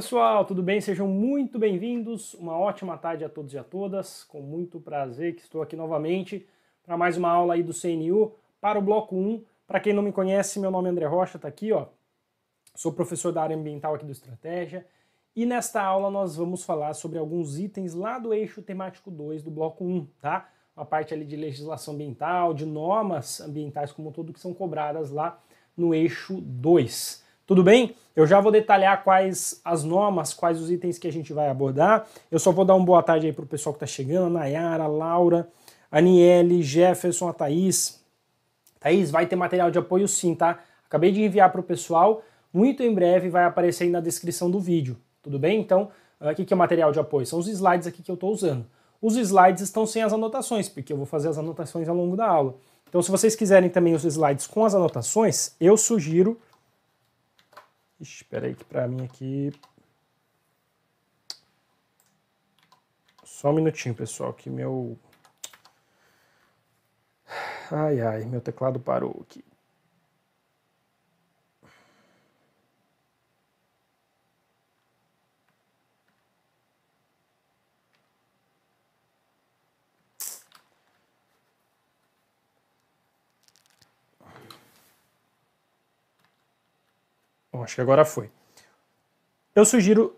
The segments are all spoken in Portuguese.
pessoal, tudo bem? Sejam muito bem-vindos. Uma ótima tarde a todos e a todas. Com muito prazer que estou aqui novamente para mais uma aula aí do CNU para o bloco 1. Para quem não me conhece, meu nome é André Rocha, tá aqui, ó. Sou professor da área ambiental aqui do Estratégia. E nesta aula nós vamos falar sobre alguns itens lá do eixo temático 2 do bloco 1, tá? Uma parte ali de legislação ambiental, de normas ambientais como um todo que são cobradas lá no eixo 2. Tudo bem? Eu já vou detalhar quais as normas, quais os itens que a gente vai abordar. Eu só vou dar uma boa tarde aí para o pessoal que está chegando, a Nayara, a Laura, Aniele, Jefferson, a Thaís. Thaís, vai ter material de apoio sim, tá? Acabei de enviar para o pessoal, muito em breve vai aparecer aí na descrição do vídeo, tudo bem? Então, ah, o que é o material de apoio? São os slides aqui que eu estou usando. Os slides estão sem as anotações, porque eu vou fazer as anotações ao longo da aula. Então, se vocês quiserem também os slides com as anotações, eu sugiro Espera aí que para mim aqui... Só um minutinho, pessoal, que meu... Ai, ai, meu teclado parou aqui. Bom, acho que agora foi. Eu sugiro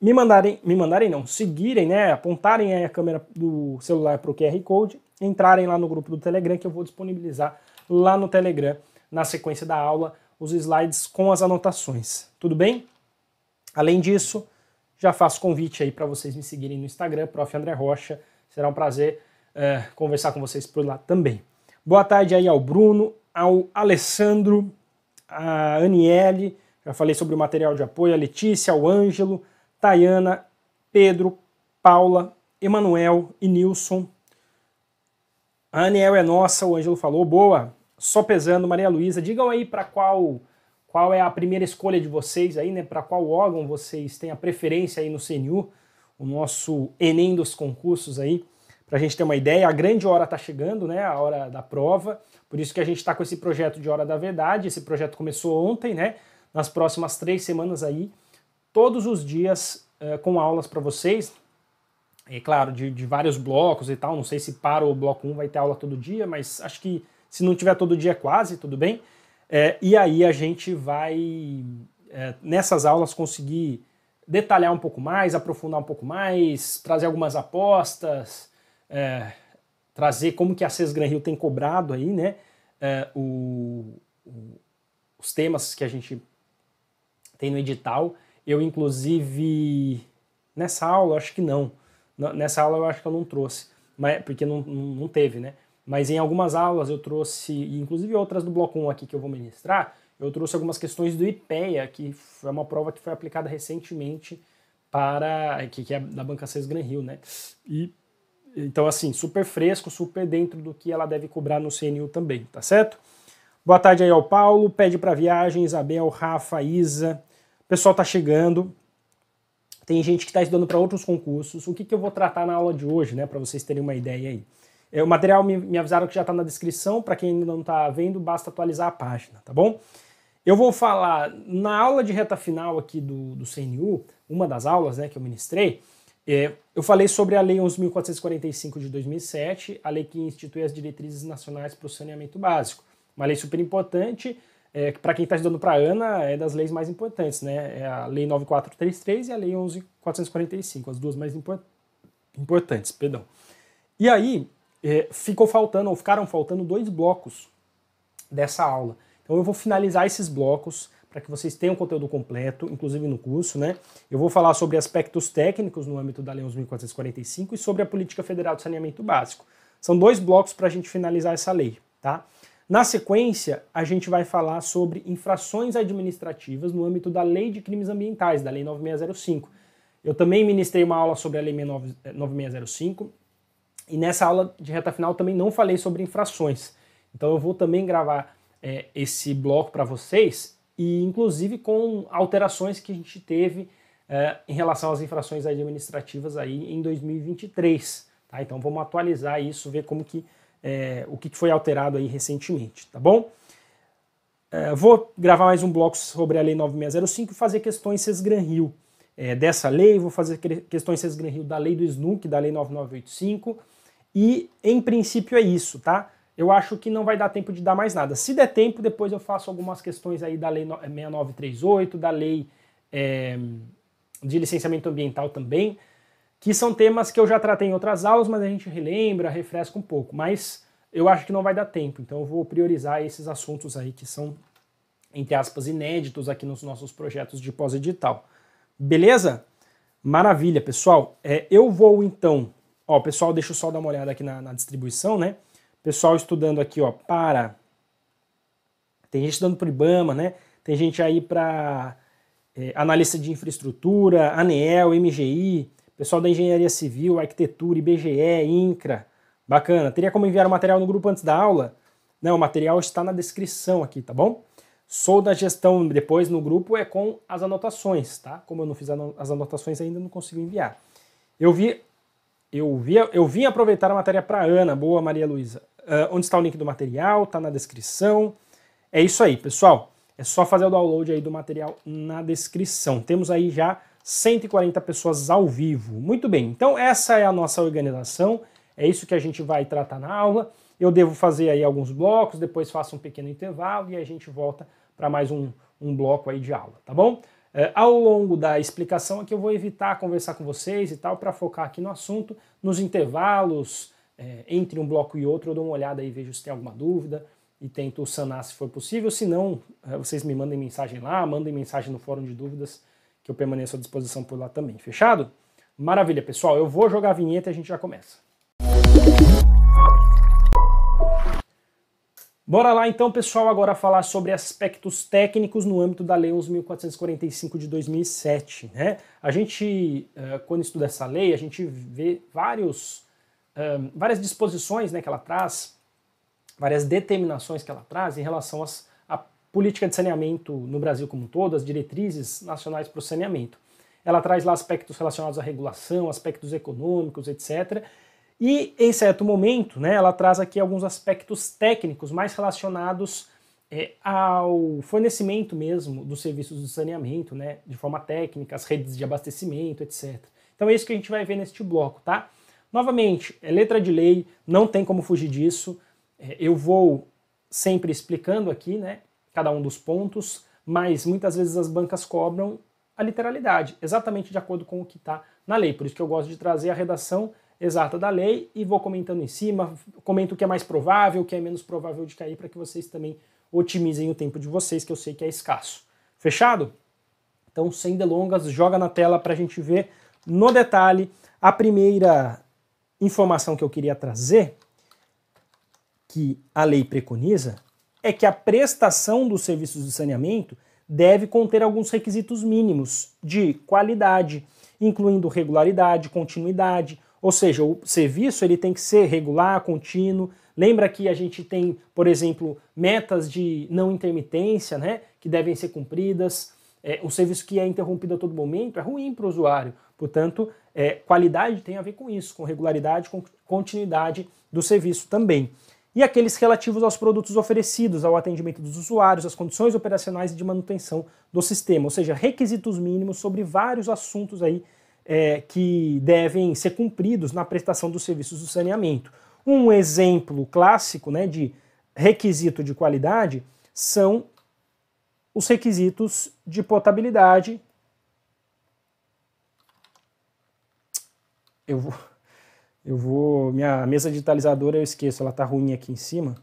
me mandarem, me mandarem não, seguirem, né, apontarem aí a câmera do celular para o QR Code, entrarem lá no grupo do Telegram que eu vou disponibilizar lá no Telegram, na sequência da aula, os slides com as anotações. Tudo bem? Além disso, já faço convite aí para vocês me seguirem no Instagram, Prof. André Rocha. Será um prazer é, conversar com vocês por lá também. Boa tarde aí ao Bruno, ao Alessandro, a Aniele, já falei sobre o material de apoio, a Letícia, o Ângelo, Tayana, Pedro, Paula, Emanuel e Nilson. A Aniel é nossa, o Ângelo falou, boa. Só pesando, Maria Luísa, digam aí para qual qual é a primeira escolha de vocês aí, né? Para qual órgão vocês têm a preferência aí no CNU, o nosso Enem dos concursos aí, para a gente ter uma ideia. A grande hora está chegando, né? A hora da prova. Por isso que a gente está com esse projeto de Hora da Verdade. Esse projeto começou ontem, né? Nas próximas três semanas aí, todos os dias eh, com aulas para vocês. É claro, de, de, vários blocos e tal. Não sei se para o bloco 1 vai ter aula todo dia, mas acho que se não tiver todo dia, quase, tudo bem. É, e aí a gente vai, é, nessas aulas, conseguir detalhar um pouco mais, aprofundar um pouco mais, trazer algumas apostas. É, trazer como que a CES Gran Rio tem cobrado aí, né, é, o, o, os temas que a gente tem no edital. Eu, inclusive, nessa aula, acho que não. Nessa aula eu acho que eu não trouxe, mas, porque não, não teve, né? Mas em algumas aulas eu trouxe, inclusive outras do Bloco 1 aqui que eu vou ministrar, eu trouxe algumas questões do IPEA, que é uma prova que foi aplicada recentemente para que, que é da Banca 6 Gran Rio, né? E então, assim, super fresco, super dentro do que ela deve cobrar no CNU também, tá certo? Boa tarde aí ao Paulo, pede para viagem, Isabel, Rafa, Isa. O pessoal tá chegando. Tem gente que está estudando para outros concursos. O que, que eu vou tratar na aula de hoje, né? Para vocês terem uma ideia aí. É, o material me, me avisaram que já está na descrição. Para quem ainda não está vendo, basta atualizar a página, tá bom? Eu vou falar na aula de reta final aqui do, do CNU, uma das aulas né, que eu ministrei é, eu falei sobre a Lei 11.445 de 2007, a lei que institui as diretrizes nacionais para o saneamento básico. Uma lei super importante, é, para quem está estudando para a ANA, é das leis mais importantes, né? É a Lei 9433 e a Lei 11.445, as duas mais import importantes, perdão. E aí, é, ficou faltando, ou ficaram faltando dois blocos dessa aula. Então eu vou finalizar esses blocos para que vocês tenham conteúdo completo, inclusive no curso, né? Eu vou falar sobre aspectos técnicos no âmbito da Lei 11.445 e sobre a Política Federal de Saneamento Básico. São dois blocos para a gente finalizar essa lei, tá? Na sequência, a gente vai falar sobre infrações administrativas no âmbito da Lei de Crimes Ambientais, da Lei 9605. Eu também ministrei uma aula sobre a Lei 9605 e nessa aula de reta final também não falei sobre infrações. Então eu vou também gravar é, esse bloco para vocês e inclusive com alterações que a gente teve é, em relação às infrações administrativas aí em 2023. Tá? Então vamos atualizar isso, ver como que é, o que foi alterado aí recentemente, tá bom? É, vou gravar mais um bloco sobre a Lei 9605 e fazer questões Sesgran Rio dessa lei, vou fazer questões Sesgran Rio da Lei do SNUC, da Lei 9985 e em princípio é isso, tá? eu acho que não vai dar tempo de dar mais nada. Se der tempo, depois eu faço algumas questões aí da Lei 6938, eh, da Lei é, de Licenciamento Ambiental também, que são temas que eu já tratei em outras aulas, mas a gente relembra, refresca um pouco. Mas eu acho que não vai dar tempo, então eu vou priorizar esses assuntos aí que são, entre aspas, inéditos aqui nos nossos projetos de pós-edital. Beleza? Maravilha, pessoal. É, eu vou então. Ó, pessoal, deixa eu só dar uma olhada aqui na, na distribuição, né? Pessoal estudando aqui, ó, para. Tem gente estudando para o IBAMA, né? Tem gente aí para é, analista de infraestrutura, ANEEL, MGI, pessoal da engenharia civil, arquitetura, IBGE, INCRA. Bacana. Teria como enviar o material no grupo antes da aula? Não, o material está na descrição aqui, tá bom? Sou da gestão, depois no grupo é com as anotações, tá? Como eu não fiz as anotações ainda, não consigo enviar. Eu vi eu vi, eu vim aproveitar a matéria para Ana. Boa, Maria Luísa. Uh, onde está o link do material, Está na descrição. É isso aí, pessoal. É só fazer o download aí do material na descrição. Temos aí já 140 pessoas ao vivo. Muito bem, então essa é a nossa organização, é isso que a gente vai tratar na aula. Eu devo fazer aí alguns blocos, depois faço um pequeno intervalo e a gente volta para mais um, um bloco aí de aula, tá bom? É, ao longo da explicação aqui eu vou evitar conversar com vocês e tal para focar aqui no assunto, nos intervalos, é, entre um bloco e outro, eu dou uma olhada e vejo se tem alguma dúvida e tento sanar se for possível. Se não, é, vocês me mandem mensagem lá, mandem mensagem no fórum de dúvidas, que eu permaneço à disposição por lá também. Fechado? Maravilha, pessoal. Eu vou jogar a vinheta e a gente já começa. Bora lá então, pessoal, agora falar sobre aspectos técnicos no âmbito da Lei 11.445 de 2007. Né? A gente, é, quando estuda essa lei, a gente vê vários várias disposições né, que ela traz, várias determinações que ela traz em relação às, à política de saneamento no Brasil como um todo, as diretrizes nacionais para o saneamento. Ela traz lá aspectos relacionados à regulação, aspectos econômicos, etc. E, em certo momento, né, ela traz aqui alguns aspectos técnicos mais relacionados é, ao fornecimento mesmo dos serviços de saneamento, né, de forma técnica, as redes de abastecimento, etc. Então é isso que a gente vai ver neste bloco, tá? Novamente, é letra de lei, não tem como fugir disso. É, eu vou sempre explicando aqui, né, cada um dos pontos, mas muitas vezes as bancas cobram a literalidade, exatamente de acordo com o que está na lei. Por isso que eu gosto de trazer a redação exata da lei e vou comentando em cima, comento o que é mais provável, o que é menos provável de cair, para que vocês também otimizem o tempo de vocês, que eu sei que é escasso. Fechado? Então, sem delongas, joga na tela para a gente ver no detalhe a primeira informação que eu queria trazer, que a lei preconiza, é que a prestação dos serviços de saneamento deve conter alguns requisitos mínimos de qualidade, incluindo regularidade, continuidade, ou seja, o serviço ele tem que ser regular, contínuo. Lembra que a gente tem, por exemplo, metas de não intermitência, né, que devem ser cumpridas. É, um serviço que é interrompido a todo momento é ruim para o usuário. Portanto, é, qualidade tem a ver com isso, com regularidade, com continuidade do serviço também. E aqueles relativos aos produtos oferecidos, ao atendimento dos usuários, às condições operacionais e de manutenção do sistema, ou seja, requisitos mínimos sobre vários assuntos aí é, que devem ser cumpridos na prestação dos serviços do saneamento. Um exemplo clássico né, de requisito de qualidade são os requisitos de potabilidade eu vou, eu vou, minha mesa digitalizadora eu esqueço, ela tá ruim aqui em cima.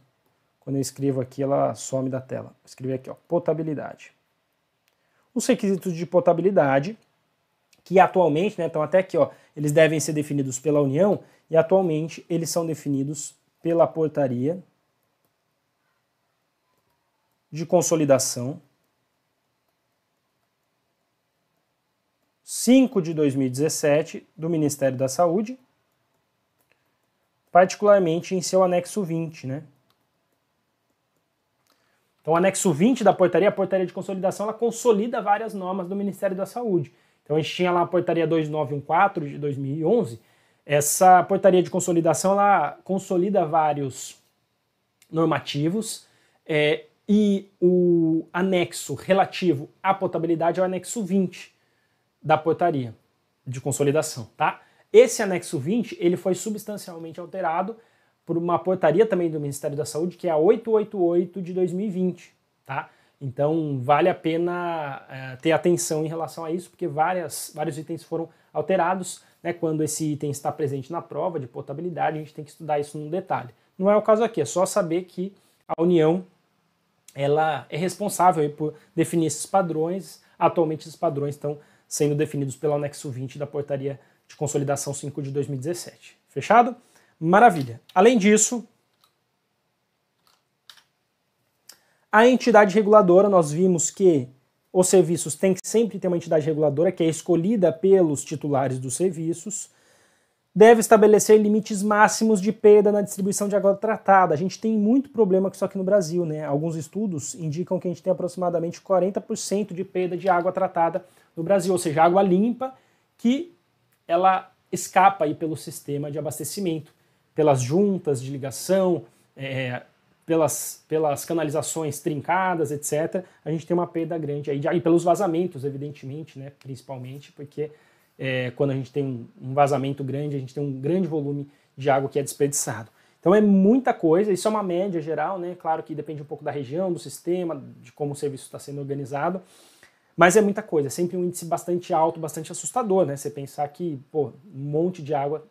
Quando eu escrevo aqui, ela some da tela. Vou escrever aqui, ó, potabilidade. Os requisitos de potabilidade, que atualmente, né, estão até aqui, ó, eles devem ser definidos pela União e atualmente eles são definidos pela portaria de consolidação 5 de 2017 do Ministério da Saúde, particularmente em seu anexo 20, né? Então, o anexo 20 da portaria, a portaria de consolidação, ela consolida várias normas do Ministério da Saúde. Então, a gente tinha lá a portaria 2914 de 2011. Essa portaria de consolidação, ela consolida vários normativos é, e o anexo relativo à potabilidade é o anexo 20 da portaria de consolidação, tá? Esse anexo 20, ele foi substancialmente alterado por uma portaria também do Ministério da Saúde, que é a 888 de 2020, tá? Então, vale a pena é, ter atenção em relação a isso, porque várias, vários itens foram alterados, né? Quando esse item está presente na prova de portabilidade, a gente tem que estudar isso num detalhe. Não é o caso aqui, é só saber que a União ela é responsável por definir esses padrões. Atualmente, esses padrões estão sendo definidos pelo anexo 20 da portaria de consolidação 5 de 2017. Fechado? Maravilha. Além disso, a entidade reguladora, nós vimos que os serviços têm que sempre ter uma entidade reguladora que é escolhida pelos titulares dos serviços. Deve estabelecer limites máximos de perda na distribuição de água tratada. A gente tem muito problema com isso aqui no Brasil, né? Alguns estudos indicam que a gente tem aproximadamente 40% de perda de água tratada no Brasil, ou seja, água limpa que ela escapa aí pelo sistema de abastecimento, pelas juntas de ligação, é, é pelas, pelas canalizações trincadas, etc. A gente tem uma perda grande aí, de, e pelos vazamentos, evidentemente, né, principalmente, porque é, quando a gente tem um, um vazamento grande, a gente tem um grande volume de água que é desperdiçado. Então é muita coisa, isso é uma média geral, né? Claro que depende um pouco da região, do sistema, de como o serviço está sendo organizado, mas é muita coisa, é sempre um índice bastante alto, bastante assustador, né? Você pensar que, pô, um monte de água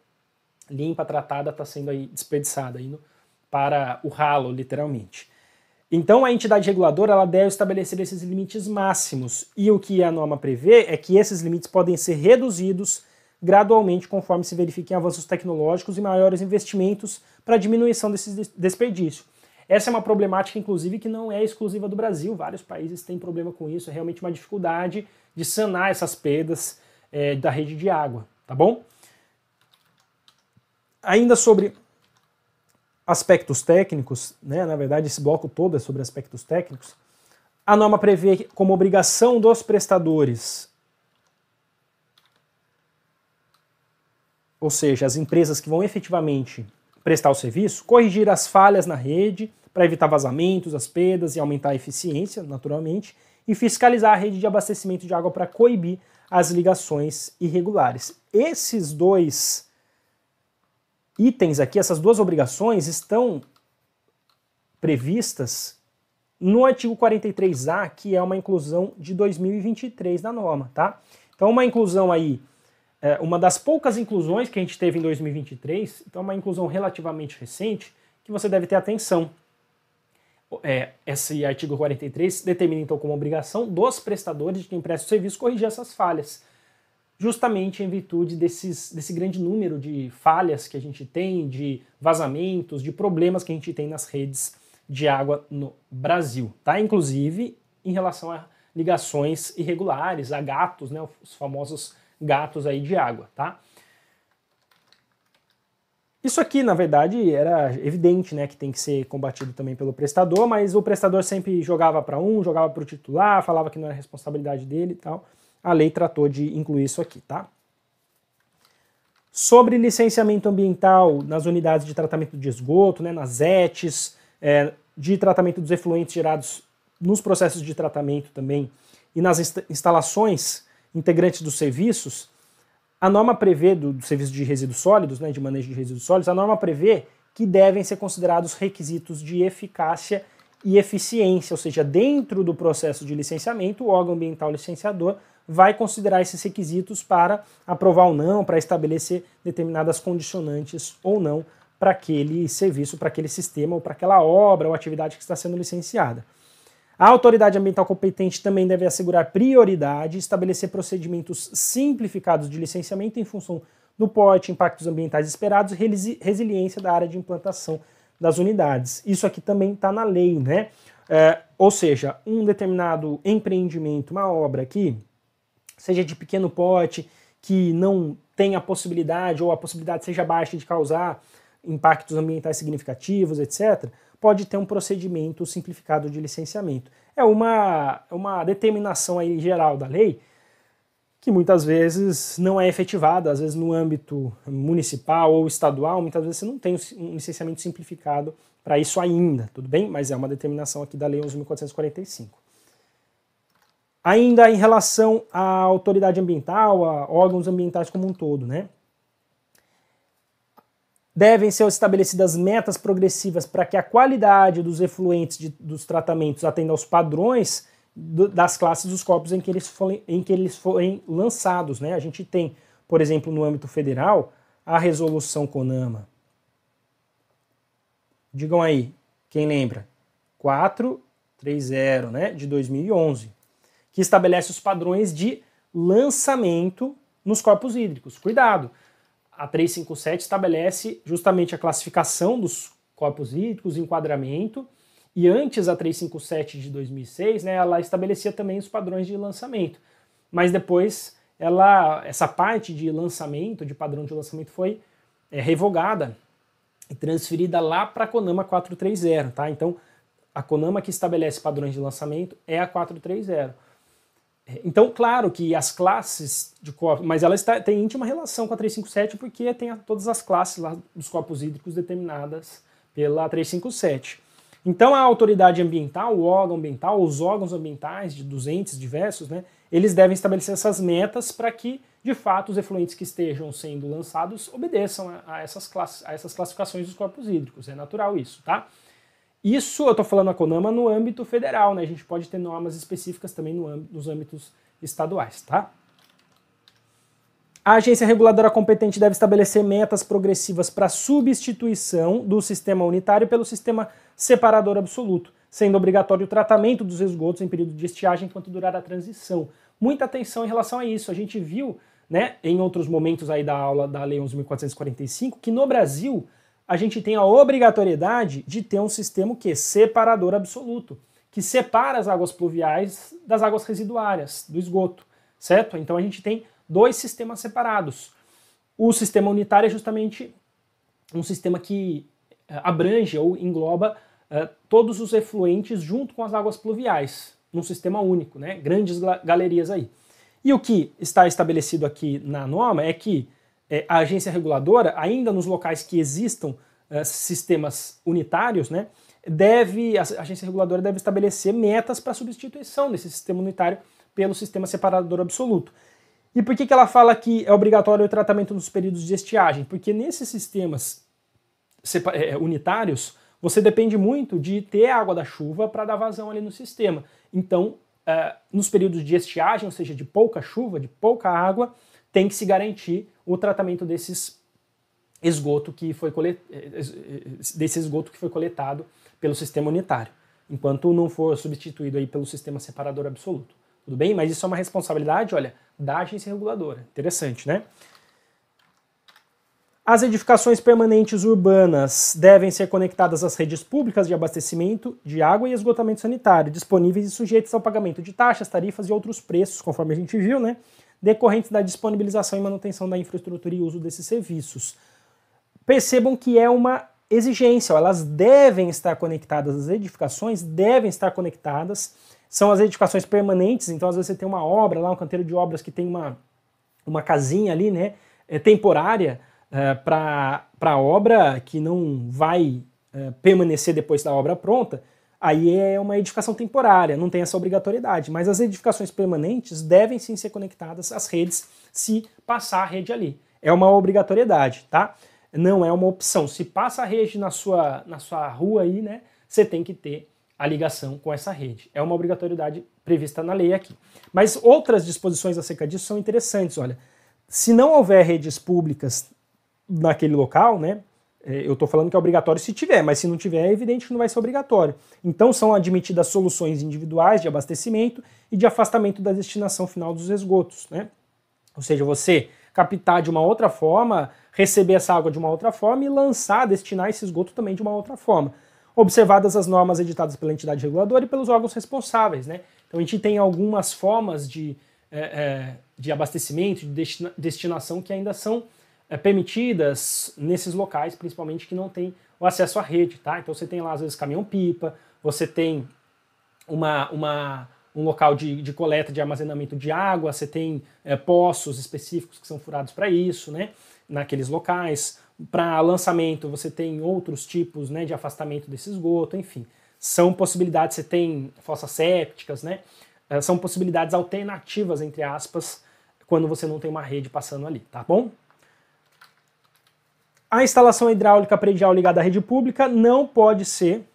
limpa, tratada, está sendo aí desperdiçada, indo para o ralo, literalmente. Então a entidade reguladora ela deve estabelecer esses limites máximos e o que a norma prevê é que esses limites podem ser reduzidos gradualmente conforme se verifiquem avanços tecnológicos e maiores investimentos para diminuição desses desperdícios. Essa é uma problemática, inclusive, que não é exclusiva do Brasil. Vários países têm problema com isso. É realmente uma dificuldade de sanar essas perdas é, da rede de água, tá bom? Ainda sobre aspectos técnicos, né? Na verdade, esse bloco todo é sobre aspectos técnicos. A norma prevê como obrigação dos prestadores ou seja, as empresas que vão efetivamente prestar o serviço, corrigir as falhas na rede para evitar vazamentos, as perdas e aumentar a eficiência, naturalmente, e fiscalizar a rede de abastecimento de água para coibir as ligações irregulares. Esses dois itens aqui, essas duas obrigações, estão previstas no artigo 43A, que é uma inclusão de 2023 na norma, tá? Então, uma inclusão aí é uma das poucas inclusões que a gente teve em 2023, então é uma inclusão relativamente recente, que você deve ter atenção. É, esse artigo 43 determina então como obrigação dos prestadores de quem presta o serviço corrigir essas falhas, justamente em virtude desses, desse grande número de falhas que a gente tem, de vazamentos, de problemas que a gente tem nas redes de água no Brasil, tá? Inclusive em relação a ligações irregulares, a gatos, né, os famosos gatos aí de água, tá? Isso aqui, na verdade, era evidente, né, que tem que ser combatido também pelo prestador, mas o prestador sempre jogava para um, jogava para o titular, falava que não era responsabilidade dele e tal. A lei tratou de incluir isso aqui, tá? Sobre licenciamento ambiental nas unidades de tratamento de esgoto, né, nas ETs, é, de tratamento dos efluentes gerados nos processos de tratamento também e nas instalações integrantes dos serviços, a norma prevê, do, do serviço de resíduos sólidos, né, de manejo de resíduos sólidos, a norma prevê que devem ser considerados requisitos de eficácia e eficiência, ou seja, dentro do processo de licenciamento, o órgão ambiental licenciador vai considerar esses requisitos para aprovar ou não, para estabelecer determinadas condicionantes ou não para aquele serviço, para aquele sistema ou para aquela obra ou atividade que está sendo licenciada. A autoridade ambiental competente também deve assegurar prioridade, estabelecer procedimentos simplificados de licenciamento em função do porte, impactos ambientais esperados e resili resiliência da área de implantação das unidades. Isso aqui também está na lei, né? É, ou seja, um determinado empreendimento, uma obra aqui, seja de pequeno porte, que não tenha possibilidade ou a possibilidade seja baixa de causar impactos ambientais significativos, etc., pode ter um procedimento simplificado de licenciamento. É uma, é uma determinação aí geral da lei que muitas vezes não é efetivada, às vezes no âmbito municipal ou estadual, muitas vezes você não tem um licenciamento simplificado para isso ainda, tudo bem? Mas é uma determinação aqui da Lei 11.445. Ainda em relação à autoridade ambiental, a órgãos ambientais como um todo, né? Devem ser estabelecidas metas progressivas para que a qualidade dos efluentes de, dos tratamentos atenda aos padrões do, das classes dos corpos em que eles forem, em que eles forem lançados. Né? A gente tem, por exemplo, no âmbito federal, a resolução CONAMA. Digam aí, quem lembra? 430, né, de 2011, que estabelece os padrões de lançamento nos corpos hídricos. Cuidado! a 357 estabelece justamente a classificação dos corpos hídricos, enquadramento, e antes a 357 de 2006, né, ela estabelecia também os padrões de lançamento. Mas depois ela essa parte de lançamento, de padrão de lançamento foi é, revogada e transferida lá para a Conama 430, tá? Então, a Conama que estabelece padrões de lançamento é a 430. É, então, claro que as classes de corpos, mas está tem íntima relação com a 357 porque tem a, todas as classes lá dos corpos hídricos determinadas pela 357. Então, a autoridade ambiental, o órgão ambiental, os órgãos ambientais de, duzentos diversos, né, eles devem estabelecer essas metas para que, de fato, os efluentes que estejam sendo lançados obedeçam a, a essas, class, a essas classificações dos corpos hídricos. É natural isso, tá? Isso eu estou falando a CONAMA no âmbito federal, né? A gente pode ter normas específicas também no âmbito, nos âmbitos estaduais, tá? A agência reguladora competente deve estabelecer metas progressivas para substituição do sistema unitário pelo sistema separador absoluto, sendo obrigatório o tratamento dos esgotos em período de estiagem enquanto durar a transição. Muita atenção em relação a isso. A gente viu, né, em outros momentos aí da aula da Lei 11.445, que no Brasil a gente tem a obrigatoriedade de ter um sistema que separador absoluto, que separa as águas pluviais das águas residuárias, do esgoto, certo? Então a gente tem dois sistemas separados. O sistema unitário é justamente um sistema que eh, abrange ou engloba uh, todos os efluentes junto com as águas pluviais, num sistema único, né? grandes galerias aí. E o que está estabelecido aqui na norma é que é, a agência reguladora, ainda nos locais que existam é, sistemas unitários, né, deve, a agência reguladora deve estabelecer metas para substituição desse sistema unitário pelo sistema separador absoluto. E por que, que ela fala que é obrigatório o tratamento nos períodos de estiagem? Porque nesses sistemas é, unitários, você depende muito de ter água da chuva para dar vazão ali no sistema. Então, é, nos períodos de estiagem, ou seja, de pouca chuva, de pouca água, tem que se garantir o tratamento desses esgoto que foi colet... Eh, eh, desse esgoto que foi coletado pelo sistema unitário, enquanto não for substituído aí pelo sistema separador absoluto. Tudo bem? Mas isso é uma responsabilidade, olha, da agência reguladora. Interessante, né? As edificações permanentes urbanas devem ser conectadas às redes públicas de abastecimento de água e esgotamento sanitário, disponíveis e sujeitas ao pagamento de taxas, tarifas e outros preços, conforme a gente viu, né? decorrentes da disponibilização e manutenção da infraestrutura e uso desses serviços. Percebam que é uma exigência, elas devem estar conectadas, as edificações devem estar conectadas, são as edificações permanentes, então às vezes você tem uma obra lá, um canteiro de obras que tem uma, uma casinha ali, né, é temporária é, para a obra que não vai é, permanecer depois da obra pronta, aí é uma edificação temporária, não tem essa obrigatoriedade. Mas as edificações permanentes devem sim ser conectadas às redes se passar a rede ali. É uma obrigatoriedade, tá? Não é uma opção. Se passa a rede na sua, na sua rua aí, né? Você tem que ter a ligação com essa rede. É uma obrigatoriedade prevista na lei aqui. Mas outras disposições acerca disso são interessantes, olha. Se não houver redes públicas naquele local, né? É, eu estou falando que é obrigatório se tiver, mas se não tiver, é evidente que não vai ser obrigatório. Então são admitidas soluções individuais de abastecimento e de afastamento da destinação final dos esgotos. Né? Ou seja, você captar de uma outra forma, receber essa água de uma outra forma e lançar, destinar esse esgoto também de uma outra forma. Observadas as normas editadas pela entidade reguladora e pelos órgãos responsáveis. Né? Então a gente tem algumas formas de, é, é, de abastecimento, de destinação que ainda são é, permitidas nesses locais, principalmente que não tem o acesso à rede, tá? Então você tem lá, às vezes, caminhão-pipa, você tem uma, uma, um local de, de coleta de armazenamento de água, você tem é, poços específicos que são furados para isso, né? Naqueles locais. Para lançamento, você tem outros tipos né, de afastamento desse esgoto, enfim. São possibilidades, você tem fossas sépticas, né? É, são possibilidades alternativas, entre aspas, quando você não tem uma rede passando ali, tá bom? A instalação hidráulica predial ligada à rede pública não pode ser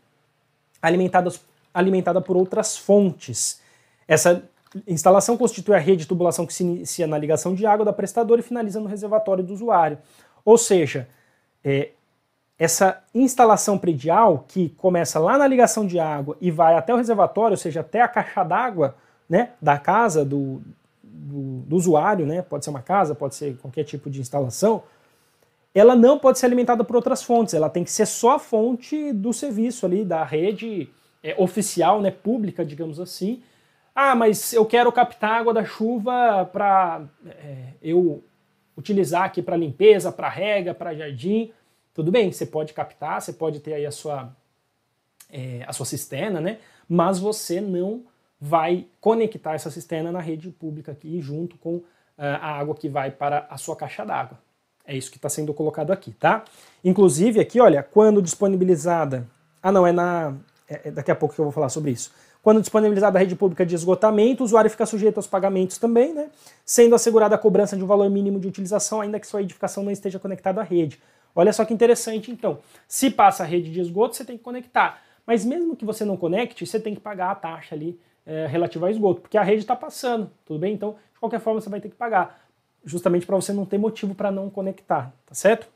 alimentada, alimentada por outras fontes. Essa instalação constitui a rede de tubulação que se inicia na ligação de água da prestadora e finaliza no reservatório do usuário. Ou seja, é, essa instalação predial que começa lá na ligação de água e vai até o reservatório, ou seja, até a caixa d'água né, da casa do, do, do usuário, né, pode ser uma casa, pode ser qualquer tipo de instalação, ela não pode ser alimentada por outras fontes, ela tem que ser só a fonte do serviço ali, da rede é, oficial, né, pública, digamos assim. Ah, mas eu quero captar água da chuva para é, eu utilizar aqui para limpeza, para rega, para jardim. Tudo bem, você pode captar, você pode ter aí a sua, é, a sua cisterna, né? Mas você não vai conectar essa cisterna na rede pública aqui junto com uh, a água que vai para a sua caixa d'água. É isso que está sendo colocado aqui, tá? Inclusive aqui, olha, quando disponibilizada... Ah, não, é na... É, é daqui a pouco que eu vou falar sobre isso. Quando disponibilizada a rede pública de esgotamento, o usuário fica sujeito aos pagamentos também, né? Sendo assegurada a cobrança de um valor mínimo de utilização, ainda que sua edificação não esteja conectada à rede. Olha só que interessante, então. Se passa a rede de esgoto, você tem que conectar. Mas mesmo que você não conecte, você tem que pagar a taxa ali é, relativa ao esgoto, porque a rede está passando, tudo bem? Então, de qualquer forma, você vai ter que pagar justamente para você não ter motivo para não conectar, tá certo?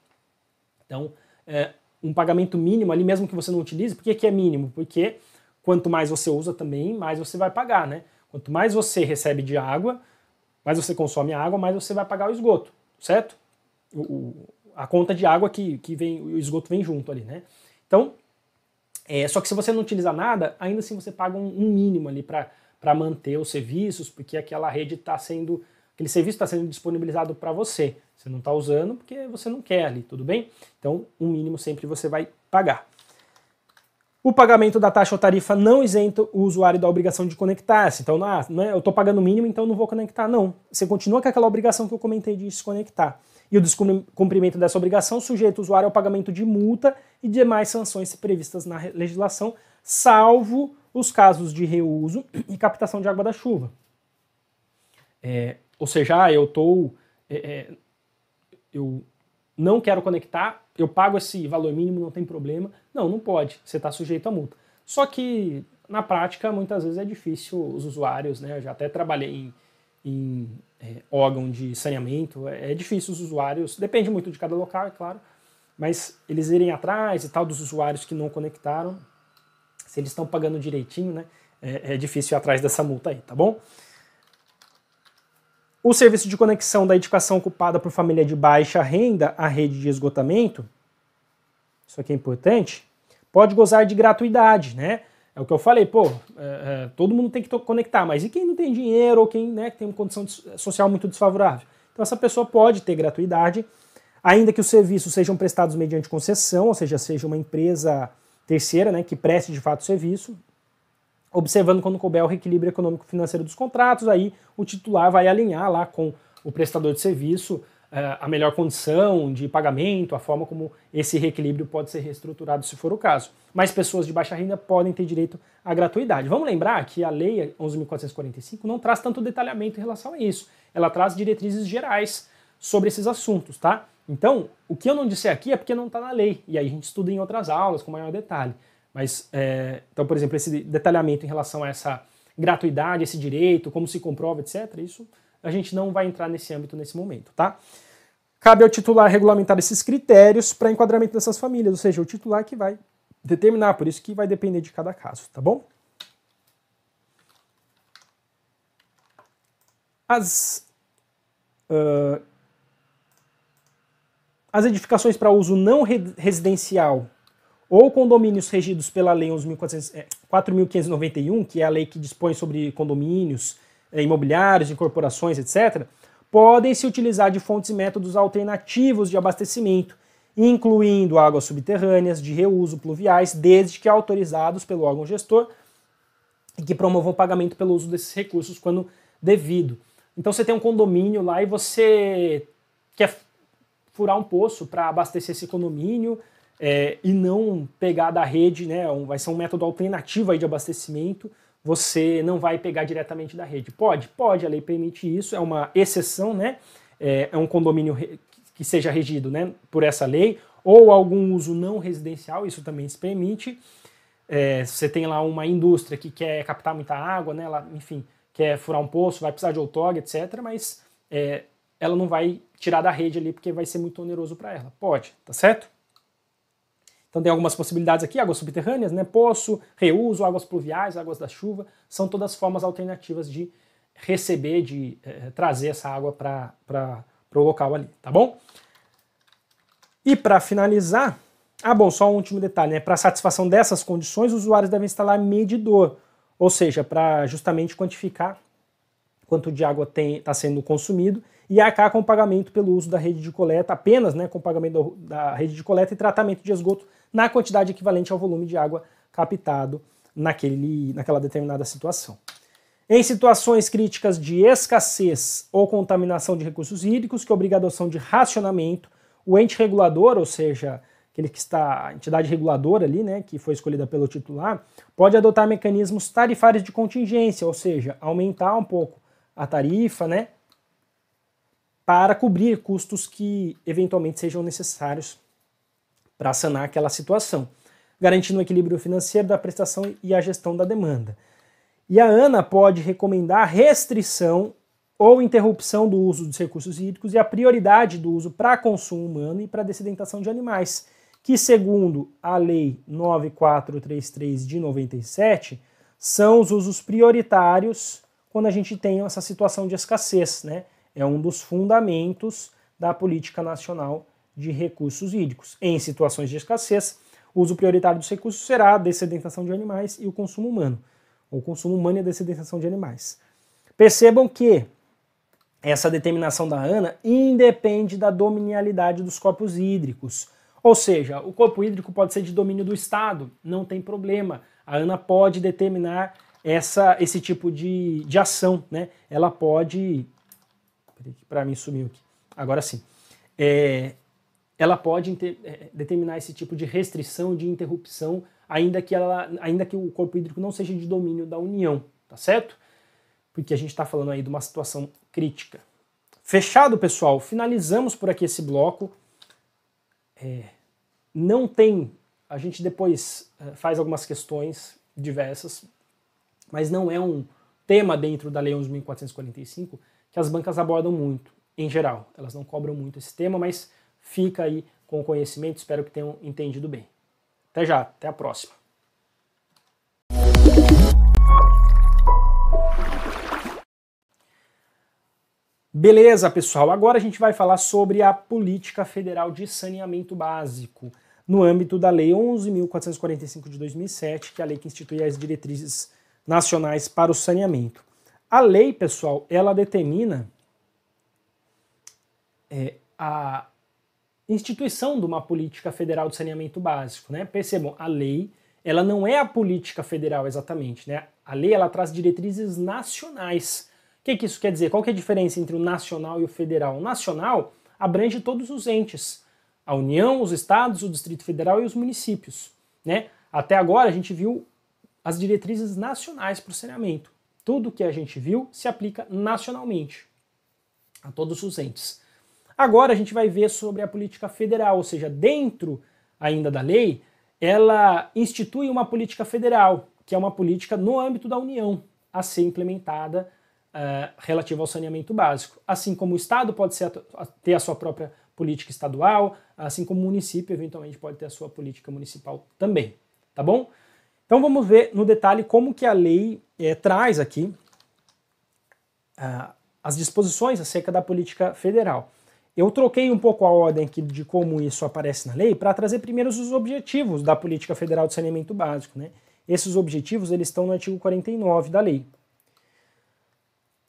Então, é, um pagamento mínimo ali, mesmo que você não utilize, por que, que é mínimo? Porque quanto mais você usa também, mais você vai pagar, né? Quanto mais você recebe de água, mais você consome água, mais você vai pagar o esgoto, certo? O, o, a conta de água que, que vem, o esgoto vem junto ali, né? Então, é, só que se você não utilizar nada, ainda assim você paga um, um mínimo ali para manter os serviços, porque aquela rede está sendo Aquele serviço está sendo disponibilizado para você. Você não está usando porque você não quer ali, tudo bem? Então, um mínimo sempre você vai pagar. O pagamento da taxa ou tarifa não isenta o usuário da obrigação de conectar-se. Então, ah, é, eu estou pagando o mínimo, então não vou conectar. Não. Você continua com aquela obrigação que eu comentei de se conectar. E o descumprimento dessa obrigação sujeita o usuário ao pagamento de multa e demais sanções previstas na legislação, salvo os casos de reuso e captação de água da chuva. É, ou seja, ah, eu estou. É, é, eu não quero conectar, eu pago esse valor mínimo, não tem problema. Não, não pode, você está sujeito à multa. Só que na prática, muitas vezes é difícil os usuários, né? Eu já até trabalhei em, em é, órgão de saneamento, é, é, difícil os usuários, depende muito de cada local, é claro, mas eles irem atrás e tal dos usuários que não conectaram, se eles estão pagando direitinho, né? É, é difícil ir atrás dessa multa aí, tá bom? O serviço de conexão da educação ocupada por família de baixa renda à rede de esgotamento, isso aqui é importante, pode gozar de gratuidade, né? É o que eu falei, pô, é, é, todo mundo tem que conectar, mas e quem não tem dinheiro ou quem né, tem uma condição social muito desfavorável? Então essa pessoa pode ter gratuidade, ainda que os serviços sejam prestados mediante concessão, ou seja, seja uma empresa terceira né, que preste de fato o serviço, observando quando couber o reequilíbrio econômico-financeiro dos contratos, aí o titular vai alinhar lá com o prestador de serviço eh, a melhor condição de pagamento, a forma como esse reequilíbrio pode ser reestruturado, se for o caso. Mas pessoas de baixa renda podem ter direito à gratuidade. Vamos lembrar que a Lei 11.445 não traz tanto detalhamento em relação a isso. Ela traz diretrizes gerais sobre esses assuntos, tá? Então, o que eu não disse aqui é porque não está na lei, e aí a gente estuda em outras aulas com maior detalhe. Mas, é, então, por exemplo, esse detalhamento em relação a essa gratuidade, esse direito, como se comprova, etc., isso a gente não vai entrar nesse âmbito nesse momento, tá? Cabe ao titular regulamentar esses critérios para enquadramento dessas famílias, ou seja, o titular que vai determinar, por isso que vai depender de cada caso, tá bom? As, uh, as edificações para uso não residencial ou condomínios regidos pela Lei 4.591, é, que é a lei que dispõe sobre condomínios, é, imobiliários, incorporações, etc., podem se utilizar de fontes e métodos alternativos de abastecimento, incluindo águas subterrâneas, de reuso, pluviais, desde que autorizados pelo órgão gestor e que promovam pagamento pelo uso desses recursos quando devido. Então você tem um condomínio lá e você quer furar um poço para abastecer esse condomínio, é, e não pegar da rede, né? Vai ser um método alternativo aí de abastecimento. Você não vai pegar diretamente da rede. Pode, pode, a lei permite isso, é uma exceção, né? É, é um condomínio que seja regido né, por essa lei, ou algum uso não residencial, isso também se permite. É, você tem lá uma indústria que quer captar muita água, né, ela, enfim, quer furar um poço, vai precisar de outorga, etc., mas é, ela não vai tirar da rede ali porque vai ser muito oneroso para ela. Pode, tá certo? Então tem algumas possibilidades aqui, águas subterrâneas, né, poço, reuso, águas pluviais, águas da chuva, são todas formas alternativas de receber, de eh, trazer essa água para o local ali, tá bom? E para finalizar, ah bom, só um último detalhe, né, para satisfação dessas condições, os usuários devem instalar medidor, ou seja, para justamente quantificar quanto de água está sendo consumido e arcar com pagamento pelo uso da rede de coleta, apenas né, com pagamento da, da rede de coleta e tratamento de esgoto na quantidade equivalente ao volume de água captado naquele, naquela determinada situação. Em situações críticas de escassez ou contaminação de recursos hídricos, que obriga a adoção de racionamento, o ente regulador, ou seja, aquele que está, a entidade reguladora ali, né, que foi escolhida pelo titular, pode adotar mecanismos tarifários de contingência, ou seja, aumentar um pouco a tarifa, né, para cobrir custos que eventualmente sejam necessários para sanar aquela situação, garantindo o equilíbrio financeiro da prestação e a gestão da demanda. E a ANA pode recomendar restrição ou interrupção do uso dos recursos hídricos e a prioridade do uso para consumo humano e para dessedentação de animais, que segundo a Lei 9433 de 97, são os usos prioritários quando a gente tem essa situação de escassez, né? É um dos fundamentos da política nacional de recursos hídricos. Em situações de escassez, o uso prioritário dos recursos será a dessedentação de animais e o consumo humano. O consumo humano e a dessedentação de animais. Percebam que essa determinação da ANA independe da dominialidade dos corpos hídricos. Ou seja, o corpo hídrico pode ser de domínio do Estado, não tem problema. A ANA pode determinar essa, esse tipo de, de ação, né? Ela pode. para mim sumiu aqui. Agora sim. É, ela pode é, é, determinar esse tipo de restrição, de interrupção, ainda que, ela, ainda que o corpo hídrico não seja de domínio da União, tá certo? Porque a gente está falando aí de uma situação crítica. Fechado, pessoal, finalizamos por aqui esse bloco. É, não tem, a gente depois é, faz algumas questões diversas, mas não é um tema dentro da Lei 11.445 que as bancas abordam muito, em geral. Elas não cobram muito esse tema, mas Fica aí com o conhecimento, espero que tenham entendido bem. Até já, até a próxima. Beleza, pessoal. Agora a gente vai falar sobre a Política Federal de Saneamento Básico, no âmbito da Lei 11.445 de 2007, que é a lei que institui as diretrizes nacionais para o saneamento. A lei, pessoal, ela determina é, a, instituição de uma política federal de saneamento básico. Né? Percebam, a lei ela não é a política federal exatamente. Né? A lei ela traz diretrizes nacionais. O que, que isso quer dizer? Qual que é a diferença entre o nacional e o federal? O nacional abrange todos os entes, a União, os estados, o Distrito Federal e os municípios. Né? Até agora a gente viu as diretrizes nacionais para o saneamento. Tudo que a gente viu se aplica nacionalmente a todos os entes. Agora a gente vai ver sobre a política federal, ou seja, dentro ainda da lei, ela institui uma política federal, que é uma política no âmbito da União, a ser implementada uh, relativa ao saneamento básico. Assim como o Estado pode ser, ter a sua própria política estadual, assim como o município eventualmente pode ter a sua política municipal também, tá bom? Então vamos ver no detalhe como que a lei é, traz aqui uh, as disposições acerca da política federal. Eu troquei um pouco a ordem aqui de como isso aparece na lei para trazer primeiro os objetivos da Política Federal de Saneamento Básico. Né? Esses objetivos eles estão no artigo 49 da lei.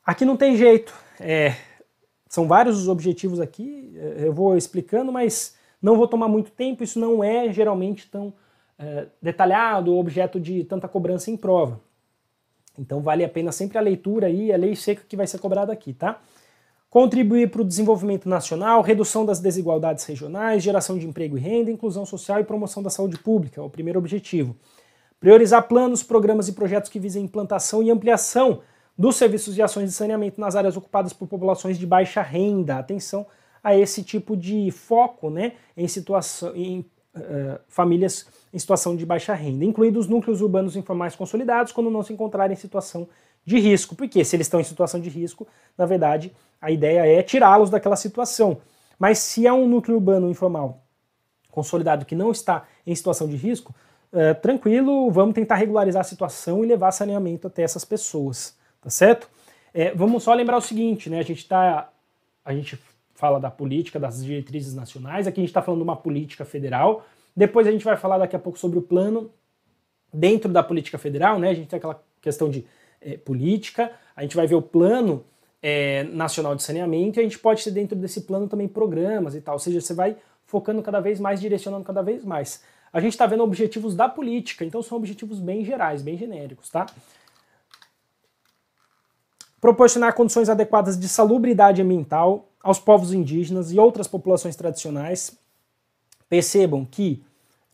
Aqui não tem jeito. É, são vários os objetivos aqui, é, eu vou explicando, mas não vou tomar muito tempo, isso não é geralmente tão é, detalhado, objeto de tanta cobrança em prova. Então vale a pena sempre a leitura aí, a lei seca que vai ser cobrada aqui, tá? contribuir para o desenvolvimento nacional, redução das desigualdades regionais, geração de emprego e renda, inclusão social e promoção da saúde pública, é o primeiro objetivo. Priorizar planos, programas e projetos que visem implantação e ampliação dos serviços e ações de saneamento nas áreas ocupadas por populações de baixa renda. Atenção a esse tipo de foco né, em, situação, em uh, famílias em situação de baixa renda, incluindo os núcleos urbanos informais consolidados quando não se encontrarem em situação de de risco, porque se eles estão em situação de risco, na verdade, a ideia é tirá-los daquela situação. Mas se é um núcleo urbano informal consolidado que não está em situação de risco, é, tranquilo, vamos tentar regularizar a situação e levar saneamento até essas pessoas, tá certo? É, vamos só lembrar o seguinte, né? A gente tá, a gente fala da política, das diretrizes nacionais, aqui a gente está falando de uma política federal. Depois a gente vai falar daqui a pouco sobre o plano dentro da política federal, né? A gente tem aquela questão de é, política, a gente vai ver o plano é, nacional de saneamento e a gente pode ter dentro desse plano também programas e tal, ou seja, você vai focando cada vez mais, direcionando cada vez mais. A gente está vendo objetivos da política, então são objetivos bem gerais, bem genéricos, tá? Proporcionar condições adequadas de salubridade ambiental aos povos indígenas e outras populações tradicionais. Percebam que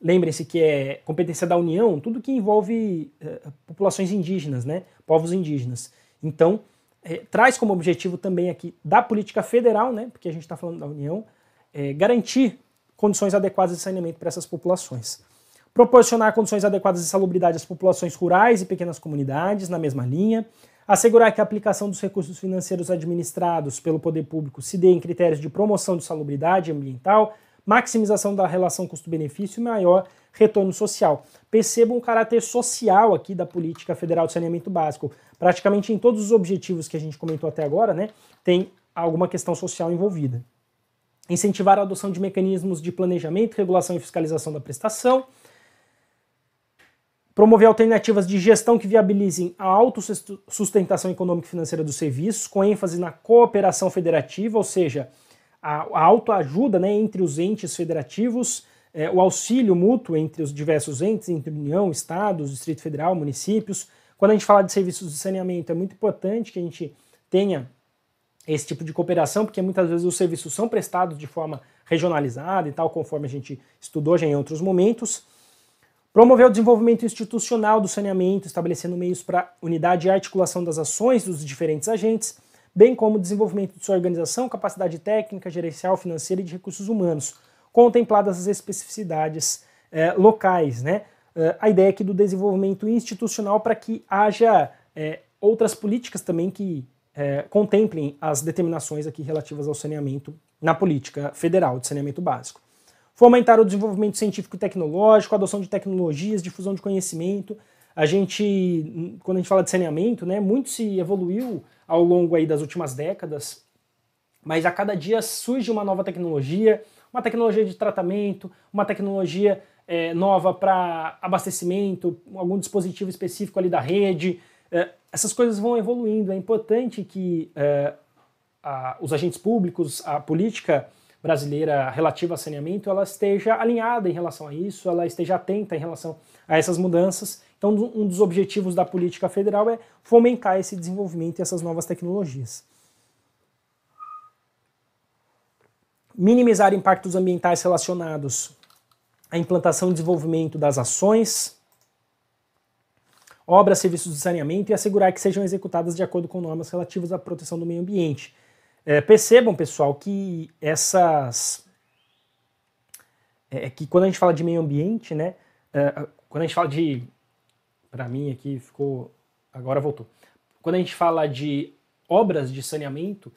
lembrem-se que é competência da União, tudo que envolve é, populações indígenas, né, povos indígenas. Então, é, traz como objetivo também aqui da política federal, né, porque a gente está falando da União, é, garantir condições adequadas de saneamento para essas populações. Proporcionar condições adequadas de salubridade às populações rurais e pequenas comunidades, na mesma linha. Assegurar que a aplicação dos recursos financeiros administrados pelo poder público se dê em critérios de promoção de salubridade ambiental, maximização da relação custo-benefício e maior retorno social. Percebam o caráter social aqui da política federal de saneamento básico. Praticamente em todos os objetivos que a gente comentou até agora, né, tem alguma questão social envolvida. Incentivar a adoção de mecanismos de planejamento, regulação e fiscalização da prestação. Promover alternativas de gestão que viabilizem a autossustentação econômica e financeira dos serviços, com ênfase na cooperação federativa, ou seja, a, a autoajuda né, entre os entes federativos, é, o auxílio mútuo entre os diversos entes, entre União, Estados, Distrito Federal, municípios. Quando a gente fala de serviços de saneamento, é muito importante que a gente tenha esse tipo de cooperação, porque muitas vezes os serviços são prestados de forma regionalizada e tal, conforme a gente estudou já em outros momentos. Promover o desenvolvimento institucional do saneamento, estabelecendo meios para unidade e articulação das ações dos diferentes agentes bem como o desenvolvimento de sua organização, capacidade técnica, gerencial, financeira e de recursos humanos, contempladas as especificidades eh, locais. Né? Eh, a ideia aqui do desenvolvimento institucional para que haja eh, outras políticas também que contemplem as determinações aqui relativas ao saneamento na política federal de saneamento básico. Fomentar o desenvolvimento científico e tecnológico, adoção de tecnologias, difusão de conhecimento. A gente, quando a gente fala de saneamento, né, muito se evoluiu ao longo aí das últimas décadas, mas a cada dia surge uma nova tecnologia, uma tecnologia de tratamento, uma tecnologia é, nova para abastecimento, algum dispositivo específico ali da rede. É, essas coisas vão evoluindo. É importante que é, a, os agentes públicos, a política brasileira relativa a saneamento, ela esteja alinhada em relação a isso, ela esteja atenta em relação a essas mudanças então, um dos objetivos da política federal é fomentar esse desenvolvimento e essas novas tecnologias. Minimizar impactos ambientais relacionados à implantação e desenvolvimento das ações, obras, serviços de saneamento e assegurar que sejam executadas de acordo com normas relativas à proteção do meio ambiente. É, percebam, pessoal, que essas. É, é que quando a gente fala de meio ambiente, né? É, quando a gente fala de para mim aqui ficou. Agora voltou. Quando a gente fala de obras de saneamento,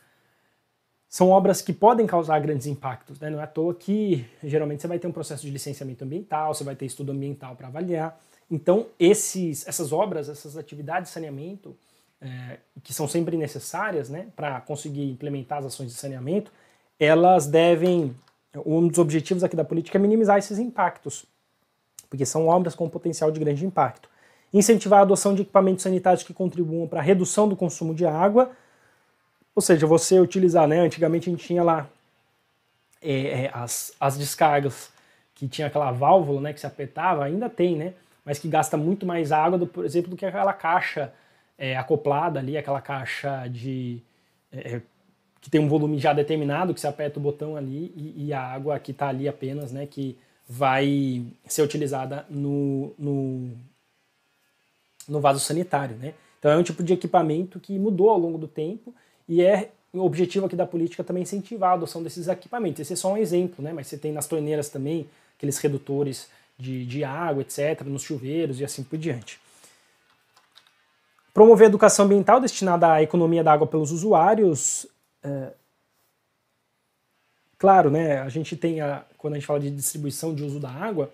são obras que podem causar grandes impactos. Né? Não é à toa que geralmente você vai ter um processo de licenciamento ambiental, você vai ter estudo ambiental para avaliar. Então, esses, essas obras, essas atividades de saneamento, é, que são sempre necessárias né, para conseguir implementar as ações de saneamento, elas devem. Um dos objetivos aqui da política é minimizar esses impactos, porque são obras com potencial de grande impacto incentivar a adoção de equipamentos sanitários que contribuam para a redução do consumo de água, ou seja, você utilizar, né? Antigamente a gente tinha lá é, é, as, as descargas que tinha aquela válvula, né, que se apertava, ainda tem, né? Mas que gasta muito mais água, do, por exemplo, do que aquela caixa é, acoplada ali, aquela caixa de é, é que tem um volume já determinado, que se aperta o botão ali e, e a água que está ali apenas, né, que vai ser utilizada no, no no vaso sanitário, né? Então é um tipo de equipamento que mudou ao longo do tempo e é o objetivo aqui da política também incentivar a adoção desses equipamentos. Esse é só um exemplo, né? Mas você tem nas torneiras também aqueles redutores de, de água, etc., nos chuveiros e assim por diante. Promover a educação ambiental destinada à economia da água pelos usuários. É, claro, né? A gente tem a, quando a gente fala de distribuição de uso da água,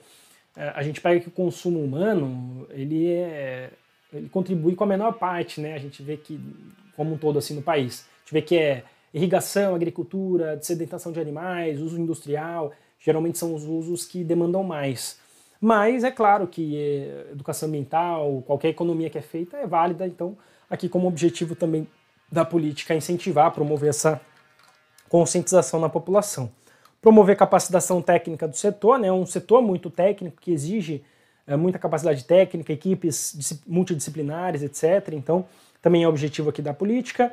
é, a gente pega que o consumo humano ele é ele contribui com a menor parte, né? A gente vê que, como um todo, assim, no país. A gente vê que é irrigação, agricultura, sedentação de animais, uso industrial, geralmente são os usos que demandam mais. Mas é claro que eh, educação ambiental, qualquer economia que é feita é válida, então aqui como objetivo também da política é incentivar, promover essa conscientização na população. Promover capacitação técnica do setor, né, é um setor muito técnico que exige é, muita capacidade técnica, equipes multidisciplinares, etc. Então, também é objetivo aqui da política.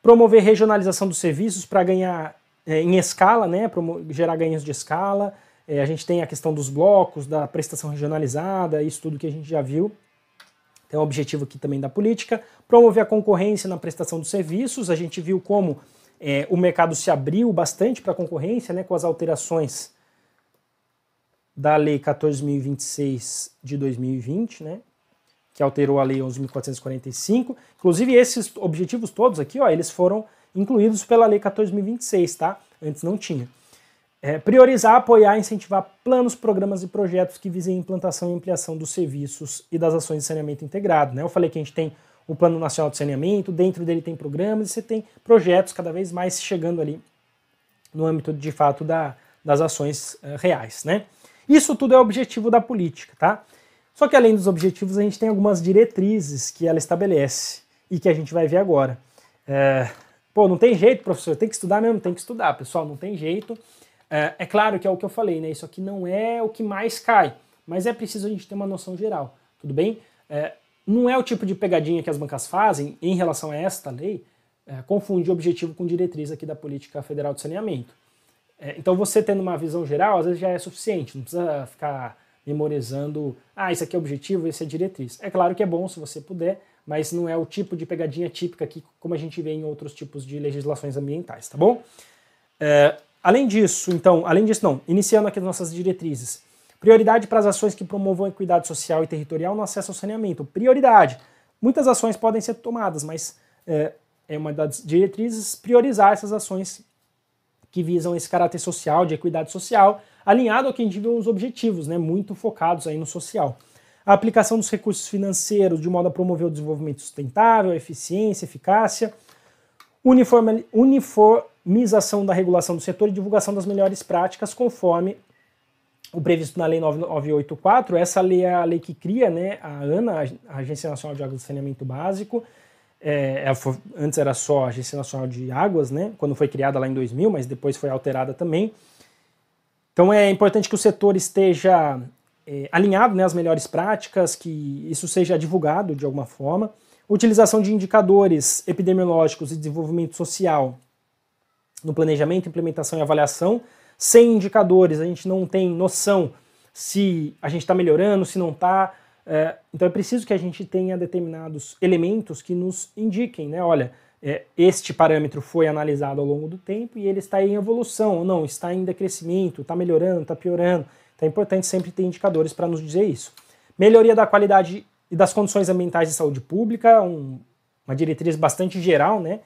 Promover regionalização dos serviços para ganhar é, em escala, né, gerar ganhos de escala. É, a gente tem a questão dos blocos, da prestação regionalizada, isso tudo que a gente já viu. Tem então, é um objetivo aqui também da política. Promover a concorrência na prestação dos serviços. A gente viu como é, o mercado se abriu bastante para a concorrência, né, com as alterações da Lei 14.026 de 2020, né, que alterou a Lei 11.445. Inclusive, esses objetivos todos aqui, ó, eles foram incluídos pela Lei 14.026, tá? Antes não tinha. É, priorizar, apoiar e incentivar planos, programas e projetos que visem a implantação e ampliação dos serviços e das ações de saneamento integrado. Né? Eu falei que a gente tem o Plano Nacional de Saneamento, dentro dele tem programas e você tem projetos cada vez mais chegando ali no âmbito de fato da, das ações uh, reais. Né? Isso tudo é objetivo da política, tá? Só que além dos objetivos, a gente tem algumas diretrizes que ela estabelece e que a gente vai ver agora. É, pô, não tem jeito, professor, tem que estudar mesmo, tem que estudar, pessoal, não tem jeito. É, é, claro que é o que eu falei, né? Isso aqui não é o que mais cai, mas é preciso a gente ter uma noção geral, tudo bem? É, não é o tipo de pegadinha que as bancas fazem em relação a esta lei, é, confundir objetivo com diretriz aqui da política federal de saneamento. É, então você tendo uma visão geral, às vezes já é suficiente, não precisa ficar memorizando, ah, isso aqui é objetivo, esse é diretriz. É claro que é bom se você puder, mas não é o tipo de pegadinha típica que como a gente vê em outros tipos de legislações ambientais, tá bom? É, além disso, então, além disso não, iniciando aqui as nossas diretrizes. Prioridade para as ações que promovam equidade social e territorial no acesso ao saneamento. Prioridade. Muitas ações podem ser tomadas, mas é, é uma das diretrizes priorizar essas ações que visam esse caráter social, de equidade social, alinhado ao que a gente viu os objetivos, né, muito focados aí no social. A aplicação dos recursos financeiros de modo a promover o desenvolvimento sustentável, eficiência, eficácia, uniformização da regulação do setor e divulgação das melhores práticas conforme o previsto na Lei 9984. Essa lei é a lei que cria né, a ANA, a Agência Nacional de Água e Saneamento Básico, é, é antes era só a Agência Nacional de Águas, né? Quando foi criada lá em 2000, mas depois foi alterada também. Então é importante que o setor esteja é, alinhado, né? As melhores práticas, que isso seja divulgado de alguma forma. Utilização de indicadores epidemiológicos e desenvolvimento social no planejamento, implementação e avaliação. Sem indicadores, a gente não tem noção se a gente está melhorando, se não está é, então é preciso que a gente tenha determinados elementos que nos indiquem, né? Olha, é, este parâmetro foi analisado ao longo do tempo e ele está em evolução ou não, está em decrescimento, está melhorando, está piorando. Então é importante sempre ter indicadores para nos dizer isso. Melhoria da qualidade e das condições ambientais de saúde pública, um, uma diretriz bastante geral, né?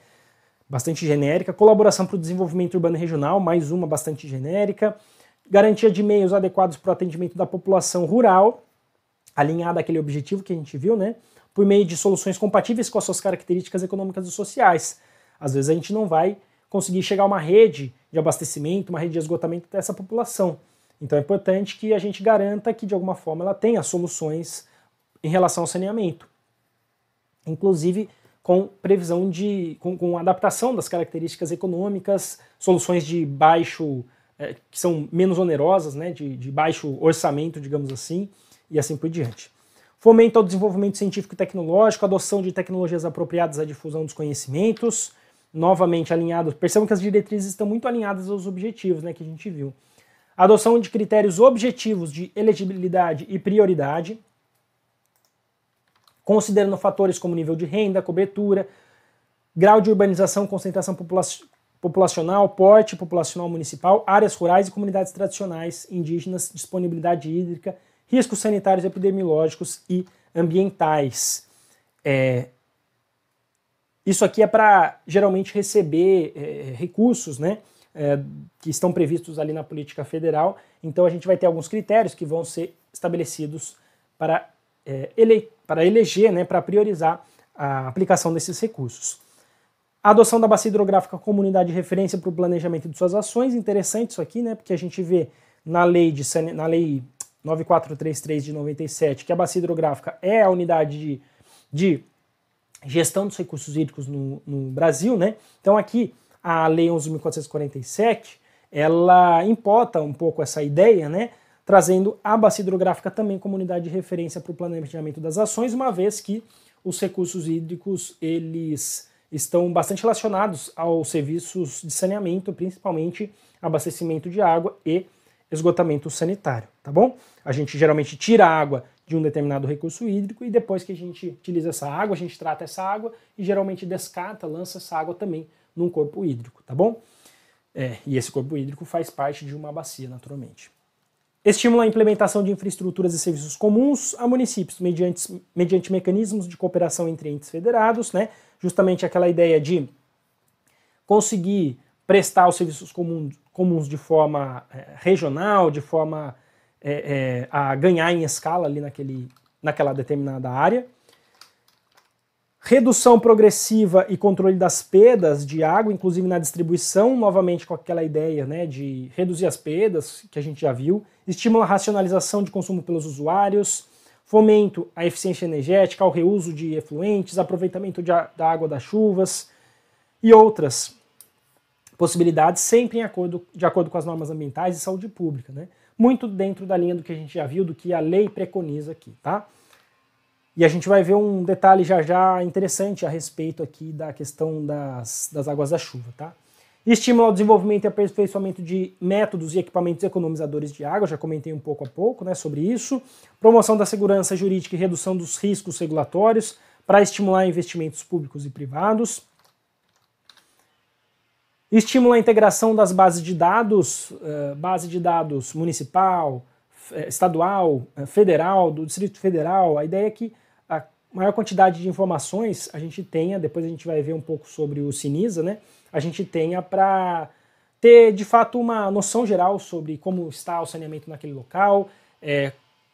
Bastante genérica. Colaboração para o desenvolvimento urbano e regional, mais uma bastante genérica. Garantia de meios adequados para o atendimento da população rural, alinhada àquele objetivo que a gente viu, né? Por meio de soluções compatíveis com as suas características econômicas e sociais. Às vezes a gente não vai conseguir chegar a uma rede de abastecimento, uma rede de esgotamento dessa população. Então é importante que a gente garanta que de alguma forma ela tenha soluções em relação ao saneamento. Inclusive com previsão de. com, com adaptação das características econômicas, soluções de baixo. Eh, que são menos onerosas, né, de, de baixo orçamento, digamos assim, e assim por diante. Fomenta o desenvolvimento científico e tecnológico, adoção de tecnologias apropriadas à difusão dos conhecimentos, novamente alinhados. Percebam que as diretrizes estão muito alinhadas aos objetivos né, que a gente viu. Adoção de critérios objetivos de elegibilidade e prioridade, considerando fatores como nível de renda, cobertura, grau de urbanização, concentração populacional, porte populacional municipal, áreas rurais e comunidades tradicionais indígenas, disponibilidade hídrica, riscos sanitários, epidemiológicos e ambientais. É, isso aqui é para geralmente receber é, recursos, né? É, que estão previstos ali na política federal. Então a gente vai ter alguns critérios que vão ser estabelecidos para, é, ele, para eleger, né, para priorizar a aplicação desses recursos. A adoção da bacia hidrográfica como unidade de referência para o planejamento de suas ações, interessante isso aqui, né, porque a gente vê na lei, de, na lei 9433 de 97, que a bacia hidrográfica é a unidade de, de gestão dos recursos hídricos no, no, Brasil, né? Então aqui a Lei 11.447, ela importa um pouco essa ideia, né? Trazendo a bacia hidrográfica também como unidade de referência para o planejamento das ações, uma vez que os recursos hídricos, eles estão bastante relacionados aos serviços de saneamento, principalmente abastecimento de água e esgotamento sanitário, tá bom? A gente geralmente tira a água de um determinado recurso hídrico e depois que a gente utiliza essa água, a gente trata essa água e geralmente descata, lança essa água também num corpo hídrico, tá bom? É, e esse corpo hídrico faz parte de uma bacia, naturalmente. Estimula a implementação de infraestruturas e serviços comuns a municípios, mediante, mediante mecanismos de cooperação entre entes federados, né? justamente aquela ideia de conseguir prestar os serviços comuns, comuns de forma é, regional, de forma é, a ganhar em escala ali naquele, naquela determinada área. Redução progressiva e controle das perdas de água, inclusive na distribuição, novamente com aquela ideia né, de reduzir as perdas, que a gente já viu. Estimula a racionalização de consumo pelos usuários, fomento à eficiência energética, ao reuso de efluentes, aproveitamento de, da água das chuvas e outras possibilidades, sempre em acordo, de acordo com as normas ambientais e saúde pública, né? Muito dentro da linha do que a gente já viu, do que a lei preconiza aqui, tá? E a gente vai ver um detalhe já já interessante a respeito aqui da questão das, das águas da chuva, tá? Estimula o desenvolvimento e aperfeiçoamento de métodos e equipamentos economizadores de água, já comentei um pouco a pouco né, sobre isso. Promoção da segurança jurídica e redução dos riscos regulatórios para estimular investimentos públicos e privados. Estimula a integração das bases de dados, eh, base de dados municipal, eh, estadual, eh, federal, do Distrito Federal. A ideia é que a maior quantidade de informações a gente tenha, depois a gente vai ver um pouco sobre o Sinisa, né? A gente tenha para ter de fato uma noção geral sobre como está o saneamento naquele local, é,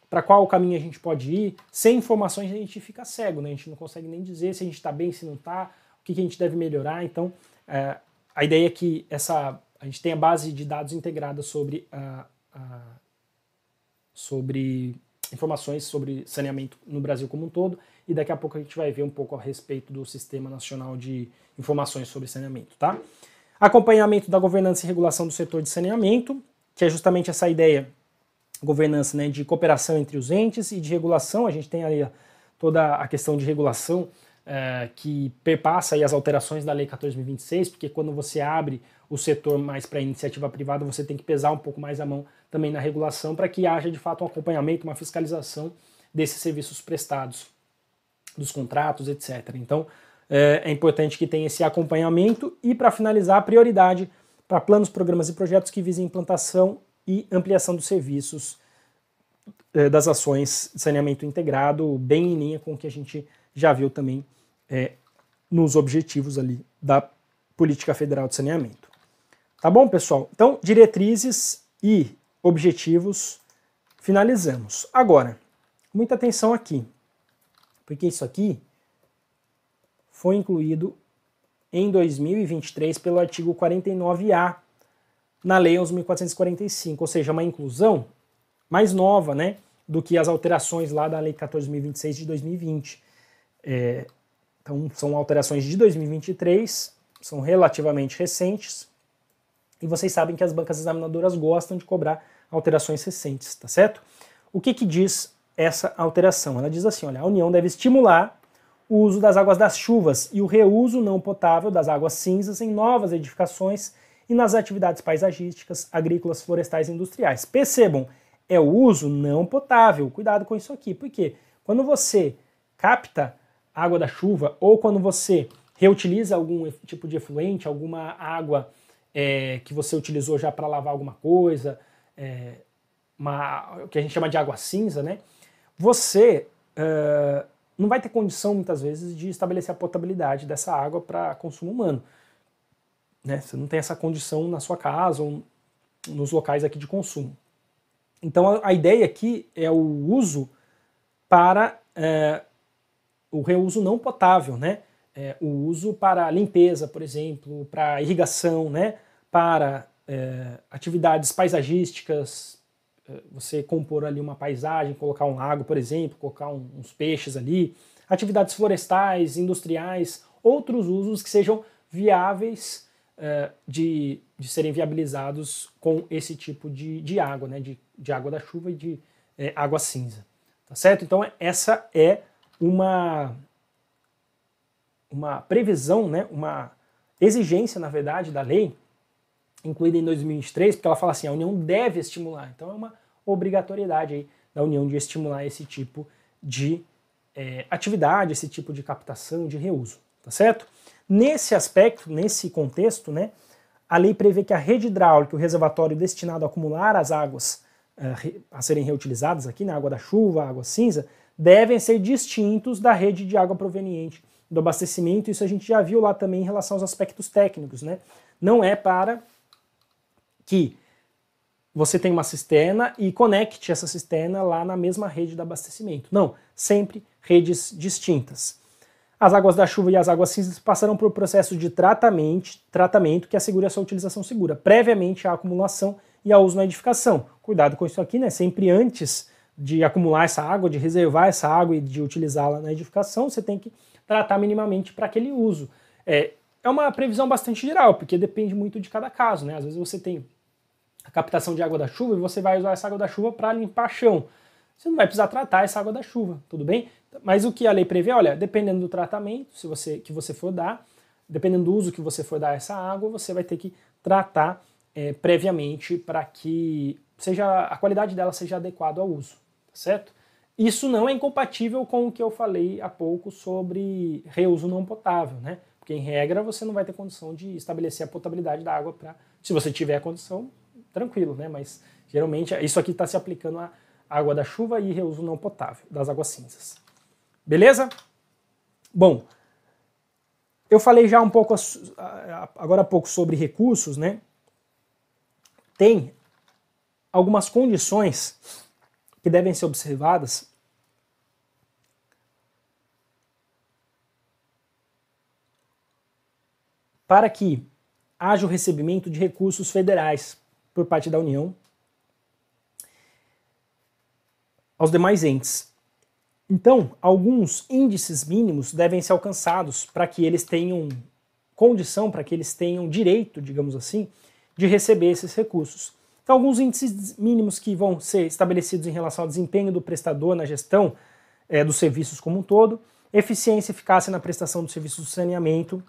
para qual caminho a gente pode ir. Sem informações a gente fica cego, né? A gente não consegue nem dizer se a gente está bem, se não está, o que, que, a gente deve melhorar. Então, é, a ideia é que essa, a gente tem a base de dados integrada sobre, a, a, sobre informações sobre saneamento no Brasil como um todo, e daqui a pouco a gente vai ver um pouco a respeito do Sistema Nacional de Informações sobre Saneamento, tá? Acompanhamento da governança e regulação do setor de saneamento, que é justamente essa ideia, governança, né, de cooperação entre os entes e de regulação, a gente tem ali toda a questão de regulação eh, que perpassa as alterações da Lei 14.026, porque quando você abre o setor mais para iniciativa privada, você tem que pesar um pouco mais a mão também na regulação para que haja de fato um acompanhamento, uma fiscalização desses serviços prestados, dos contratos, etc. Então eh, é importante que tenha esse acompanhamento e, para finalizar, a prioridade para planos, programas e projetos que visem implantação e ampliação dos serviços eh, das ações de saneamento integrado, bem em linha com o que a gente já viu também é, nos objetivos ali da Política Federal de Saneamento. Tá bom, pessoal? Então, diretrizes e objetivos finalizamos. Agora, muita atenção aqui, porque isso aqui foi incluído em 2023 pelo artigo 49A na Lei 11.445, ou seja, uma inclusão mais nova né, do que as alterações lá da Lei 14.026 de 2020. É, então, são alterações de 2023, são relativamente recentes, e vocês sabem que as bancas examinadoras gostam de cobrar alterações recentes, tá certo? O que, que diz essa alteração? Ela diz assim: olha, a União deve estimular o uso das águas das chuvas e o reuso não potável das águas cinzas em novas edificações e nas atividades paisagísticas, agrícolas, florestais e industriais. Percebam, é o uso não potável. Cuidado com isso aqui, porque quando você capta água da chuva, ou quando você reutiliza algum tipo de efluente, alguma água é, que você utilizou já para lavar alguma coisa, é, uma, o que a gente chama de água cinza, né? Você uh, não vai ter condição muitas vezes de estabelecer a potabilidade dessa água para consumo humano. Né? Você não tem essa condição na sua casa ou nos locais aqui de consumo. Então a, a ideia aqui é o uso para uh, o reuso não potável, né? É, o uso para limpeza, por exemplo, para irrigação, né? Para é, atividades paisagísticas, é, você compor ali uma paisagem, colocar um lago, por exemplo, colocar um, uns peixes ali, atividades florestais, industriais, outros usos que sejam viáveis é, de, de serem viabilizados com esse tipo de, de água, né? De, de água da chuva e de é, água cinza, tá certo? Então essa é uma, uma previsão, né, uma exigência, na verdade, da lei, incluída em 2023, porque ela fala assim, a União deve estimular. Então é uma obrigatoriedade aí da União de estimular esse tipo de é, atividade, esse tipo de captação, de reuso, tá certo? Nesse aspecto, nesse contexto, né, a lei prevê que a rede hidráulica, o reservatório destinado a acumular as águas uh, a serem reutilizadas aqui, na né, água da chuva, água cinza, devem ser distintos da rede de água proveniente do abastecimento. Isso a gente já viu lá também em relação aos aspectos técnicos, né? Não é para que você tenha uma cisterna e conecte essa cisterna lá na mesma rede de abastecimento. Não, sempre redes distintas. As águas da chuva e as águas cinzas passarão por processo de tratamento, tratamento que assegure a sua utilização segura, previamente à acumulação e ao uso na edificação. Cuidado com isso aqui, né? Sempre antes de acumular essa água, de reservar essa água e de utilizá-la na edificação, você tem que tratar minimamente para aquele uso. É, é uma previsão bastante geral, porque depende muito de cada caso, né? Às vezes você tem a captação de água da chuva e você vai usar essa água da chuva para limpar chão. Você não vai precisar tratar essa água da chuva, tudo bem? Mas o que a lei prevê, olha, dependendo do tratamento se você, que você for dar, dependendo do uso que você for dar a essa água, você vai ter que tratar é, previamente para que seja a qualidade dela seja adequada ao uso certo? Isso não é incompatível com o que eu falei há pouco sobre reuso não potável, né? Porque em regra você não vai ter condição de estabelecer a potabilidade da água para, se você tiver a condição, tranquilo, né? Mas geralmente isso aqui está se aplicando à água da chuva e reuso não potável das águas cinzas. Beleza? Bom, eu falei já um pouco agora há pouco sobre recursos, né? Tem algumas condições que devem ser observadas para que haja o recebimento de recursos federais por parte da União aos demais entes. Então, alguns índices mínimos devem ser alcançados para que eles tenham condição, para que eles tenham direito, digamos assim, de receber esses recursos. Então, alguns índices mínimos que vão ser estabelecidos em relação ao desempenho do prestador na gestão é, dos serviços como um todo, eficiência e eficácia na prestação dos serviços de saneamento.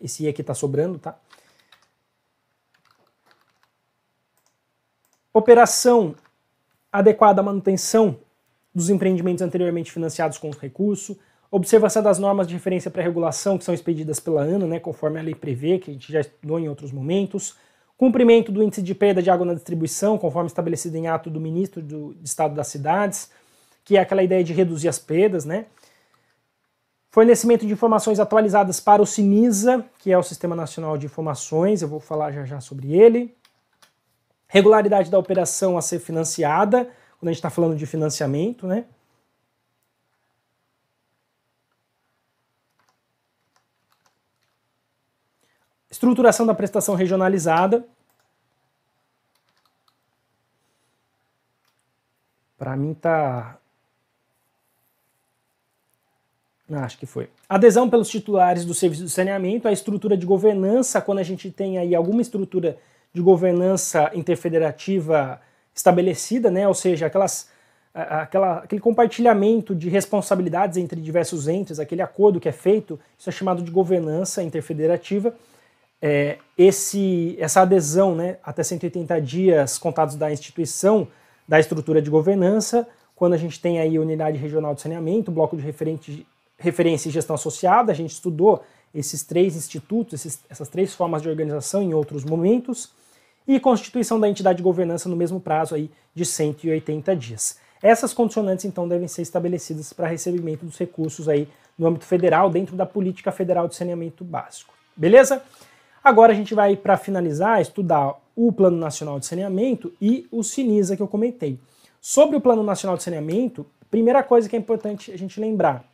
Esse I aqui está sobrando, tá? Operação adequada à manutenção dos empreendimentos anteriormente financiados com o recurso, observação das normas de referência para regulação que são expedidas pela ANA, né, conforme a lei prevê, que a gente já estudou em outros momentos, cumprimento do índice de perda de água na distribuição, conforme estabelecido em ato do ministro do Estado das Cidades, que é aquela ideia de reduzir as perdas, né? Fornecimento de informações atualizadas para o SINISA, que é o Sistema Nacional de Informações, eu vou falar já já sobre ele. Regularidade da operação a ser financiada, quando a gente está falando de financiamento, né? Estruturação da prestação regionalizada. Para mim tá ah, Acho que foi. Adesão pelos titulares do serviço de saneamento, a estrutura de governança, quando a gente tem aí alguma estrutura de governança interfederativa estabelecida, né? ou seja, aquelas, aquela, aquele compartilhamento de responsabilidades entre diversos entes, aquele acordo que é feito, isso é chamado de governança interfederativa é, esse, essa adesão né, até 180 dias contados da instituição da estrutura de governança, quando a gente tem aí unidade regional de saneamento, bloco de referência e gestão associada, a gente estudou esses três institutos, esses, essas três formas de organização em outros momentos, e constituição da entidade de governança no mesmo prazo aí de 180 dias. Essas condicionantes então devem ser estabelecidas para recebimento dos recursos aí no âmbito federal, dentro da política federal de saneamento básico. Beleza? Agora a gente vai, para finalizar, estudar o Plano Nacional de Saneamento e o Sinisa que eu comentei. Sobre o Plano Nacional de Saneamento, primeira coisa que é importante a gente lembrar,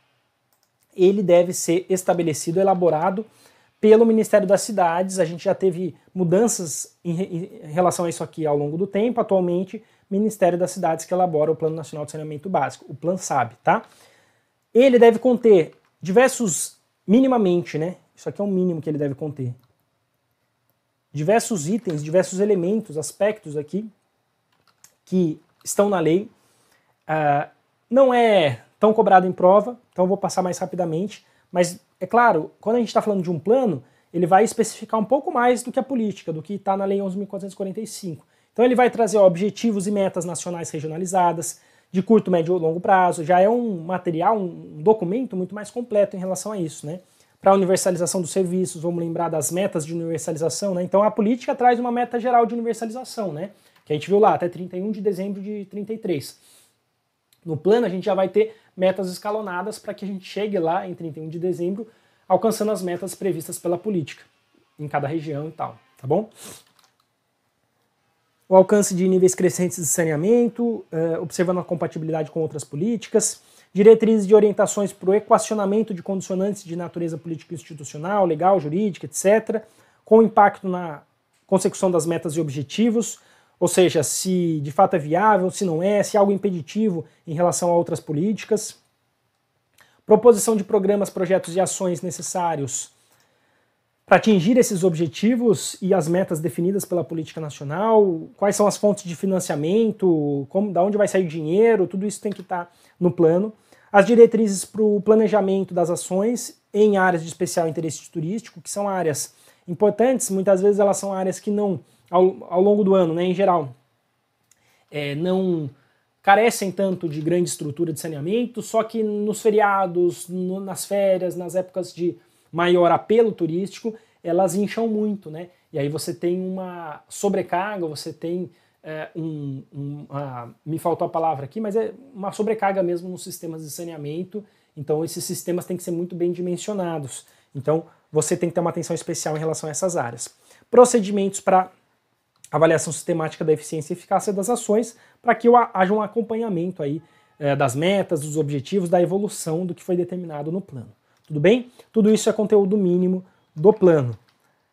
ele deve ser estabelecido, elaborado pelo Ministério das Cidades. A gente já teve mudanças em, relação a isso aqui ao longo do tempo. Atualmente, Ministério das Cidades que elabora o Plano Nacional de Saneamento Básico, o Plan SAB, tá? Ele deve conter diversos minimamente, né? Isso aqui é o mínimo que ele deve conter diversos itens, diversos elementos, aspectos aqui que estão na lei. Uh, não é tão cobrado em prova, então vou passar mais rapidamente, mas é claro, quando a gente está falando de um plano, ele vai especificar um pouco mais do que a política, do que está na Lei 11.445. Então ele vai trazer ó, objetivos e metas nacionais regionalizadas, de curto, médio ou longo prazo, já é um material, um documento muito mais completo em relação a isso, né? para a universalização dos serviços, vamos lembrar das metas de universalização, né? Então a política traz uma meta geral de universalização, né? Que a gente viu lá até 31 de dezembro de 33. No plano a gente já vai ter metas escalonadas para que a gente chegue lá em 31 de dezembro alcançando as metas previstas pela política em cada região e tal, tá bom? O alcance de níveis crescentes de saneamento, eh, observando a compatibilidade com outras políticas, diretrizes de orientações para o equacionamento de condicionantes de natureza político-institucional, legal, jurídica, etc., com impacto na consecução das metas e objetivos, ou seja, se de fato é viável, se não é, se é algo impeditivo em relação a outras políticas. Proposição de programas, projetos e ações necessários para atingir esses objetivos e as metas definidas pela política nacional, quais são as fontes de financiamento, como, da onde vai sair dinheiro, tudo isso tem que estar tá no plano. As diretrizes para o planejamento das ações em áreas de especial interesse turístico, que são áreas importantes, muitas vezes elas são áreas que não, ao, ao longo do ano, né, em geral, é, não carecem tanto de grande estrutura de saneamento, só que nos feriados, no, nas férias, nas épocas de maior apelo turístico, elas incham muito, né? E aí você tem uma sobrecarga, você tem é, um, um ah, me faltou a palavra aqui, mas é uma sobrecarga mesmo nos sistemas de saneamento. Então esses sistemas têm que ser muito bem dimensionados. Então você tem que ter uma atenção especial em relação a essas áreas. Procedimentos para avaliação sistemática da eficiência e eficácia das ações, para que haja um acompanhamento aí é, das metas, dos objetivos, da evolução do que foi determinado no plano. Tudo bem? Tudo isso é conteúdo mínimo do plano.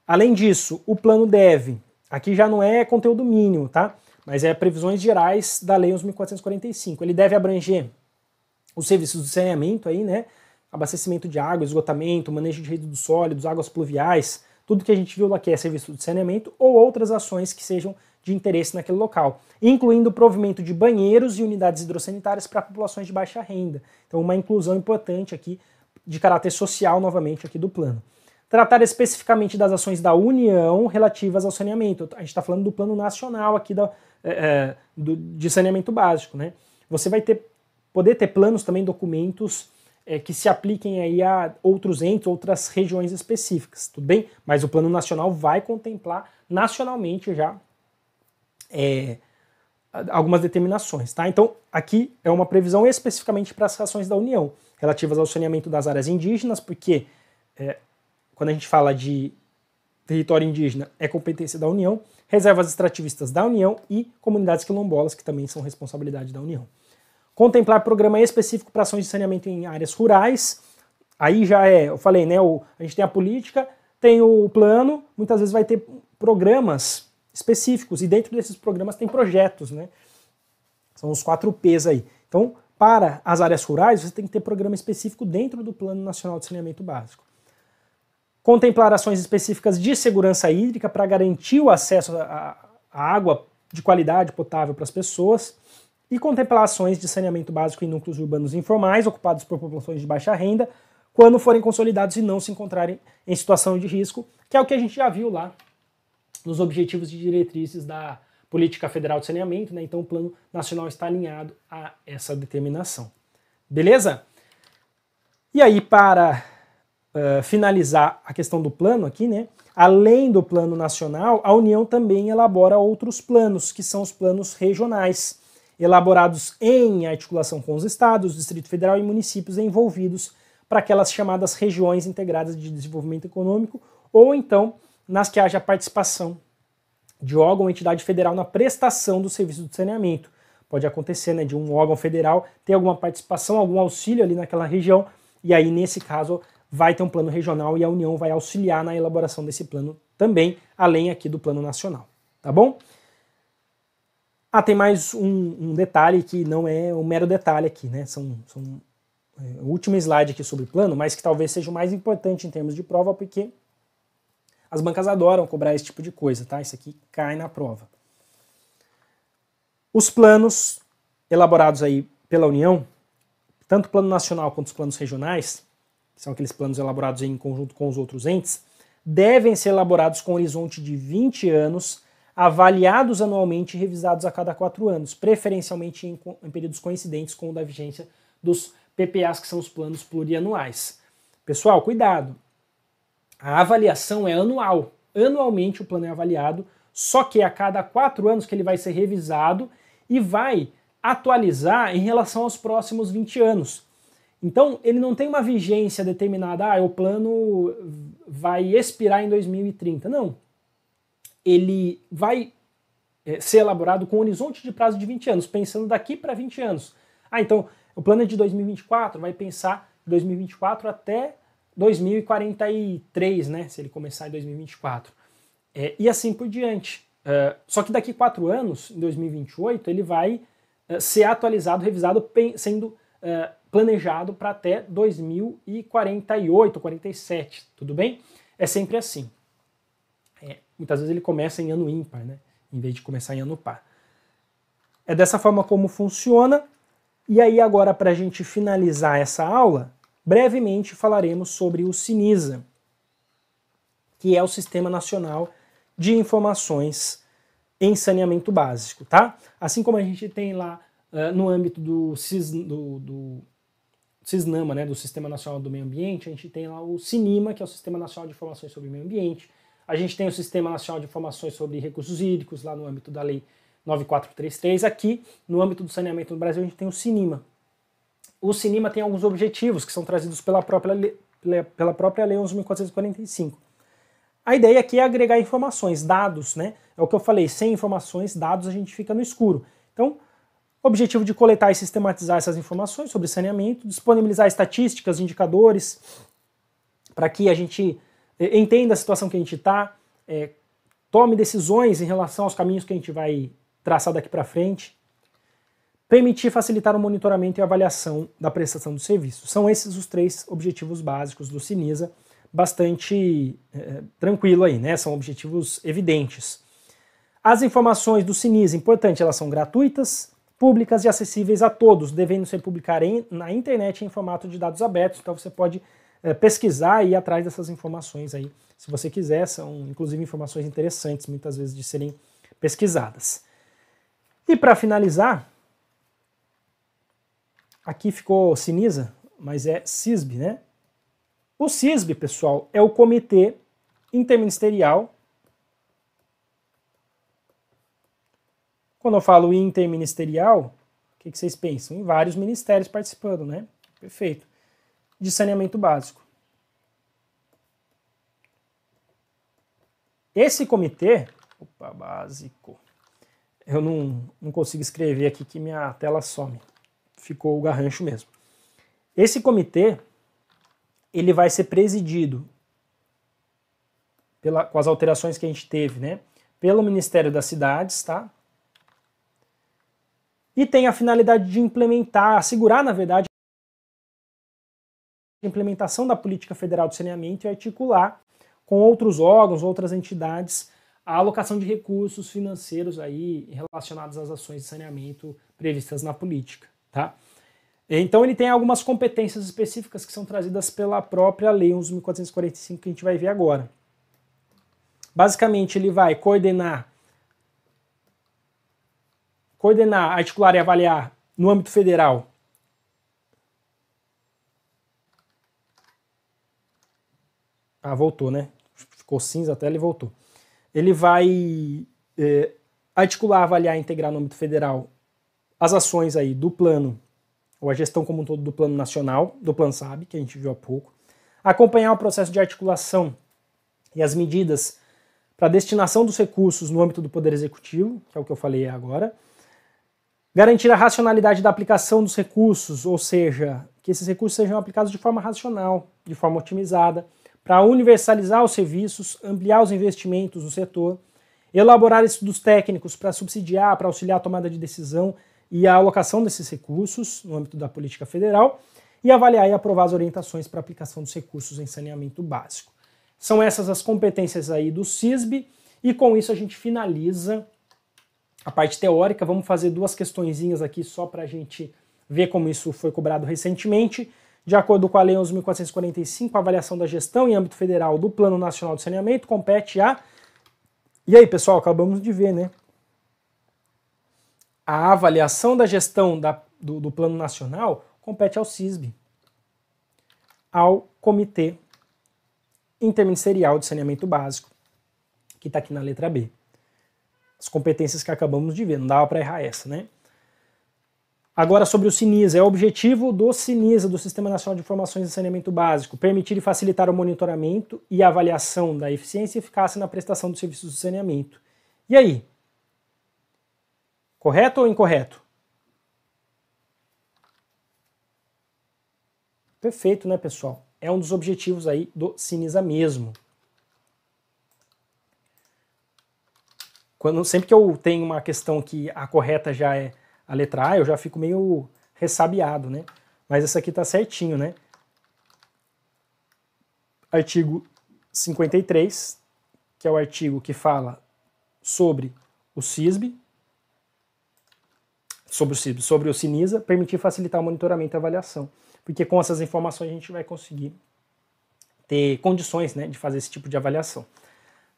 Além disso, o plano deve, aqui já não é conteúdo mínimo, tá? mas é previsões gerais da Lei 11.445. Ele deve abranger os serviços de saneamento aí, né? Abastecimento de água, esgotamento, manejo de resíduos sólidos, águas pluviais, tudo que a gente viu aqui é serviço de saneamento ou outras ações que sejam de interesse naquele local, incluindo o provimento de banheiros e unidades hidrossanitárias para populações de baixa renda. Então, uma inclusão importante aqui de caráter social, novamente, aqui do plano tratar especificamente das ações da União relativas ao saneamento. A gente está falando do Plano Nacional aqui da, é, é, do, de saneamento básico. Né? Você vai ter, poder ter planos também, documentos é, que se apliquem aí a outros entes, outras regiões específicas, tudo bem? Mas o plano nacional vai contemplar nacionalmente já é, algumas determinações, tá? Então, aqui é uma previsão especificamente para as ações da União, relativas ao saneamento das áreas indígenas, porque é, quando a gente fala de território indígena é competência da União, reservas extrativistas da União e comunidades quilombolas, que também são responsabilidade da União. Contemplar programa específico para ações de saneamento em áreas rurais. Aí já é, eu falei, né? O, a gente tem a política, tem o plano, muitas vezes vai ter programas específicos, e dentro desses programas tem projetos, né? São os quatro P's aí. Então, para as áreas rurais, você tem que ter programa específico dentro do Plano Nacional de Saneamento Básico contemplar ações específicas de segurança hídrica para garantir o acesso à água de qualidade potável para as pessoas e contemplar ações de saneamento básico em núcleos urbanos informais ocupados por populações de baixa renda quando forem consolidados e não se encontrarem em situação de risco, que é o que a gente já viu lá nos objetivos e diretrizes da Política Federal de Saneamento, né? Então o Plano Nacional está alinhado a essa determinação. Beleza? E aí, para eh, finalizar a questão do plano aqui, né? Além do plano nacional, a União também elabora outros planos, que são os planos regionais, elaborados em articulação com os estados, Distrito Federal e municípios envolvidos para aquelas chamadas regiões integradas de desenvolvimento econômico, ou então nas que haja participação de órgão ou entidade federal na prestação do serviço de saneamento. Pode acontecer, né, de um órgão federal ter alguma participação, algum auxílio ali naquela região, e aí nesse caso vai ter um plano regional e a União vai auxiliar na elaboração desse plano também, além aqui do plano nacional, tá bom? Ah, tem mais um, um detalhe que não é um mero detalhe aqui, né? São, são é, o último slide aqui sobre plano, mas que talvez seja o mais importante em termos de prova, porque as bancas adoram cobrar esse tipo de coisa, tá? Isso aqui cai na prova. Os planos elaborados aí pela União, tanto o plano nacional quanto os planos regionais, são aqueles planos elaborados em conjunto com os outros entes, devem ser elaborados com horizonte de 20 anos, avaliados anualmente e revisados a cada quatro anos, preferencialmente em, em períodos coincidentes com o da vigência dos PPAs, que são os planos plurianuais. Pessoal, cuidado! A avaliação é anual. Anualmente o plano é avaliado, só que a cada quatro anos que ele vai ser revisado e vai atualizar em relação aos próximos 20 anos. Então, ele não tem uma vigência determinada, ah, o plano vai expirar em 2030. Não. Ele vai é, ser elaborado com um horizonte de prazo de 20 anos, pensando daqui para 20 anos. Ah, então, o plano é de 2024, vai pensar de 2024 até 2043, né? Se ele começar em 2024. É, eh, e assim por diante. Uh, só que daqui quatro anos, em 2028, ele vai uh, ser atualizado, revisado, sendo uh, planejado para até 2048, 47, tudo bem? É sempre assim. É, muitas vezes ele começa em ano ímpar, né? Em vez de começar em ano par. É dessa forma como funciona. E aí agora para a gente finalizar essa aula, brevemente falaremos sobre o Sinisa, que é o Sistema Nacional de Informações em Saneamento Básico, tá? Assim como a gente tem lá uh, no âmbito do, CIS, do, do SISNAMA, né, do Sistema Nacional do Meio Ambiente, a gente tem lá o SINIMA, que é o Sistema Nacional de Informações sobre o Meio Ambiente. A gente tem o Sistema Nacional de Informações sobre Recursos Hídricos, lá no âmbito da Lei 9433. Aqui, no âmbito do saneamento no Brasil, a gente tem o SINIMA. O SINIMA tem alguns objetivos que são trazidos pela própria, pela própria Lei 11.445. A ideia aqui é agregar informações, dados, né? É o que eu falei, sem informações, dados, a gente fica no escuro. Então, objetivo de coletar e sistematizar essas informações sobre saneamento, disponibilizar estatísticas, indicadores, para que a gente eh, entenda a situação que a gente está, é, eh, tome decisões em relação aos caminhos que a gente vai traçar daqui para frente, permitir facilitar o monitoramento e avaliação da prestação do serviço. São esses os três objetivos básicos do Sinisa, bastante é, tranquilo aí, né? São objetivos evidentes. As informações do Sinisa, importante, elas são gratuitas, públicas e acessíveis a todos, devendo ser publicadas na internet em formato de dados abertos, então você pode é, pesquisar e ir atrás dessas informações aí, se você quiser, são inclusive informações interessantes muitas vezes de serem pesquisadas. E para finalizar, aqui ficou Sinisa, mas é CISB, né? O CISB, pessoal, é o Comitê Interministerial Quando eu falo interministerial, o que, que vocês pensam? Em vários ministérios participando, né? Perfeito. De saneamento básico. Esse comitê, opa, básico, eu não, não consigo escrever aqui que minha tela some, ficou o garrancho mesmo. Esse comitê, ele vai ser presidido pela, com as alterações que a gente teve, né? Pelo Ministério das Cidades, tá? e tem a finalidade de implementar, assegurar, na verdade, a implementação da política federal de saneamento e articular com outros órgãos, outras entidades, a alocação de recursos financeiros aí relacionados às ações de saneamento previstas na política, tá? Então ele tem algumas competências específicas que são trazidas pela própria Lei 11.445 que a gente vai ver agora. Basicamente ele vai coordenar coordenar, articular e avaliar no âmbito federal Ah, voltou, né? Ficou cinza até ele voltou. Ele vai é, articular, avaliar, integrar no âmbito federal as ações aí do plano, ou a gestão como um todo do plano nacional, do plano SAB, que a gente viu há pouco, acompanhar o processo de articulação e as medidas para destinação dos recursos no âmbito do Poder Executivo, que é o que eu falei agora, Garantir a racionalidade da aplicação dos recursos, ou seja, que esses recursos sejam aplicados de forma racional, de forma otimizada, para universalizar os serviços, ampliar os investimentos no setor, elaborar estudos técnicos para subsidiar, para auxiliar a tomada de decisão e a alocação desses recursos no âmbito da política federal e avaliar e aprovar as orientações para aplicação dos recursos em saneamento básico. São essas as competências aí do CISB e com isso a gente finaliza a parte teórica. Vamos fazer duas questõezinhas aqui só para a gente ver como isso foi cobrado recentemente. De acordo com a Lei 11.445, a avaliação da gestão em âmbito federal do Plano Nacional de Saneamento compete a. E aí, pessoal, acabamos de ver, né? A avaliação da gestão da, do, do Plano Nacional compete ao CISB, ao Comitê Interministerial de Saneamento Básico, que está aqui na letra B as competências que acabamos de ver, não dava para errar essa, né? Agora sobre o SINISA, é o objetivo do SINISA, do Sistema Nacional de Informações de Saneamento Básico, permitir e facilitar o monitoramento e avaliação da eficiência e eficácia na prestação dos serviços de saneamento. E aí? Correto ou incorreto? Perfeito, né, pessoal? É um dos objetivos aí do SINISA mesmo. Quando, sempre que eu tenho uma questão que a correta já é a letra A, eu já fico meio ressabiado, né? Mas essa aqui tá certinho, né? Artigo 53, que é o artigo que fala sobre o CISB, sobre o CISB, sobre o CINISA, permitir facilitar o monitoramento e avaliação. Porque com essas informações a gente vai conseguir ter condições né, de fazer esse tipo de avaliação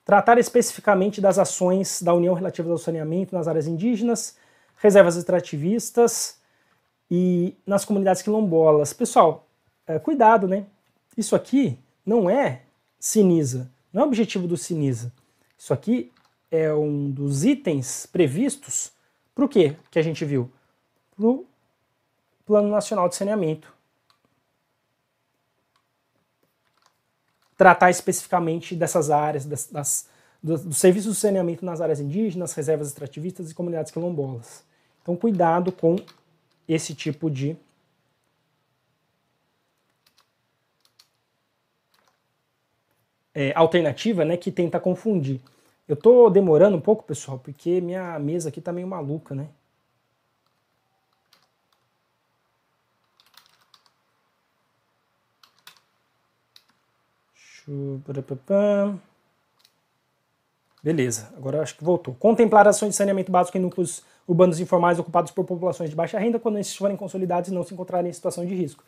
tratar especificamente das ações da União relativas ao saneamento nas áreas indígenas, reservas extrativistas e nas comunidades quilombolas. Pessoal, é, cuidado, né? Isso aqui não é Sinisa, não é o objetivo do Sinisa. Isso aqui é um dos itens previstos para o quê que a gente viu? Para o Plano Nacional de Saneamento, tratar especificamente dessas áreas, das, das dos do serviços de saneamento nas áreas indígenas, reservas extrativistas e comunidades quilombolas. Então, cuidado com esse tipo de é, alternativa, né, que tenta confundir. Eu tô demorando um pouco, pessoal, porque minha mesa aqui tá meio maluca, né? Beleza, agora acho que voltou. Contemplar ações de saneamento básico em núcleos urbanos informais ocupados por populações de baixa renda quando esses forem consolidados e não se encontrarem em situação de risco.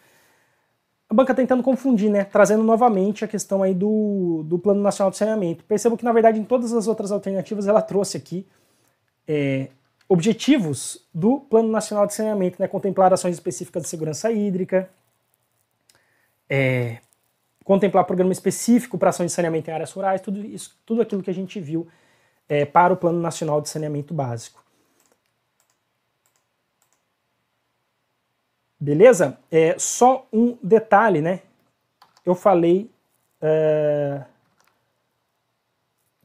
A banca tentando confundir, né? Trazendo novamente a questão aí do, do Plano Nacional de Saneamento. Percebo que, na verdade, em todas as outras alternativas, ela trouxe aqui é, objetivos do Plano Nacional de Saneamento, né? Contemplar ações específicas de segurança hídrica, é, contemplar programa específico para ação de saneamento em áreas rurais, tudo, isso, tudo aquilo que a gente viu é, para o Plano Nacional de Saneamento Básico. Beleza? É, só um detalhe, né? Eu falei é,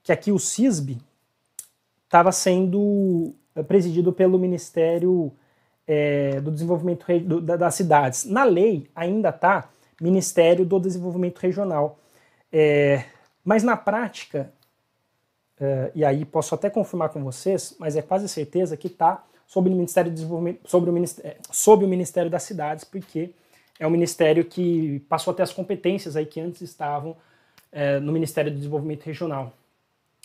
que aqui o CISB estava sendo é, presidido pelo Ministério é, do Desenvolvimento do, da, das Cidades. Na lei ainda está Ministério do Desenvolvimento Regional. É, mas na prática, é, e aí posso até confirmar com vocês, mas é quase certeza que está sob o Ministério do Desenvolvimento, sobre o Ministério, é, o Ministério das Cidades, porque é um ministério que passou até as competências aí que antes estavam é, no Ministério do Desenvolvimento Regional.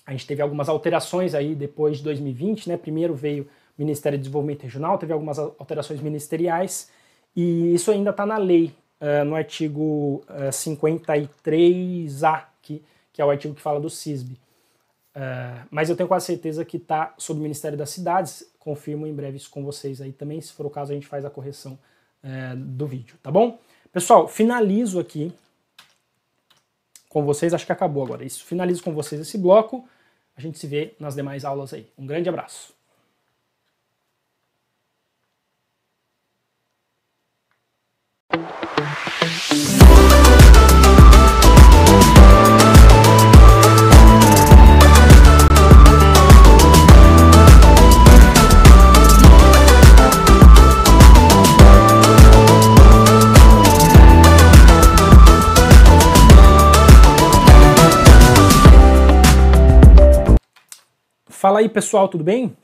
A gente teve algumas alterações aí depois de 2020, né? Primeiro veio o Ministério do Desenvolvimento Regional, teve algumas alterações ministeriais e isso ainda está na lei uh, no artigo é, uh, 53A, que, que é o artigo que fala do CISB. Uh, mas eu tenho quase certeza que está sob o Ministério das Cidades. Confirmo em breve isso com vocês aí também. Se for o caso, a gente faz a correção do vídeo, tá bom? Pessoal, finalizo aqui com vocês. Acho que acabou agora isso. Finalizo com vocês esse bloco. A gente se vê nas demais aulas aí. Um grande abraço. Fala aí pessoal, tudo bem?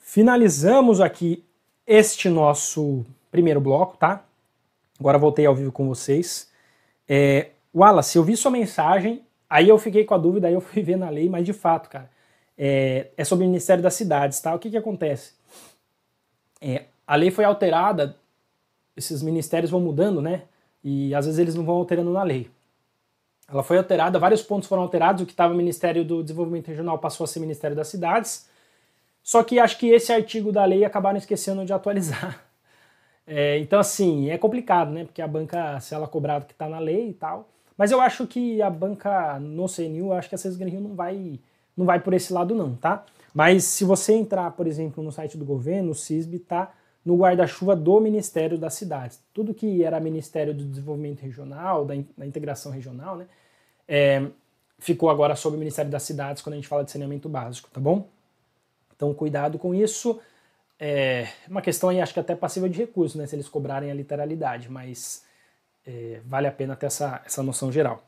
Finalizamos aqui este nosso primeiro bloco, tá? Agora voltei ao vivo com vocês. É, Wallace, eu vi sua mensagem, aí eu fiquei com a dúvida, aí eu fui ver na lei, mas de fato, cara, é, é sobre o Ministério das Cidades, tá? O que que acontece? É, a lei foi alterada, esses ministérios vão mudando, né? E às vezes eles não vão alterando na lei. Ela foi alterada, vários pontos foram alterados, o que estava Ministério do Desenvolvimento Regional passou a ser Ministério das Cidades. Só que acho que esse artigo da lei acabaram esquecendo de atualizar. É, então, assim, é complicado, né? Porque a banca, se ela cobrar o que está na lei e tal. Mas eu acho que a banca no CNU, acho que a César Rio não vai, não vai por esse lado, não, tá? Mas se você entrar, por exemplo, no site do governo, o CISB está no guarda-chuva do Ministério das Cidades. Tudo que era Ministério do Desenvolvimento Regional, da, da Integração Regional, né? É, ficou agora sob o Ministério das Cidades quando a gente fala de saneamento básico, tá bom? Então cuidado com isso. É uma questão aí, acho que até passível de recurso, né? Se eles cobrarem a literalidade, mas é, vale a pena ter essa, essa noção geral.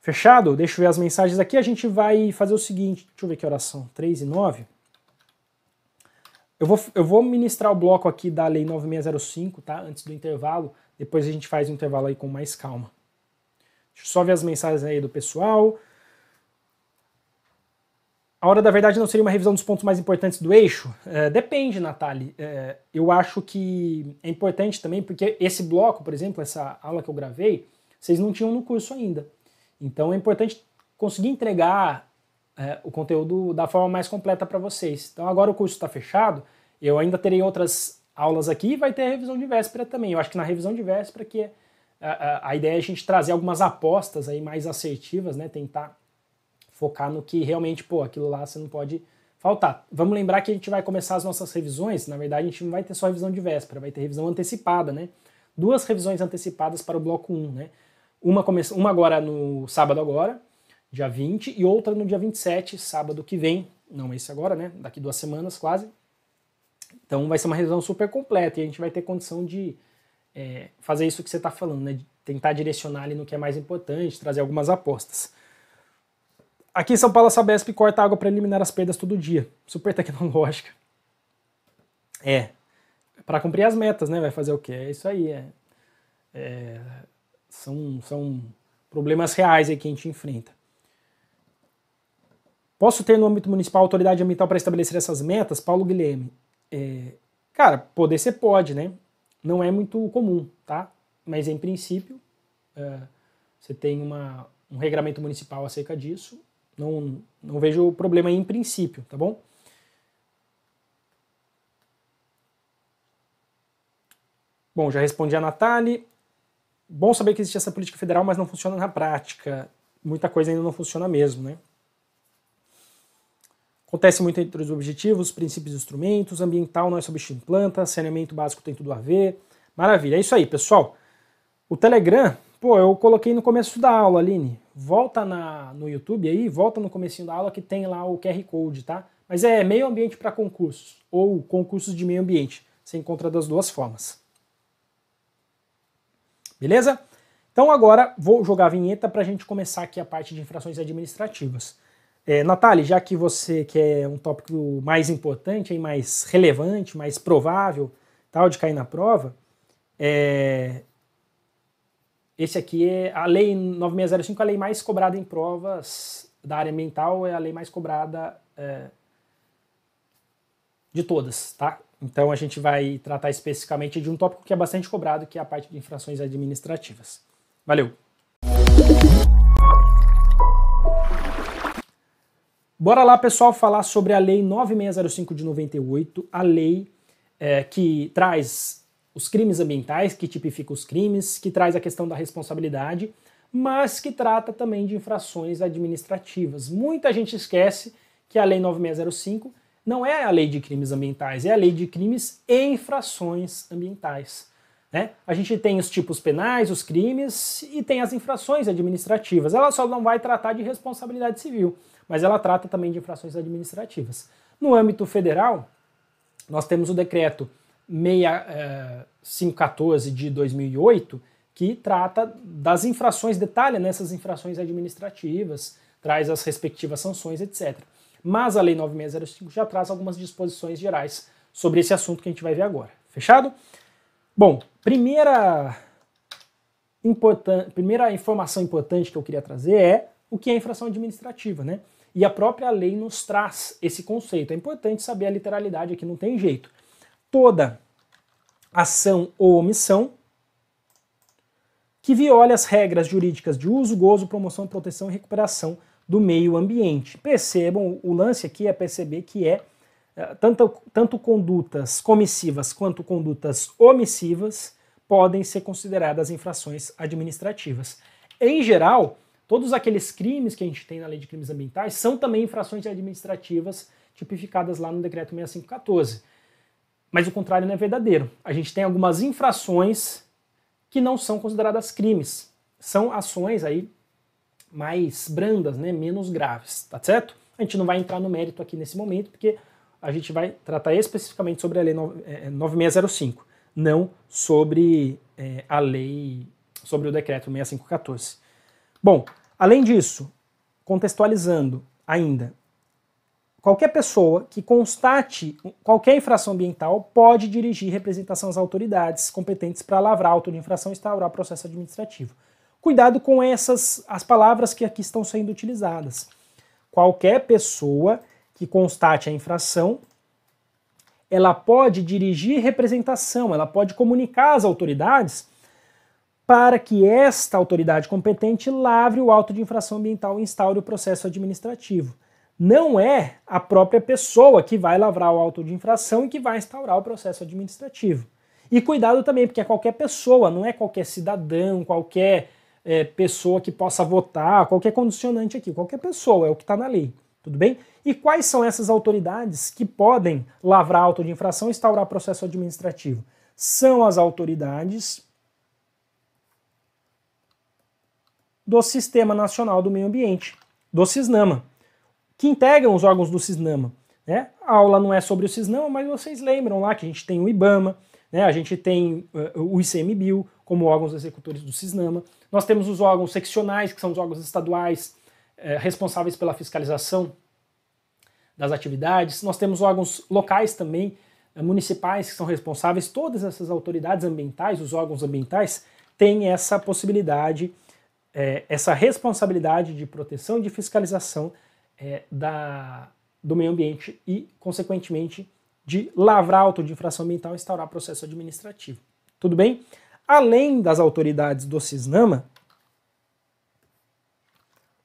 Fechado? Deixa eu ver as mensagens aqui. A gente vai fazer o seguinte: deixa eu ver que oração, 3 e 9. Eu vou, eu vou ministrar o bloco aqui da Lei 9605, tá? Antes do intervalo. Depois a gente faz o intervalo aí com mais calma. Deixa eu só ver as mensagens aí do pessoal. A hora da verdade não seria uma revisão dos pontos mais importantes do eixo? É, depende, Nathalie. É, eu acho que é importante também, porque esse bloco, por exemplo, essa aula que eu gravei, vocês não tinham no curso ainda. Então é importante conseguir entregar é, o conteúdo da forma mais completa para vocês. Então agora o curso está fechado, eu ainda terei outras aulas aqui e vai ter a revisão de véspera também. Eu acho que na revisão de véspera que a, a, a ideia é a gente trazer algumas apostas aí mais assertivas, né? Tentar focar no que realmente, pô, aquilo lá você não pode faltar. Vamos lembrar que a gente vai começar as nossas revisões, na verdade a gente não vai ter só revisão de véspera, vai ter revisão antecipada, né? Duas revisões antecipadas para o bloco 1, né? Uma, come... uma agora no sábado agora, dia 20, e outra no dia 27, sábado que vem, não esse agora, né? Daqui duas semanas quase, então vai ser uma revisão super completa e a gente vai ter condição de é, fazer isso que você está falando, né? De tentar direcionar ali no que é mais importante, trazer algumas apostas. Aqui em São Paulo, a Sabesp corta água para eliminar as perdas todo dia. Super tecnológica. É. Para cumprir as metas, né? Vai fazer o quê? É isso aí. É. é são, são problemas reais aí que a gente enfrenta. Posso ter no âmbito municipal autoridade ambiental para estabelecer essas metas? Paulo Guilherme. É, cara, poder você pode, né? Não é muito comum, tá? Mas em princípio, é, você tem uma, um regramento municipal acerca disso. Não, não vejo problema em princípio, tá bom? Bom, já respondi a Natali. Bom saber que existe essa política federal, mas não funciona na prática. Muita coisa ainda não funciona mesmo, né? Acontece muito entre os objetivos, princípios e instrumentos, ambiental não é substituir planta, saneamento básico tem tudo a ver. Maravilha, é isso aí, pessoal. O Telegram, pô, eu coloquei no começo da aula, Aline. Volta na, no YouTube aí, volta no comecinho da aula que tem lá o QR Code, tá? Mas é meio ambiente para concursos ou concursos de meio ambiente. Você encontra das duas formas. Beleza? Então agora vou jogar a vinheta para a gente começar aqui a parte de infrações administrativas. É, Natália, já que você quer é um tópico mais importante, mais relevante, mais provável, tal, de cair na prova, é, esse aqui é a lei 9605, a lei mais cobrada em provas da área ambiental, é a lei mais cobrada é, de todas, tá? Então a gente vai tratar especificamente de um tópico que é bastante cobrado, que é a parte de infrações administrativas. Valeu! Bora lá, pessoal, falar sobre a Lei 9605 de 98, a lei é, que traz os crimes ambientais, que tipifica os crimes, que traz a questão da responsabilidade, mas que trata também de infrações administrativas. Muita gente esquece que a Lei 9605 não é a lei de crimes ambientais, é a lei de crimes e infrações ambientais. Né? A gente tem os tipos penais, os crimes e tem as infrações administrativas. Ela só não vai tratar de responsabilidade civil mas ela trata também de infrações administrativas. No âmbito federal, nós temos o decreto 6514 eh, de 2008, que trata das infrações, detalha nessas infrações administrativas, traz as respectivas sanções, etc. Mas a Lei 9605 já traz algumas disposições gerais sobre esse assunto que a gente vai ver agora. Fechado? Bom, primeira, importan primeira informação importante que eu queria trazer é o que é infração administrativa, né? E a própria lei nos traz esse conceito. É importante saber a literalidade aqui, não tem jeito. Toda ação ou omissão que viole as regras jurídicas de uso, gozo, promoção, proteção e recuperação do meio ambiente. Percebam, o lance aqui é perceber que é eh, tanto, tanto condutas comissivas quanto condutas omissivas podem ser consideradas infrações administrativas. Em geral, Todos aqueles crimes que a gente tem na lei de crimes ambientais são também infrações administrativas tipificadas lá no decreto 6514. Mas o contrário não é verdadeiro. A gente tem algumas infrações que não são consideradas crimes. São ações aí mais brandas, né, menos graves, tá certo? A gente não vai entrar no mérito aqui nesse momento, porque a gente vai tratar especificamente sobre a lei 9605, eh, eh, não sobre é, a lei, sobre o decreto 6514. Bom, além disso, contextualizando ainda, qualquer pessoa que constate qualquer infração ambiental pode dirigir representação às autoridades competentes para lavrar auto de infração e instaurar processo administrativo. Cuidado com essas as palavras que aqui estão sendo utilizadas. Qualquer pessoa que constate a infração, ela pode dirigir representação, ela pode comunicar às autoridades para que esta autoridade competente lavre o auto de infração ambiental e instaure o processo administrativo. Não é a própria pessoa que vai lavrar o auto de infração e que vai instaurar o processo administrativo. E cuidado também, porque é qualquer pessoa, não é qualquer cidadão, qualquer é, pessoa que possa votar, qualquer condicionante aqui, qualquer pessoa, é o que está na lei, tudo bem? E quais são essas autoridades que podem lavrar auto de infração e instaurar processo administrativo? São as autoridades do Sistema Nacional do Meio Ambiente, do Cisnama, que integram os órgãos do Cisnama. Né? A aula não é sobre o Cisnama, mas vocês lembram lá que a gente tem o IBAMA, né? a gente tem uh, o ICMBio como órgãos executores do Cisnama, nós temos os órgãos seccionais, que são os órgãos estaduais eh, responsáveis pela fiscalização das atividades, nós temos órgãos locais também, eh, municipais, que são responsáveis, todas essas autoridades ambientais, os órgãos ambientais, têm essa possibilidade é, essa responsabilidade de proteção e de fiscalização é, da, do meio ambiente e, consequentemente, de lavrar auto de infração ambiental e instaurar processo administrativo. Tudo bem? Além das autoridades do CISNAMA,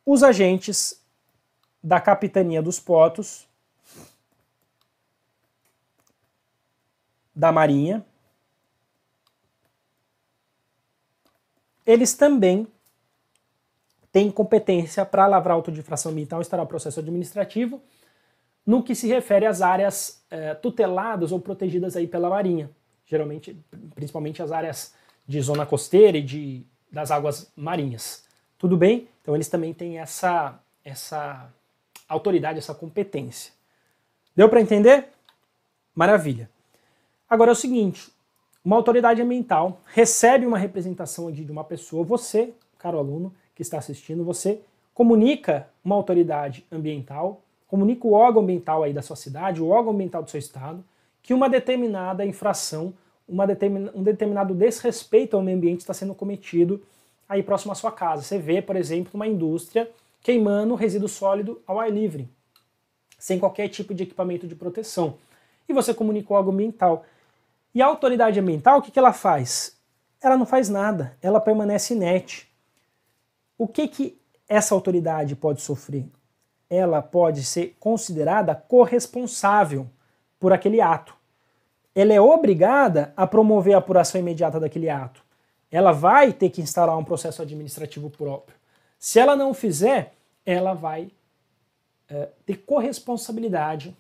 os agentes da Capitania dos Portos, da Marinha, eles também tem competência para lavrar auto de infração ambiental e instaurar processo administrativo no que se refere às áreas é, tuteladas ou protegidas aí pela Marinha, geralmente, principalmente as áreas de zona costeira e de, das águas marinhas. Tudo bem? Então eles também têm essa, essa autoridade, essa competência. Deu para entender? Maravilha. Agora é o seguinte, uma autoridade ambiental recebe uma representação de uma pessoa, você, caro aluno, que está assistindo, você comunica uma autoridade ambiental, comunica o órgão ambiental aí da sua cidade, o órgão ambiental do seu estado, que uma determinada infração, uma determin, um determinado desrespeito ao meio ambiente está sendo cometido aí próximo à sua casa. Você vê, por exemplo, uma indústria queimando resíduo sólido ao ar livre, sem qualquer tipo de equipamento de proteção. E você comunica o órgão ambiental. E a autoridade ambiental, o que, que ela faz? Ela não faz nada, ela permanece inerte. O que, que essa autoridade pode sofrer? Ela pode ser considerada corresponsável por aquele ato. Ela é obrigada a promover a apuração imediata daquele ato. Ela vai ter que instalar um processo administrativo próprio. Se ela não fizer, ela vai é, ter corresponsabilidade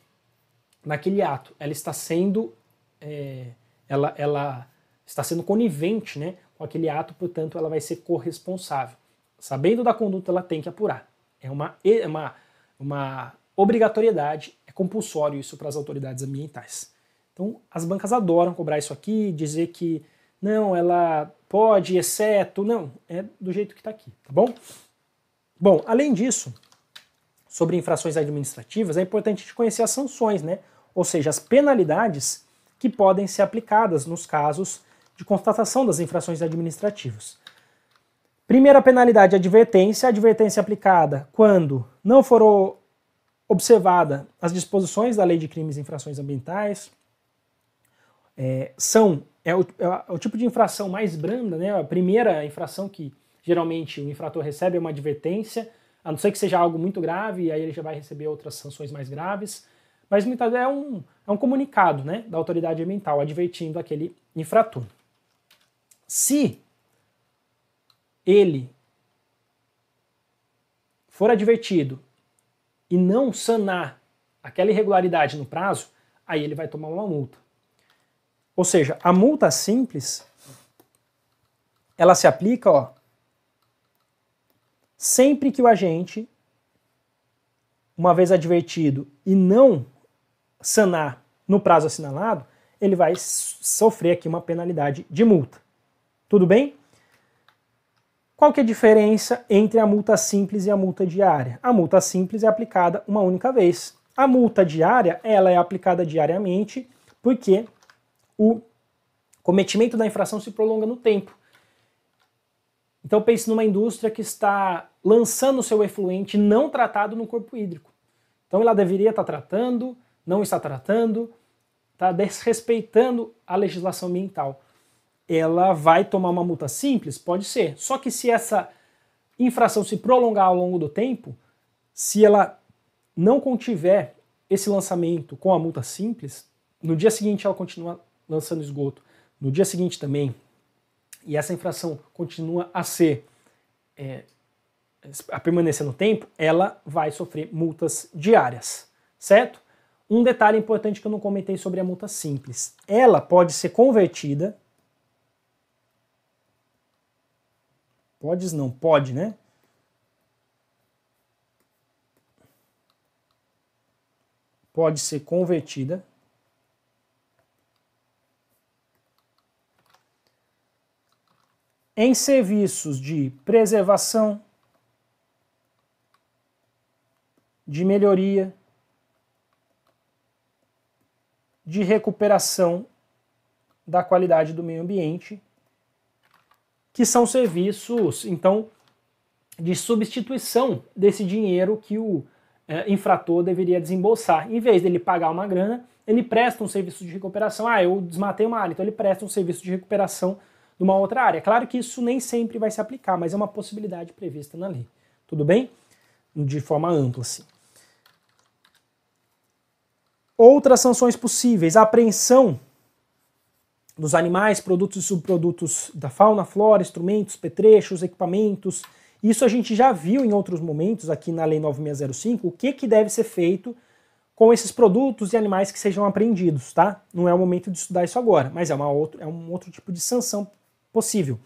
naquele ato. Ela está sendo, é, ela, ela está sendo conivente né, com aquele ato, portanto, ela vai ser corresponsável sabendo da conduta, ela tem que apurar. É uma, é uma, uma obrigatoriedade, é compulsório isso para as autoridades ambientais. Então, as bancas adoram cobrar isso aqui, dizer que não, ela pode, exceto, não, é do jeito que está aqui, tá bom? Bom, além disso, sobre infrações administrativas, é importante a gente conhecer as sanções, né? Ou seja, as penalidades que podem ser aplicadas nos casos de constatação das infrações administrativas. Primeira penalidade, advertência. Advertência aplicada quando não for observada as disposições da Lei de Crimes e Infrações Ambientais. É, são é o, é o, tipo de infração mais branda, né? A primeira infração que geralmente o infrator recebe é uma advertência, a não ser que seja algo muito grave, e aí ele já vai receber outras sanções mais graves. Mas muitas vezes é um, é um comunicado né, da autoridade ambiental advertindo aquele infrator. Se ele for advertido e não sanar aquela irregularidade no prazo, aí ele vai tomar uma multa. Ou seja, a multa simples ela se aplica, ó, sempre que o agente uma vez advertido e não sanar no prazo assinalado, ele vai sofrer aqui uma penalidade de multa. Tudo bem? Qual que é a diferença entre a multa simples e a multa diária? A multa simples é aplicada uma única vez. A multa diária, ela é aplicada diariamente porque o cometimento da infração se prolonga no tempo. Então pense numa indústria que está lançando seu efluente não tratado no corpo hídrico. Então ela deveria estar tratando, não está tratando, está desrespeitando a legislação ambiental ela vai tomar uma multa simples? Pode ser. Só que se essa infração se prolongar ao longo do tempo, se ela não contiver esse lançamento com a multa simples, no dia seguinte ela continua lançando esgoto, no dia seguinte também, e essa infração continua a ser é, a permanecer no tempo, ela vai sofrer multas diárias, certo? Um detalhe importante que eu não comentei sobre a multa simples. Ela pode ser convertida Podes não, pode, né? Pode ser convertida em serviços de preservação, de melhoria, de recuperação da qualidade do meio ambiente que são serviços, então, de substituição desse dinheiro que o é, infrator deveria desembolsar. Em vez dele pagar uma grana, ele presta um serviço de recuperação. Ah, eu desmatei uma área, então ele presta um serviço de recuperação de uma outra área. Claro que isso nem sempre vai se aplicar, mas é uma possibilidade prevista na lei. Tudo bem? De forma ampla, sim. Outras sanções possíveis: a apreensão dos animais, produtos e subprodutos da fauna, flora, instrumentos, petrechos, equipamentos. Isso a gente já viu em outros momentos aqui na Lei 9605, o que, que deve ser feito com esses produtos e animais que sejam apreendidos, tá? Não é o momento de estudar isso agora, mas é, uma outro, é um outro tipo de sanção possível.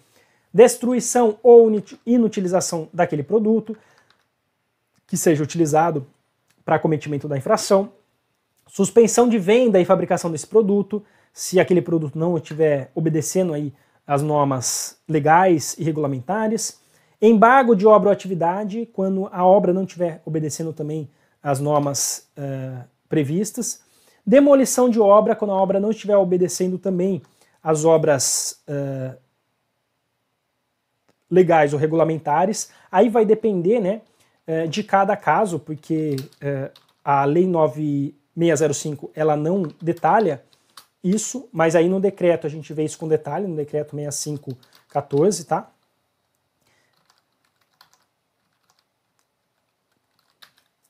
Destruição ou inutilização daquele produto que seja utilizado para cometimento da infração. Suspensão de venda e fabricação desse produto se aquele produto não estiver obedecendo aí as normas legais e regulamentares. Embargo de obra ou atividade, quando a obra não estiver obedecendo também as normas uh, previstas. Demolição de obra, quando a obra não estiver obedecendo também as obras uh, legais ou regulamentares. Aí vai depender né, eh, de cada caso, porque uh, a Lei 9605 ela não detalha isso, mas aí no decreto a gente vê isso com detalhe, no decreto 6514, tá?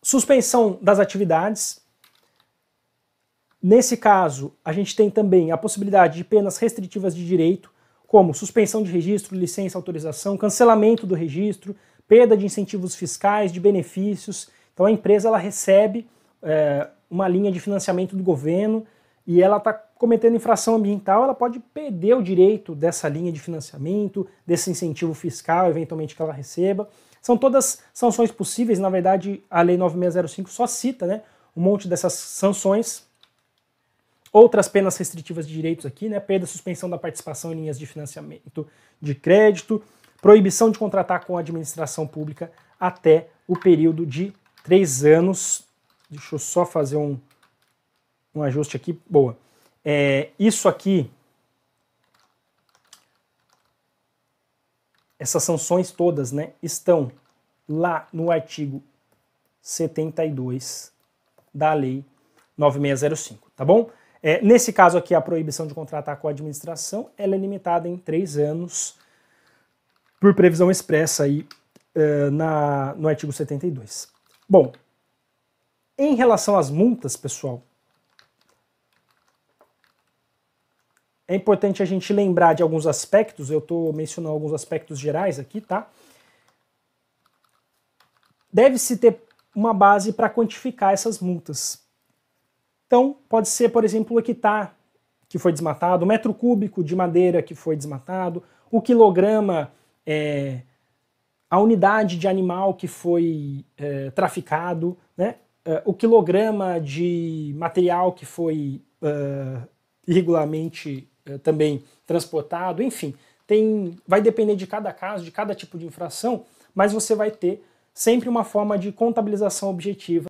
Suspensão das atividades. Nesse caso, a gente tem também a possibilidade de penas restritivas de direito, como suspensão de registro, licença, autorização, cancelamento do registro, perda de incentivos fiscais, de benefícios. Então a empresa ela recebe é, uma linha de financiamento do governo e ela está cometendo infração ambiental, ela pode perder o direito dessa linha de financiamento, desse incentivo fiscal, eventualmente que ela receba. São todas sanções possíveis, na verdade, a Lei 9605 só cita né, um monte dessas sanções. Outras penas restritivas de direitos aqui, né? Perda, suspensão da participação em linhas de financiamento de crédito, proibição de contratar com a administração pública até o período de três anos. Deixa eu só fazer um, um ajuste aqui. Boa é, isso aqui, essas sanções todas, né, estão lá no artigo 72 da Lei 9605, tá bom? É, nesse caso aqui, a proibição de contratar com a administração, ela é limitada em três anos, por previsão expressa aí uh, na, no artigo 72. Bom, em relação às multas, pessoal, é importante a gente lembrar de alguns aspectos, eu estou mencionando alguns aspectos gerais aqui, tá? Deve-se ter uma base para quantificar essas multas. Então, pode ser, por exemplo, o hectare que foi desmatado, o metro cúbico de madeira que foi desmatado, o quilograma, é, a unidade de animal que foi é, traficado, né? É, o quilograma de material que foi uh, irregularmente eh, também transportado, enfim, tem, vai depender de cada caso, de cada tipo de infração, mas você vai ter sempre uma forma de contabilização objetiva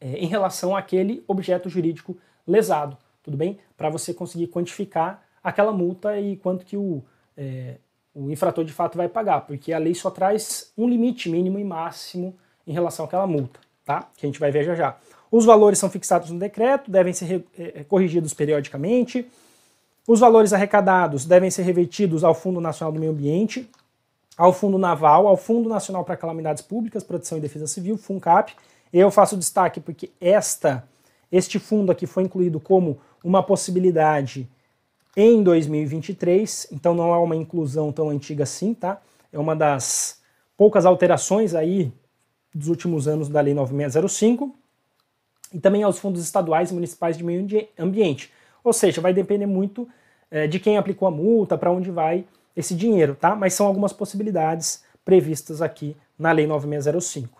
é, em relação àquele objeto jurídico lesado, tudo bem? Para você conseguir quantificar aquela multa e quanto que o, é, o infrator de fato vai pagar, porque a lei só traz um limite mínimo e máximo em relação àquela multa, tá? Que a gente vai ver já já. Os valores são fixados no decreto, devem ser corrigidos periodicamente. Os valores arrecadados devem ser revertidos ao Fundo Nacional do Meio Ambiente, ao Fundo Naval, ao Fundo Nacional para Calamidades Públicas, Proteção e Defesa Civil, FUNCAP. Eu faço destaque porque esta, este fundo aqui foi incluído como uma possibilidade em 2023, então não é uma inclusão tão antiga assim, tá? É uma das poucas alterações aí dos últimos anos da Lei 9605 e também aos fundos estaduais e municipais de meio ambiente. Ou seja, vai depender muito é, de quem aplicou a multa, para onde vai esse dinheiro, tá? Mas são algumas possibilidades previstas aqui na Lei 9605.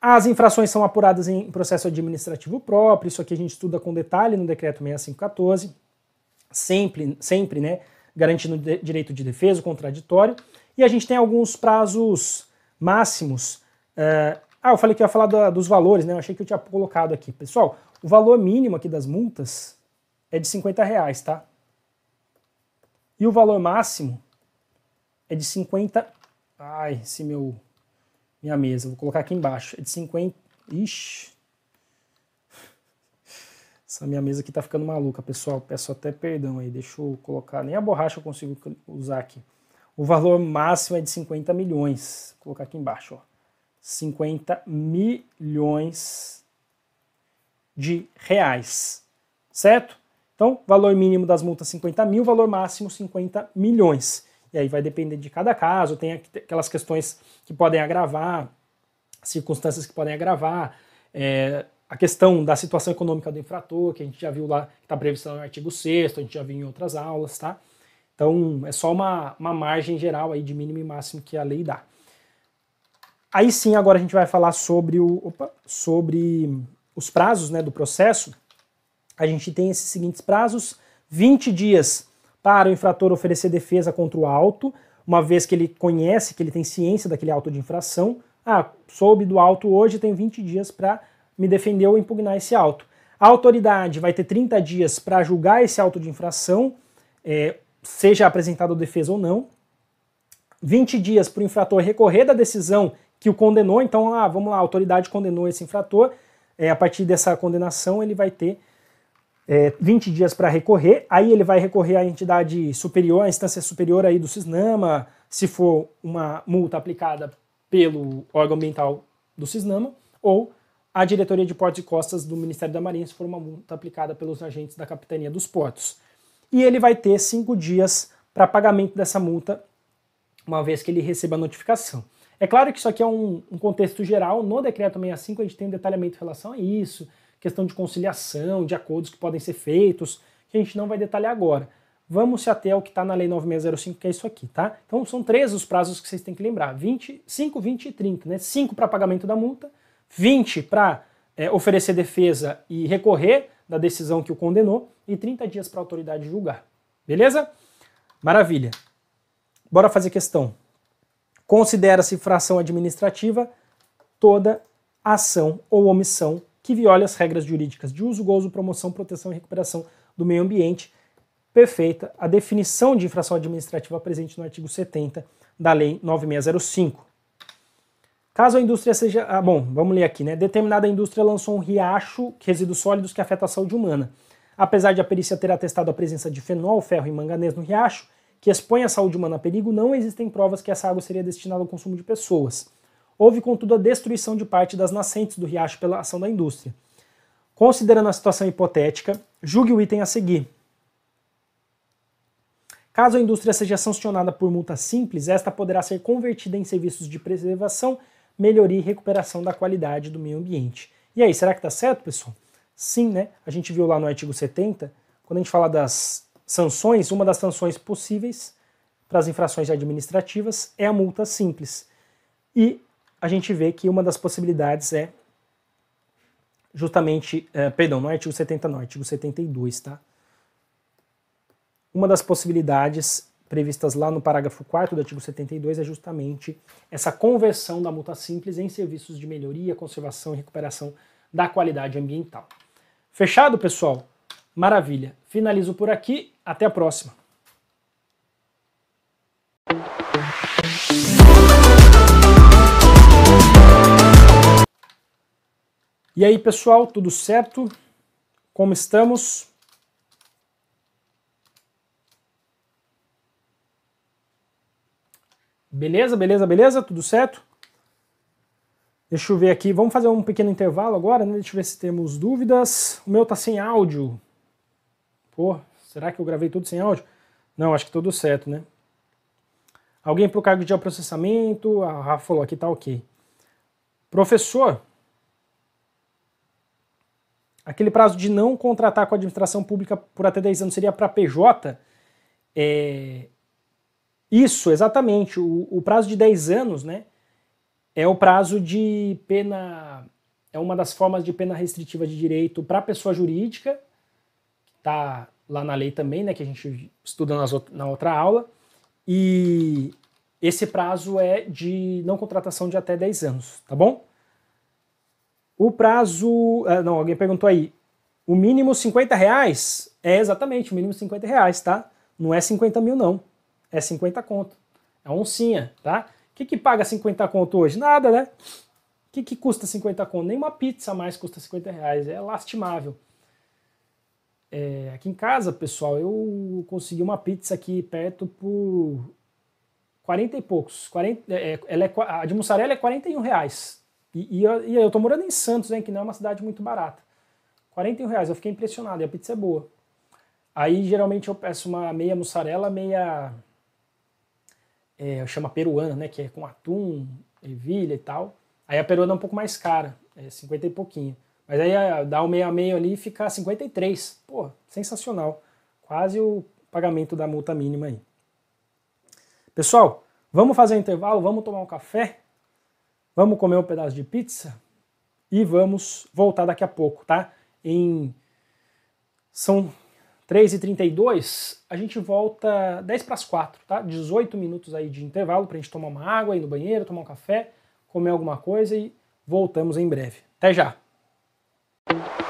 As infrações são apuradas em processo administrativo próprio, isso aqui a gente estuda com detalhe no decreto 6514, sempre, sempre, né, garantindo direito de defesa, contraditório, e a gente tem alguns prazos máximos. Uh, ah, eu falei que ia falar da, dos valores, né, eu achei que eu tinha colocado aqui. Pessoal, o valor mínimo aqui das multas é de 50 reais, tá? E o valor máximo é de 50... Ai, esse meu... Minha mesa, vou colocar aqui embaixo. É de 50... Ixi... Essa minha mesa aqui tá ficando maluca, pessoal. Peço até perdão aí. Deixa eu colocar. Nem a borracha eu consigo usar aqui. O valor máximo é de 50 milhões. Vou colocar aqui embaixo, ó. 50 milhões de reais, certo? Então, valor mínimo das multas 50 mil, valor máximo 50 milhões. E aí vai depender de cada caso, tem aquelas questões que podem agravar, circunstâncias que podem agravar, é, a questão da situação econômica do infrator, que a gente já viu lá, que está prevista no artigo 6 a gente já viu em outras aulas, tá? Então, é só uma, uma margem geral aí de mínimo e máximo que a lei dá. Aí sim, agora a gente vai falar sobre o, opa, sobre os prazos né, do processo, a gente tem esses seguintes prazos: 20 dias para o infrator oferecer defesa contra o auto, uma vez que ele conhece, que ele tem ciência daquele auto de infração. Ah, soube do auto hoje, tem 20 dias para me defender ou impugnar esse auto. A autoridade vai ter 30 dias para julgar esse auto de infração, é, seja apresentada defesa ou não. 20 dias para o infrator recorrer da decisão que o condenou, então, ah, vamos lá, a autoridade condenou esse infrator, é, a partir dessa condenação, ele vai ter é, 20 dias para recorrer, aí ele vai recorrer à entidade superior, à instância superior aí do Cisnama, se for uma multa aplicada pelo órgão ambiental do Cisnama, ou à diretoria de portos e costas do Ministério da Marinha, se for uma multa aplicada pelos agentes da Capitania dos Portos. E ele vai ter cinco dias para pagamento dessa multa, uma vez que ele receba a notificação. É claro que isso aqui é um, um, contexto geral, no decreto 65 a gente tem um detalhamento em relação a isso, questão de conciliação, de acordos que podem ser feitos, que a gente não vai detalhar agora. Vamos se o que está na Lei 9605, que é isso aqui, tá? Então são três os prazos que vocês têm que lembrar: 20, 5, 20 e 30, né? 5 para pagamento da multa, 20 para é, oferecer defesa e recorrer da decisão que o condenou, e 30 dias para a autoridade julgar. Beleza? Maravilha. Bora fazer questão. Considera-se fração administrativa toda ação ou omissão que viole as regras jurídicas de uso, gozo, promoção, proteção e recuperação do meio ambiente. Perfeita a definição de infração administrativa presente no artigo 70 da Lei 9605. Caso a indústria seja. Ah, bom, vamos ler aqui, né? Determinada indústria lançou um riacho de resíduos sólidos que afeta a saúde humana. Apesar de a perícia ter atestado a presença de fenol, ferro e manganês no riacho, que expõe a saúde humana a perigo, não existem provas que essa água seria destinada ao consumo de pessoas. Houve, contudo, a destruição de parte das nascentes do riacho pela ação da indústria. Considerando a situação hipotética, julgue o item a seguir. Caso a indústria seja sancionada por multa simples, esta poderá ser convertida em serviços de preservação, melhoria e recuperação da qualidade do meio ambiente. E aí, será que está certo, pessoal? Sim, né? A gente viu lá no artigo 70, quando a gente fala das sanções, uma das sanções possíveis para as infrações administrativas é a multa simples. E a gente vê que uma das possibilidades é justamente, é, perdão, não é artigo 70, não, é artigo 72, tá? Uma das possibilidades previstas lá no parágrafo 4 do artigo 72 é justamente essa conversão da multa simples em serviços de melhoria, conservação e recuperação da qualidade ambiental. Fechado, pessoal? Maravilha. Finalizo por aqui. Até a próxima. E aí, pessoal, tudo certo? Como estamos? Beleza, beleza, beleza? Tudo certo? Deixa eu ver aqui, vamos fazer um pequeno intervalo agora, né? Deixa eu ver se temos dúvidas. O meu tá sem áudio, Pô, será que eu gravei tudo sem áudio? Não, acho que tudo certo, né? Alguém para o cargo de processamento, a Rafa falou aqui tá ok. Professor, aquele prazo de não contratar com a administração pública por até 10 anos seria para PJ? É... Isso, exatamente. O, o, prazo de 10 anos, né? É o prazo de pena. É uma das formas de pena restritiva de direito para pessoa jurídica tá lá na lei também, né, que a gente estuda nas, na outra aula. E esse prazo é de não contratação de até 10 anos, tá bom? O prazo. Ah, não, alguém perguntou aí. O mínimo 50 reais? É exatamente, o mínimo 50 reais, tá? Não é 50 mil, não. É 50 conto. É oncinha, tá? O que, que paga 50 conto hoje? Nada, né? O que, que custa 50 conto? Nem uma pizza mais custa 50 reais. É lastimável. É, aqui em casa, pessoal, eu consegui uma pizza aqui perto por 40 e poucos. 40, é, é, ela é, a de mussarela é 41 reais. E, e, eu, e eu tô morando em Santos, hein né, que não é uma cidade muito barata. 41 reais, eu fiquei impressionado, e a pizza é boa. Aí geralmente eu peço uma meia mussarela, meia. É, chama peruana, né? Que é com atum, ervilha e tal. Aí a peruana é um pouco mais cara, é 50 e pouquinho. Mas aí ah, dá o meio a meio ali e fica 53. Pô, sensacional. Quase o pagamento da multa mínima aí. Pessoal, vamos fazer um intervalo, vamos tomar um café, vamos comer um pedaço de pizza e vamos voltar daqui a pouco, tá? Em são 3h32, a gente volta 10 para as 4, tá? 18 minutos aí de intervalo para a gente tomar uma água, ir no banheiro, tomar um café, comer alguma coisa e voltamos em breve. Até já! Thank you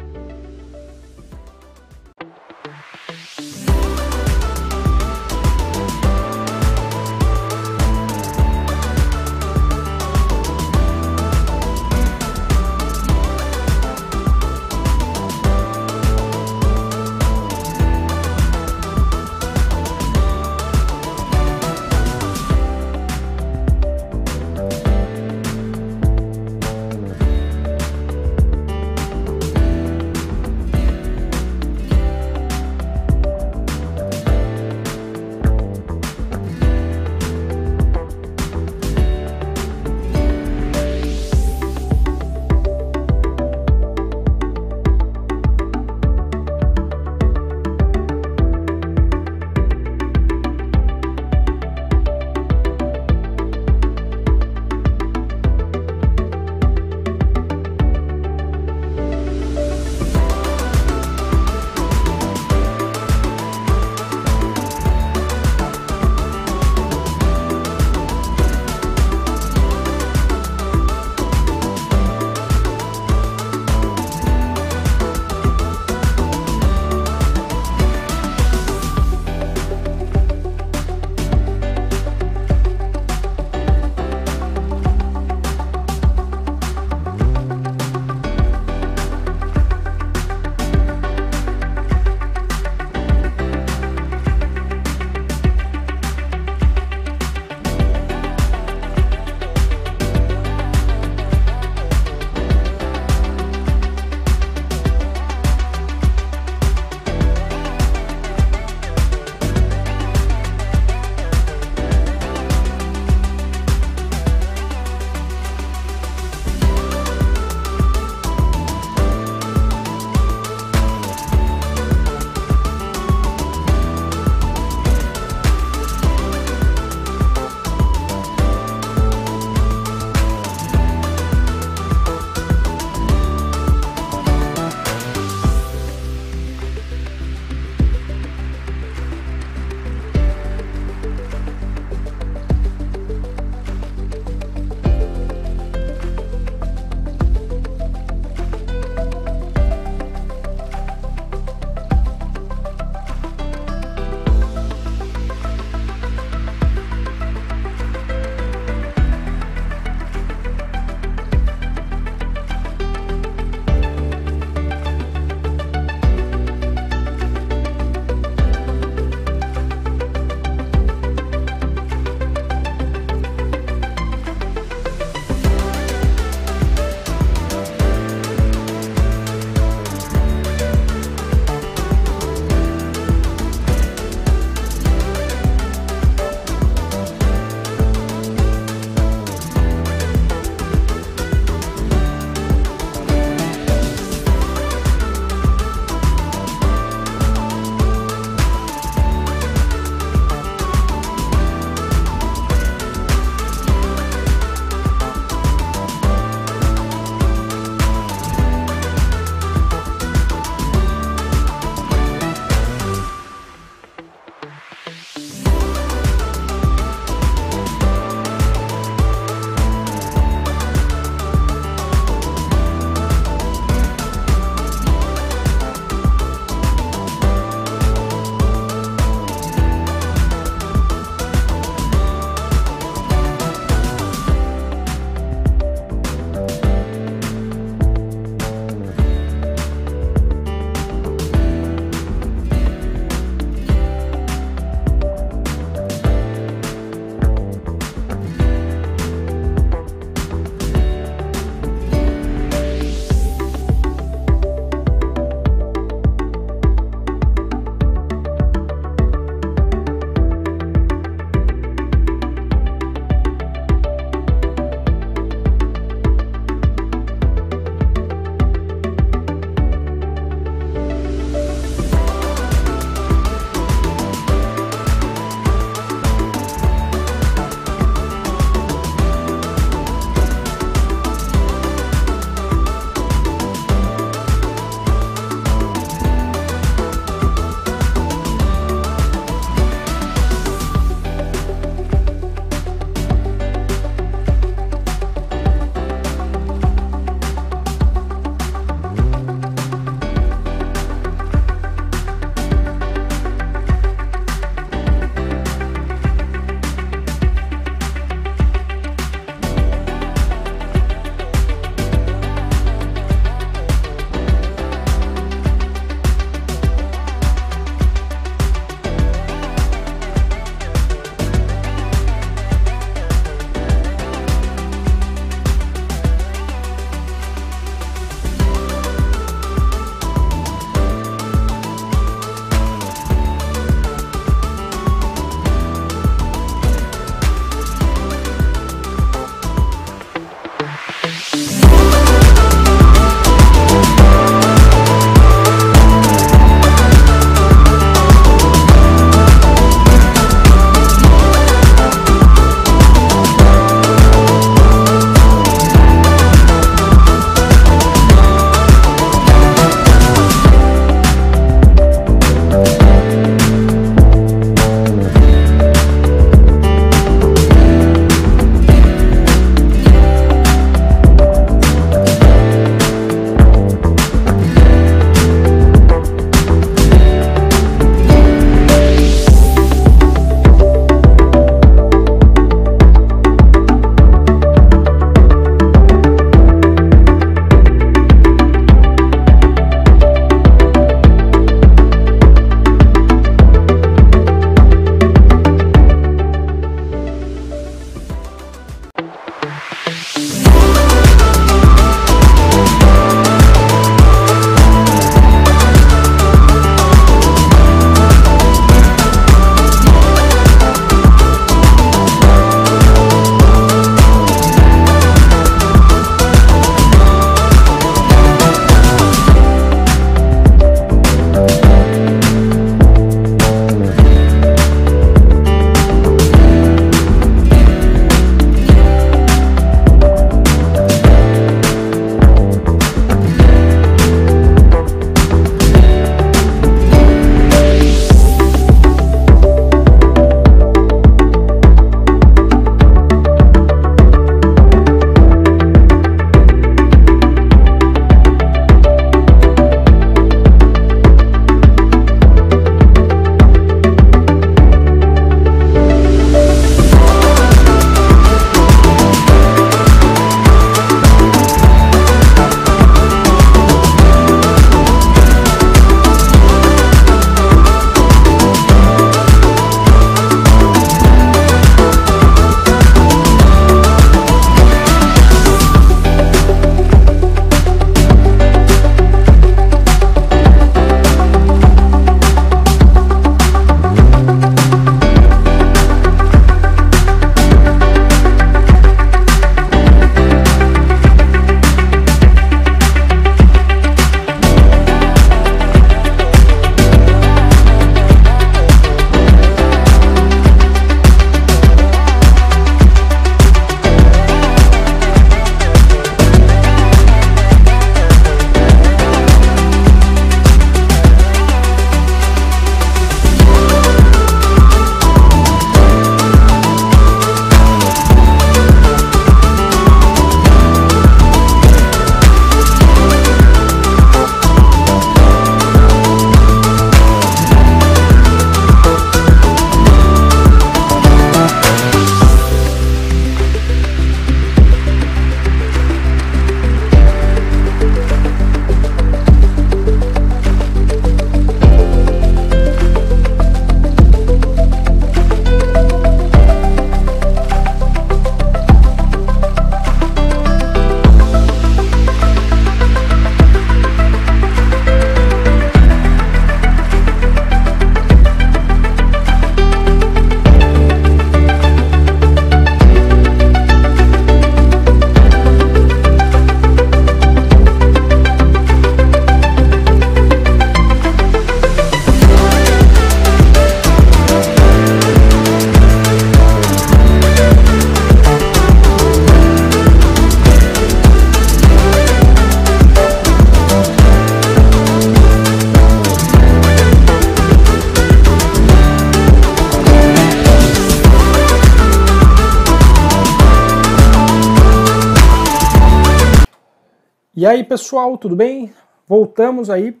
pessoal, tudo bem? Voltamos aí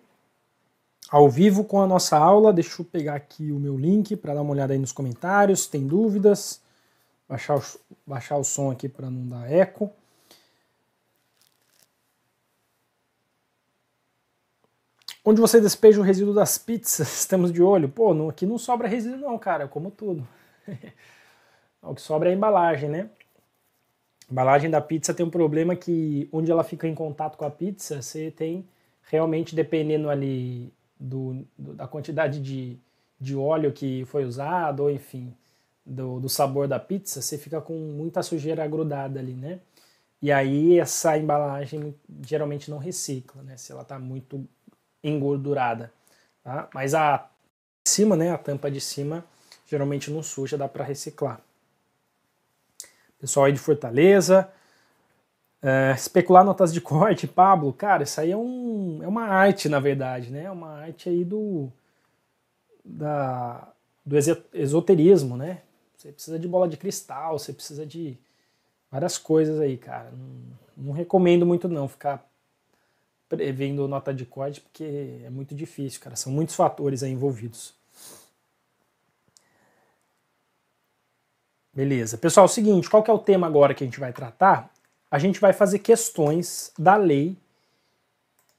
ao vivo com a nossa aula. Deixa eu pegar aqui o meu link para dar uma olhada aí nos comentários, tem dúvidas. Baixar o, baixar o som aqui para não dar eco. Onde você despeja o resíduo das pizzas? Estamos de olho. Pô, não, aqui não sobra resíduo não, cara, eu como tudo. o que sobra é a embalagem, né? embalagem da pizza tem um problema que onde ela fica em contato com a pizza, você tem realmente dependendo ali do, do da quantidade de, de óleo que foi usado, ou enfim, do, do sabor da pizza, você fica com muita sujeira grudada ali, né? E aí essa embalagem geralmente não recicla, né? Se ela está muito engordurada. Tá? Mas a cima, né? A tampa de cima geralmente não suja, dá para reciclar pessoal aí de Fortaleza. É, especular notas de corte, Pablo, cara, isso aí é, um, é uma arte, na verdade, né? É uma arte aí do, da, do esoterismo, né? Você precisa de bola de cristal, você precisa de várias coisas aí, cara. Não, não recomendo muito não ficar prevendo nota de corte, porque é muito difícil, cara. São muitos fatores aí envolvidos. Beleza. Pessoal, é o seguinte, qual que é o tema agora que a gente vai tratar? A gente vai fazer questões da lei...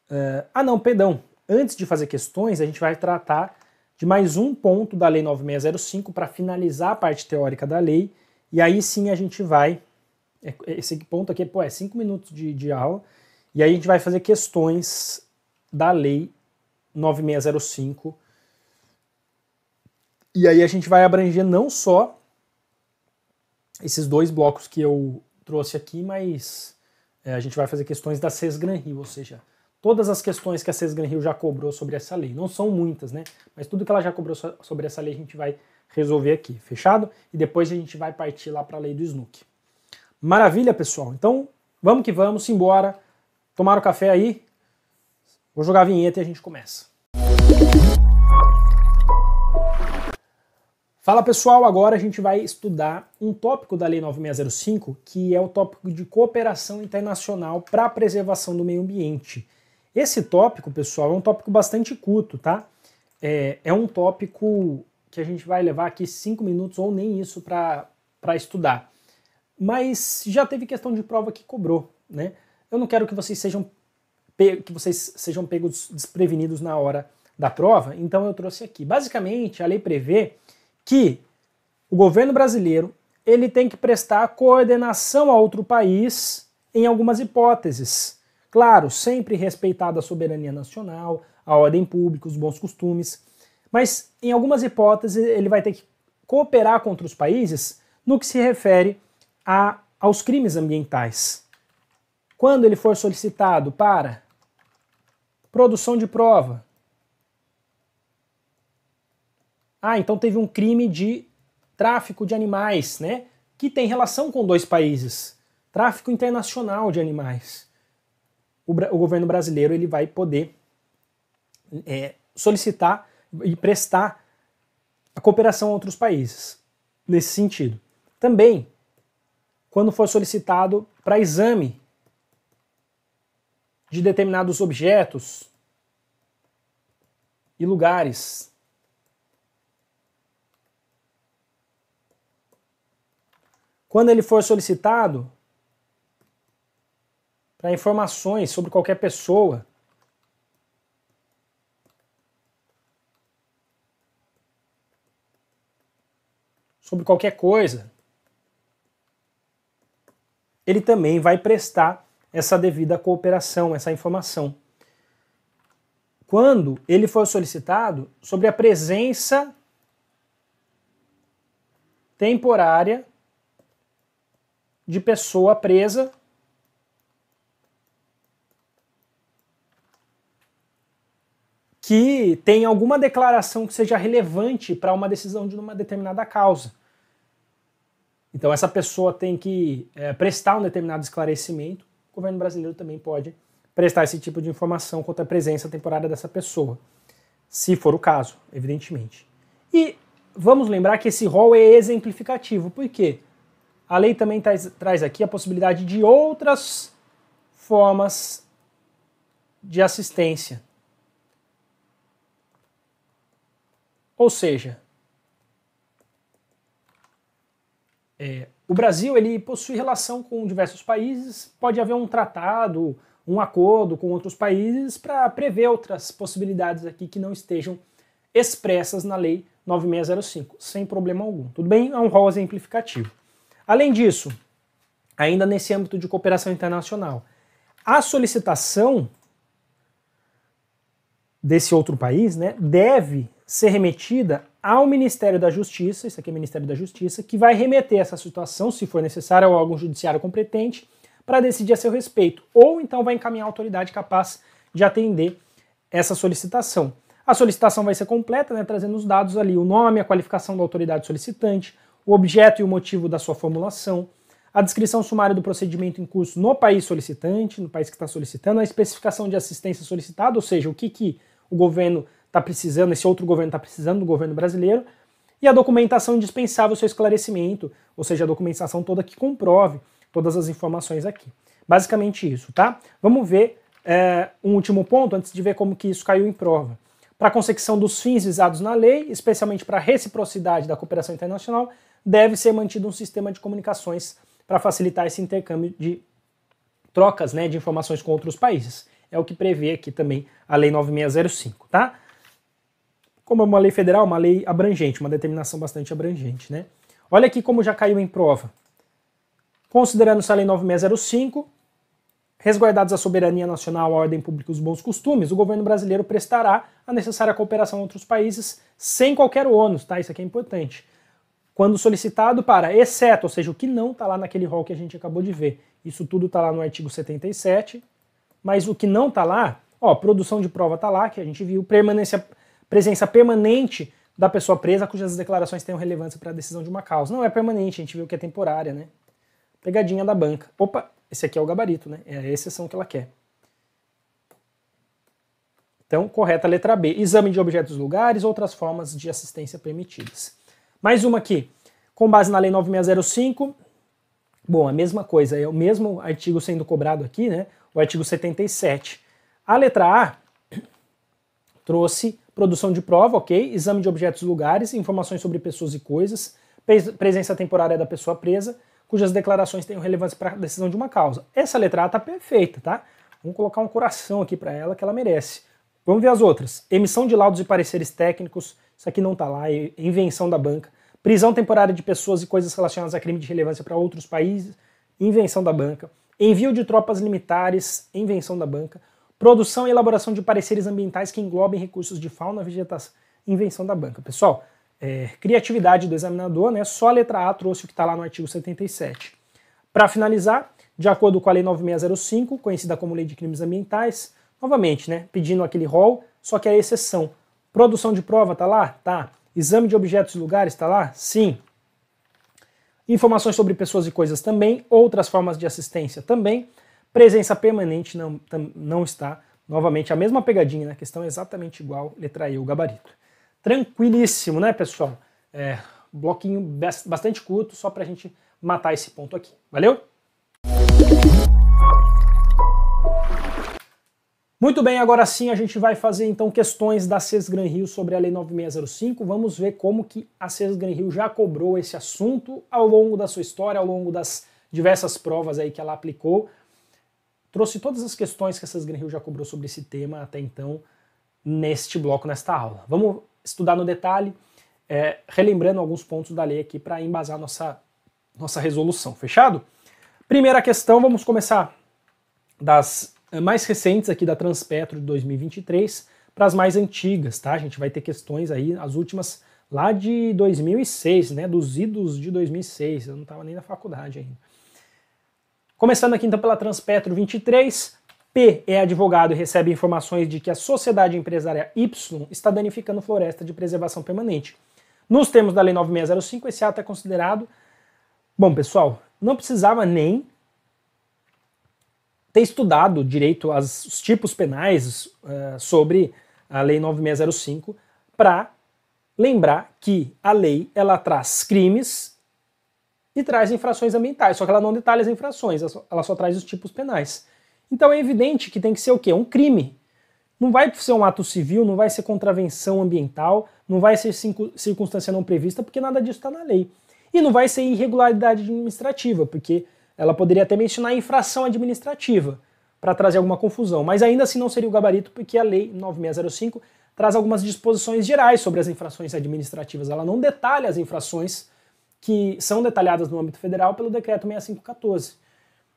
Uh, ah não, perdão. Antes de fazer questões, a gente vai tratar de mais um ponto da Lei 9605 para finalizar a parte teórica da lei. E aí sim a gente vai... É, esse ponto aqui pô, é cinco minutos de, de aula. E aí a gente vai fazer questões da Lei 9605 e aí a gente vai abranger não só esses dois blocos que eu trouxe aqui, mas é, a gente vai fazer questões da SES Rio, ou seja, todas as questões que a SES Rio já cobrou sobre essa lei. Não são muitas, né? Mas tudo que ela já cobrou so sobre essa lei a gente vai resolver aqui, fechado? E depois a gente vai partir lá para a lei do SNUC. Maravilha, pessoal. Então, vamos que vamos, embora. Tomar o café aí. Vou jogar a vinheta e a gente começa. Música Fala pessoal, agora a gente vai estudar um tópico da Lei 9605, que é o tópico de cooperação internacional para a preservação do meio ambiente. Esse tópico, pessoal, é um tópico bastante curto, tá? É, é um tópico que a gente vai levar aqui cinco minutos ou nem isso para estudar. Mas já teve questão de prova que cobrou, né? Eu não quero que vocês sejam que vocês sejam pegos desprevenidos na hora da prova, então eu trouxe aqui. Basicamente, a lei prevê que o governo brasileiro ele tem que prestar coordenação a outro país em algumas hipóteses. Claro, sempre respeitada a soberania nacional, a ordem pública, os bons costumes, mas em algumas hipóteses ele vai ter que cooperar contra os países no que se refere a, aos crimes ambientais. Quando ele for solicitado para produção de prova, Ah, então teve um crime de tráfico de animais, né? Que tem relação com dois países. Tráfico internacional de animais. O, o governo brasileiro ele vai poder é, solicitar e prestar a cooperação a outros países nesse sentido. Também, quando for solicitado para exame de determinados objetos e lugares quando ele for solicitado para informações sobre qualquer pessoa, sobre qualquer coisa, ele também vai prestar essa devida cooperação, essa informação. Quando ele for solicitado sobre a presença temporária de pessoa presa que tem alguma declaração que seja relevante para uma decisão de uma determinada causa. Então, essa pessoa tem que é, prestar um determinado esclarecimento. O governo brasileiro também pode prestar esse tipo de informação quanto à presença temporária dessa pessoa, se for o caso, evidentemente. E vamos lembrar que esse rol é exemplificativo, por quê? A lei também traz, traz aqui a possibilidade de outras formas de assistência. Ou seja, é, o Brasil ele possui relação com diversos países, pode haver um tratado, um acordo com outros países para prever outras possibilidades aqui que não estejam expressas na Lei 9605, sem problema algum. Tudo bem? É um rol exemplificativo. Além disso, ainda nesse âmbito de cooperação internacional, a solicitação desse outro país né, deve ser remetida ao Ministério da Justiça, isso aqui é o Ministério da Justiça, que vai remeter essa situação, se for necessário, ao órgão judiciário competente para decidir a seu respeito, ou então vai encaminhar a autoridade capaz de atender essa solicitação. A solicitação vai ser completa, né, trazendo os dados ali, o nome, a qualificação da autoridade solicitante, o objeto e o motivo da sua formulação, a descrição sumária do procedimento em curso no país solicitante, no país que está solicitando, a especificação de assistência solicitada, ou seja, o que, que o governo está precisando, esse outro governo está precisando do governo brasileiro, e a documentação indispensável ao seu esclarecimento, ou seja, a documentação toda que comprove todas as informações aqui. Basicamente isso, tá? Vamos ver é, um último ponto antes de ver como que isso caiu em prova. Para a consecução dos fins visados na lei, especialmente para a reciprocidade da cooperação internacional deve ser mantido um sistema de comunicações para facilitar esse intercâmbio de trocas né, de informações com outros países. É o que prevê aqui também a Lei 9605, tá? Como é uma lei federal, uma lei abrangente, uma determinação bastante abrangente, né? Olha aqui como já caiu em prova. Considerando-se a Lei 9605, resguardados a soberania nacional, a ordem pública e os bons costumes, o governo brasileiro prestará a necessária cooperação a outros países sem qualquer ônus, tá? Isso aqui é importante quando solicitado para, exceto, ou seja, o que não está lá naquele rol que a gente acabou de ver. Isso tudo está lá no artigo 77, mas o que não está lá, ó, produção de prova está lá, que a gente viu, permanência, presença permanente da pessoa presa cujas declarações tenham relevância para a decisão de uma causa. Não é permanente, a gente viu que é temporária, né? Pegadinha da banca. Opa, esse aqui é o gabarito, né? É a exceção que ela quer. Então, correta a letra B. Exame de objetos, lugares, outras formas de assistência permitidas. Mais uma aqui. Com base na Lei 9605, bom, a mesma coisa, é o mesmo artigo sendo cobrado aqui, né? O artigo 77. A letra A trouxe produção de prova, ok? Exame de objetos e lugares, informações sobre pessoas e coisas, presença temporária da pessoa presa, cujas declarações tenham relevância para a decisão de uma causa. Essa letra A está perfeita, tá? Vamos colocar um coração aqui para ela que ela merece. Vamos ver as outras. Emissão de laudos e pareceres técnicos, isso aqui não está lá, é invenção da banca. Prisão temporária de pessoas e coisas relacionadas a crime de relevância para outros países, invenção da banca. Envio de tropas limitares, invenção da banca. Produção e elaboração de pareceres ambientais que englobem recursos de fauna, vegetação, invenção da banca. Pessoal, é, criatividade do examinador, né? Só a letra A trouxe o que está lá no artigo 77. Para finalizar, de acordo com a Lei 9605, conhecida como Lei de Crimes Ambientais, novamente, né, pedindo aquele rol, só que é exceção. Produção de prova está lá? Tá. Exame de objetos e lugares está lá? Sim. Informações sobre pessoas e coisas também. Outras formas de assistência também. Presença permanente não, não está. Novamente, a mesma pegadinha, na né? questão exatamente igual, letra E, o gabarito. Tranquilíssimo, né, pessoal? É, bloquinho bastante curto, só para a gente matar esse ponto aqui. Valeu? Muito bem, agora sim a gente vai fazer então questões da CES Gran Rio sobre a Lei 9605. Vamos ver como que a CES Gran Rio já cobrou esse assunto ao longo da sua história, ao longo das diversas provas aí que ela aplicou. Trouxe todas as questões que a CES Gran Rio já cobrou sobre esse tema até então neste bloco, nesta aula. Vamos estudar no detalhe, é, relembrando alguns pontos da lei aqui para embasar nossa, nossa resolução, fechado? Primeira questão, vamos começar das eh, mais recentes aqui da Transpetro de 2023 para as mais antigas, tá? A gente vai ter questões aí, as últimas lá de 2006, né? Dos idos de 2006, eu não estava nem na faculdade ainda. Começando aqui então pela Transpetro 23, P é advogado e recebe informações de que a sociedade empresária Y está danificando floresta de preservação permanente. Nos termos da Lei 9605, esse ato é considerado. Bom, pessoal, não precisava nem ter estudado direito aos tipos penais uh, sobre a Lei 9605 para lembrar que a lei ela traz crimes e traz infrações ambientais, só que ela não detalha as infrações, ela só, ela só traz os tipos penais. Então é evidente que tem que ser o quê? Um crime. Não vai ser um ato civil, não vai ser contravenção ambiental, não vai ser circunstância não prevista, porque nada disso está na lei. E não vai ser irregularidade administrativa, porque ela poderia até mencionar infração administrativa para trazer alguma confusão, mas ainda assim não seria o gabarito porque a lei 9605 traz algumas disposições gerais sobre as infrações administrativas. Ela não detalha as infrações que são detalhadas no âmbito federal pelo decreto 6514.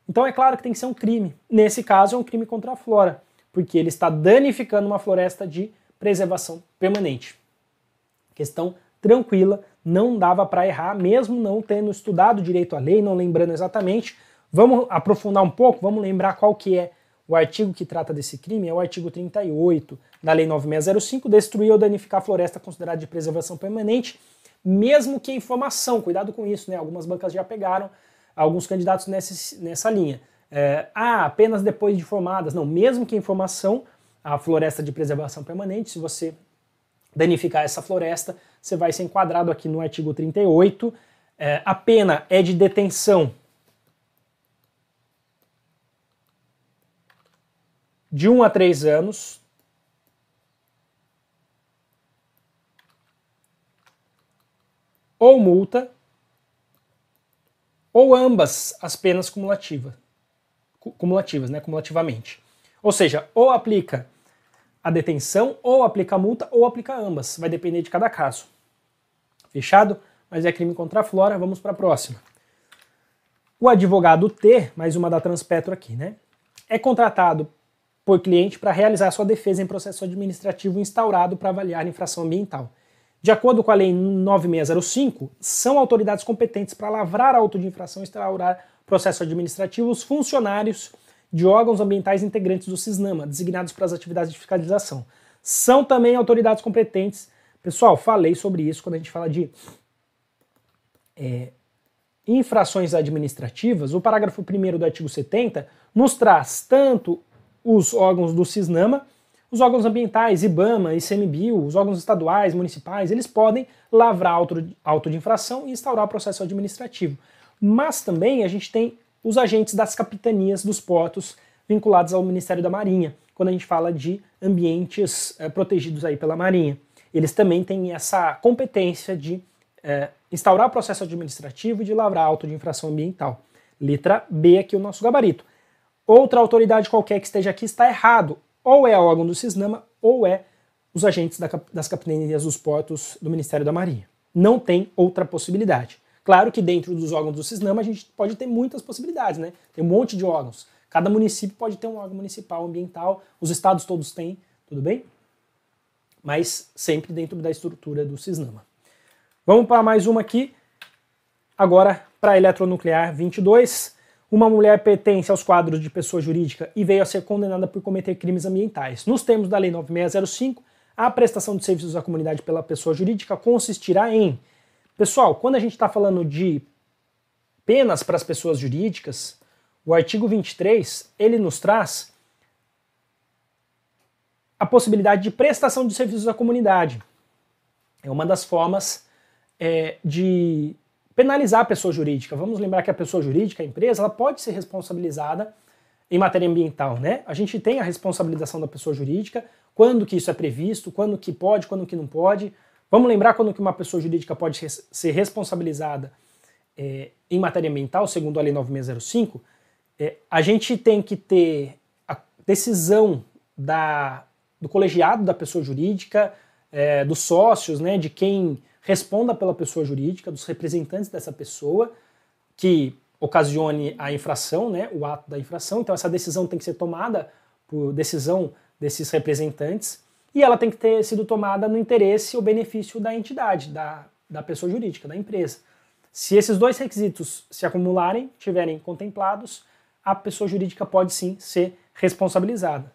Então é claro que tem que ser um crime. Nesse caso é um crime contra a flora, porque ele está danificando uma floresta de preservação permanente. Questão tranquila, não dava para errar, mesmo não tendo estudado direito a lei, não lembrando exatamente. Vamos aprofundar um pouco, vamos lembrar qual que é o artigo que trata desse crime, é o artigo 38 da Lei 9605, destruir ou danificar a floresta considerada de preservação permanente, mesmo que em formação, cuidado com isso, né? Algumas bancas já pegaram alguns candidatos nessa, nessa linha. É, ah, apenas depois de formadas. Não, mesmo que em formação, a floresta de preservação permanente, se você danificar essa floresta, você vai ser enquadrado aqui no artigo 38. É, a pena é de detenção de 1 um a 3 anos. Ou multa, ou ambas as penas cumulativas, cumulativas, né, cumulativamente. Ou seja, ou aplica a detenção, ou aplica a multa, ou aplica ambas. Vai depender de cada caso. Fechado? Mas é crime contra a flora. Vamos para a próxima. O advogado T, mais uma da Transpetro aqui, né? É contratado por cliente para realizar sua defesa em processo administrativo instaurado para avaliar infração ambiental. De acordo com a Lei 9605, são autoridades competentes para lavrar auto de infração e instaurar processo administrativo os funcionários de órgãos ambientais integrantes do CISNAMA, designados para as atividades de fiscalização. São também autoridades competentes. Pessoal, falei sobre isso quando a gente fala de é, infrações administrativas. O parágrafo 1 do artigo 70 nos traz tanto os órgãos do CISNAMA, os órgãos ambientais, IBAMA, ICMBio, os órgãos estaduais, municipais, eles podem lavrar auto, auto de infração e instaurar processo administrativo. Mas também a gente tem os agentes das capitanias dos portos vinculados ao Ministério da Marinha, quando a gente fala de ambientes é, protegidos aí pela Marinha. Eles também têm essa competência de é, instaurar processo administrativo e de lavrar auto de infração ambiental. Letra B aqui o nosso gabarito. Outra autoridade qualquer que esteja aqui está errado. Ou é órgão do Cisnama ou é os agentes da, das capitanias dos portos do Ministério da Marinha. Não tem outra possibilidade. Claro que dentro dos órgãos do Cisnama a gente pode ter muitas possibilidades, né? Tem um monte de órgãos. Cada município pode ter um órgão municipal, ambiental, os estados todos têm, tudo bem? Mas sempre dentro da estrutura do Cisnama. Vamos para mais uma aqui. Agora para eletronuclear 22. Uma mulher pertence aos quadros de pessoa jurídica e veio a ser condenada por cometer crimes ambientais. Nos termos da Lei 9605, a prestação de serviços à comunidade pela pessoa jurídica consistirá em Pessoal, quando a gente está falando de penas para as pessoas jurídicas, o artigo 23 ele nos traz a possibilidade de prestação de serviços à comunidade. É uma das formas é, de penalizar a pessoa jurídica. Vamos lembrar que a pessoa jurídica, a empresa, ela pode ser responsabilizada em matéria ambiental, né? A gente tem a responsabilização da pessoa jurídica, quando que isso é previsto, quando que pode, quando que não pode. Vamos lembrar quando que uma pessoa jurídica pode ser responsabilizada é, em matéria ambiental, segundo a Lei 9605, é, a gente tem que ter a decisão da, do colegiado da pessoa jurídica, é, dos sócios, né, de quem responda pela pessoa jurídica, dos representantes dessa pessoa, que ocasione a infração, né, o ato da infração. Então essa decisão tem que ser tomada por decisão desses representantes e ela tem que ter sido tomada no interesse ou benefício da entidade, da, da pessoa jurídica, da empresa. Se esses dois requisitos se acumularem, tiverem contemplados, a pessoa jurídica pode sim ser responsabilizada.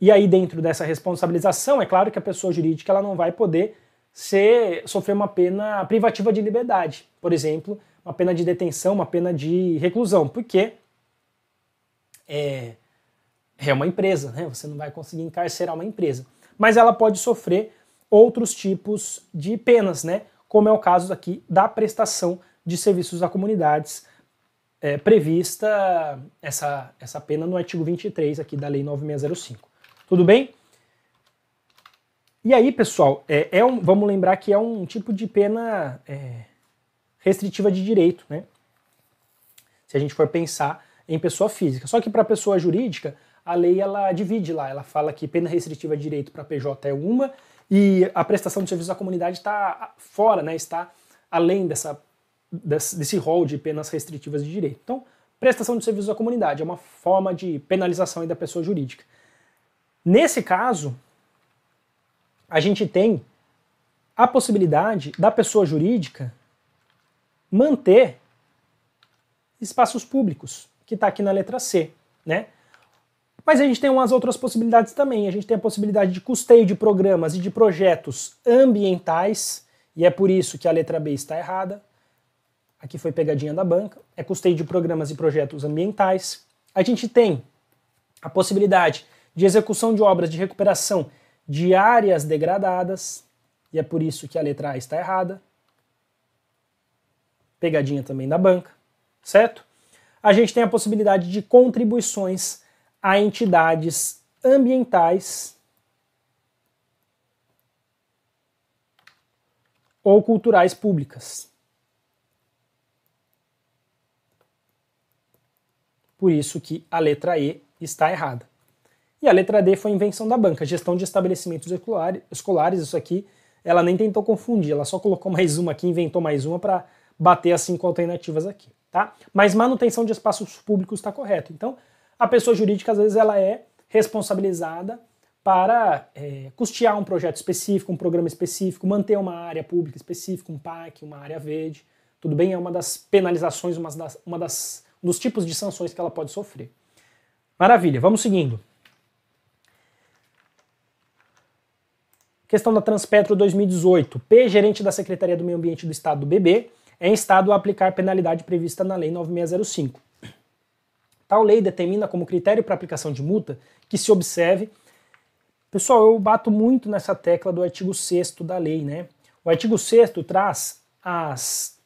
E aí dentro dessa responsabilização, é claro que a pessoa jurídica ela não vai poder ser, sofrer uma pena privativa de liberdade, por exemplo, uma pena de detenção, uma pena de reclusão, porque é, é uma empresa, né? Você não vai conseguir encarcerar uma empresa mas ela pode sofrer outros tipos de penas, né? Como é o caso aqui da prestação de serviços a comunidades, é, prevista essa, essa pena no artigo 23 aqui da Lei 9605. Tudo bem? E aí, pessoal, é, é um, vamos lembrar que é um tipo de pena é, restritiva de direito, né? Se a gente for pensar em pessoa física. Só que para pessoa jurídica, a lei ela divide lá, ela fala que pena restritiva de é direito para PJ é uma e a prestação de serviço à comunidade está fora, né, está além dessa, desse rol de penas restritivas de direito. Então, prestação de serviço à comunidade é uma forma de penalização da pessoa jurídica. Nesse caso, a gente tem a possibilidade da pessoa jurídica manter espaços públicos, que está aqui na letra C, né? Mas a gente tem umas outras possibilidades também. A gente tem a possibilidade de custeio de programas e de projetos ambientais, e é por isso que a letra B está errada. Aqui foi pegadinha da banca. É custeio de programas e projetos ambientais. A gente tem a possibilidade de execução de obras de recuperação de áreas degradadas, e é por isso que a letra A está errada. Pegadinha também da banca, certo? A gente tem a possibilidade de contribuições a entidades ambientais ou culturais públicas. Por isso que a letra E está errada. E a letra D foi invenção da banca, gestão de estabelecimentos escolares, isso aqui, ela nem tentou confundir, ela só colocou mais uma aqui, inventou mais uma para bater as assim, cinco alternativas aqui, tá? Mas manutenção de espaços públicos está correto. Então, a pessoa jurídica às vezes ela é responsabilizada para é, custear um projeto específico, um programa específico, manter uma área pública específica, um parque, uma área verde. Tudo bem, é uma das penalizações, uma das, uma das dos tipos de sanções que ela pode sofrer. Maravilha, vamos seguindo. Questão da Transpetro 2018. P, gerente da Secretaria do Meio Ambiente do Estado do BB, é instado a aplicar penalidade prevista na Lei 9605. Tal lei determina como critério para aplicação de multa que se observe. Pessoal, eu bato muito nessa tecla do artigo 6 da lei, né? O artigo 6 traz as,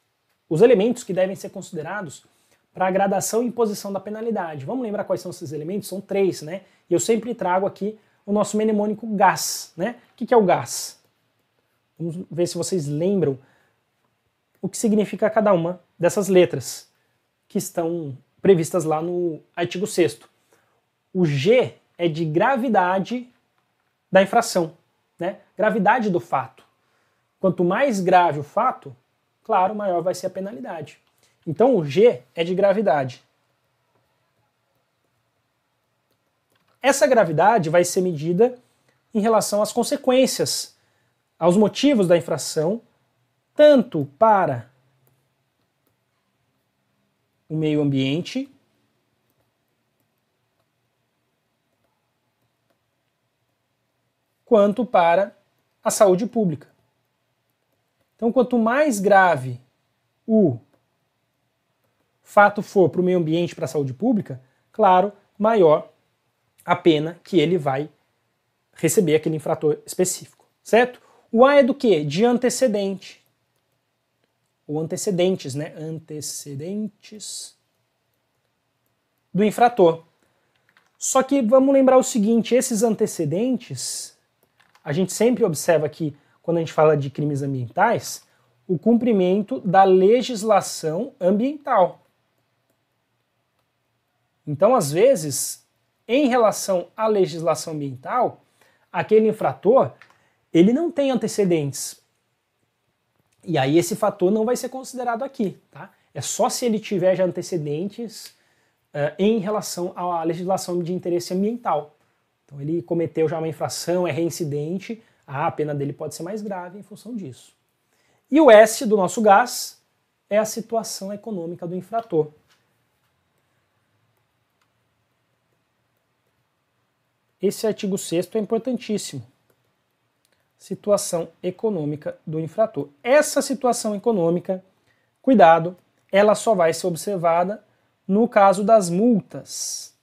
os elementos que devem ser considerados para a gradação e imposição da penalidade. Vamos lembrar quais são esses elementos? São três, né? E eu sempre trago aqui o nosso mnemônico gás, né? O que, que é o gás? Vamos ver se vocês lembram o que significa cada uma dessas letras que estão previstas lá no artigo 6. O G é de gravidade da infração, né? gravidade do fato. Quanto mais grave o fato, claro, maior vai ser a penalidade. Então o G é de gravidade. Essa gravidade vai ser medida em relação às consequências, aos motivos da infração, tanto para o meio ambiente. Quanto para a saúde pública. Então, quanto mais grave o fato for para o meio ambiente, para a saúde pública, claro, maior a pena que ele vai receber aquele infrator específico, certo? O A é do que? De antecedente ou antecedentes, né? Antecedentes do infrator. Só que vamos lembrar o seguinte: esses antecedentes, a gente sempre observa que, quando a gente fala de crimes ambientais, o cumprimento da legislação ambiental. Então, às vezes, em relação à legislação ambiental, aquele infrator ele não tem antecedentes, e aí esse fator não vai ser considerado aqui, tá? É só se ele tiver já antecedentes uh, em relação à legislação de interesse ambiental. Então ele cometeu já uma infração, é reincidente, a pena dele pode ser mais grave em função disso. E o S do nosso gás é a situação econômica do infrator. Esse artigo 6 é importantíssimo situação econômica do infrator. Essa situação econômica, cuidado, ela só vai ser observada no caso das multas.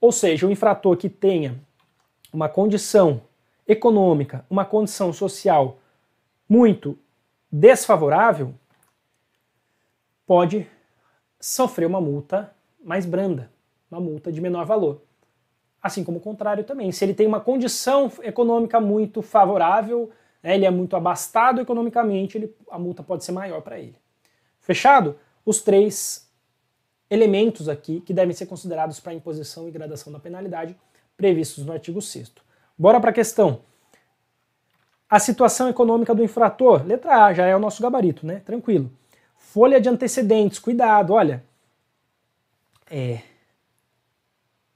Ou seja, o infrator que tenha uma condição econômica, uma condição social muito desfavorável, pode sofrer uma multa mais branda, uma multa de menor valor assim como o contrário também. Se ele tem uma condição econômica muito favorável, né, ele é muito abastado economicamente, ele, a multa pode ser maior para ele. Fechado? Os três elementos aqui que devem ser considerados para imposição e gradação da penalidade previstos no artigo 6. Bora para a questão. A situação econômica do infrator, letra A, já é o nosso gabarito, né? Tranquilo. Folha de antecedentes, cuidado, olha. É,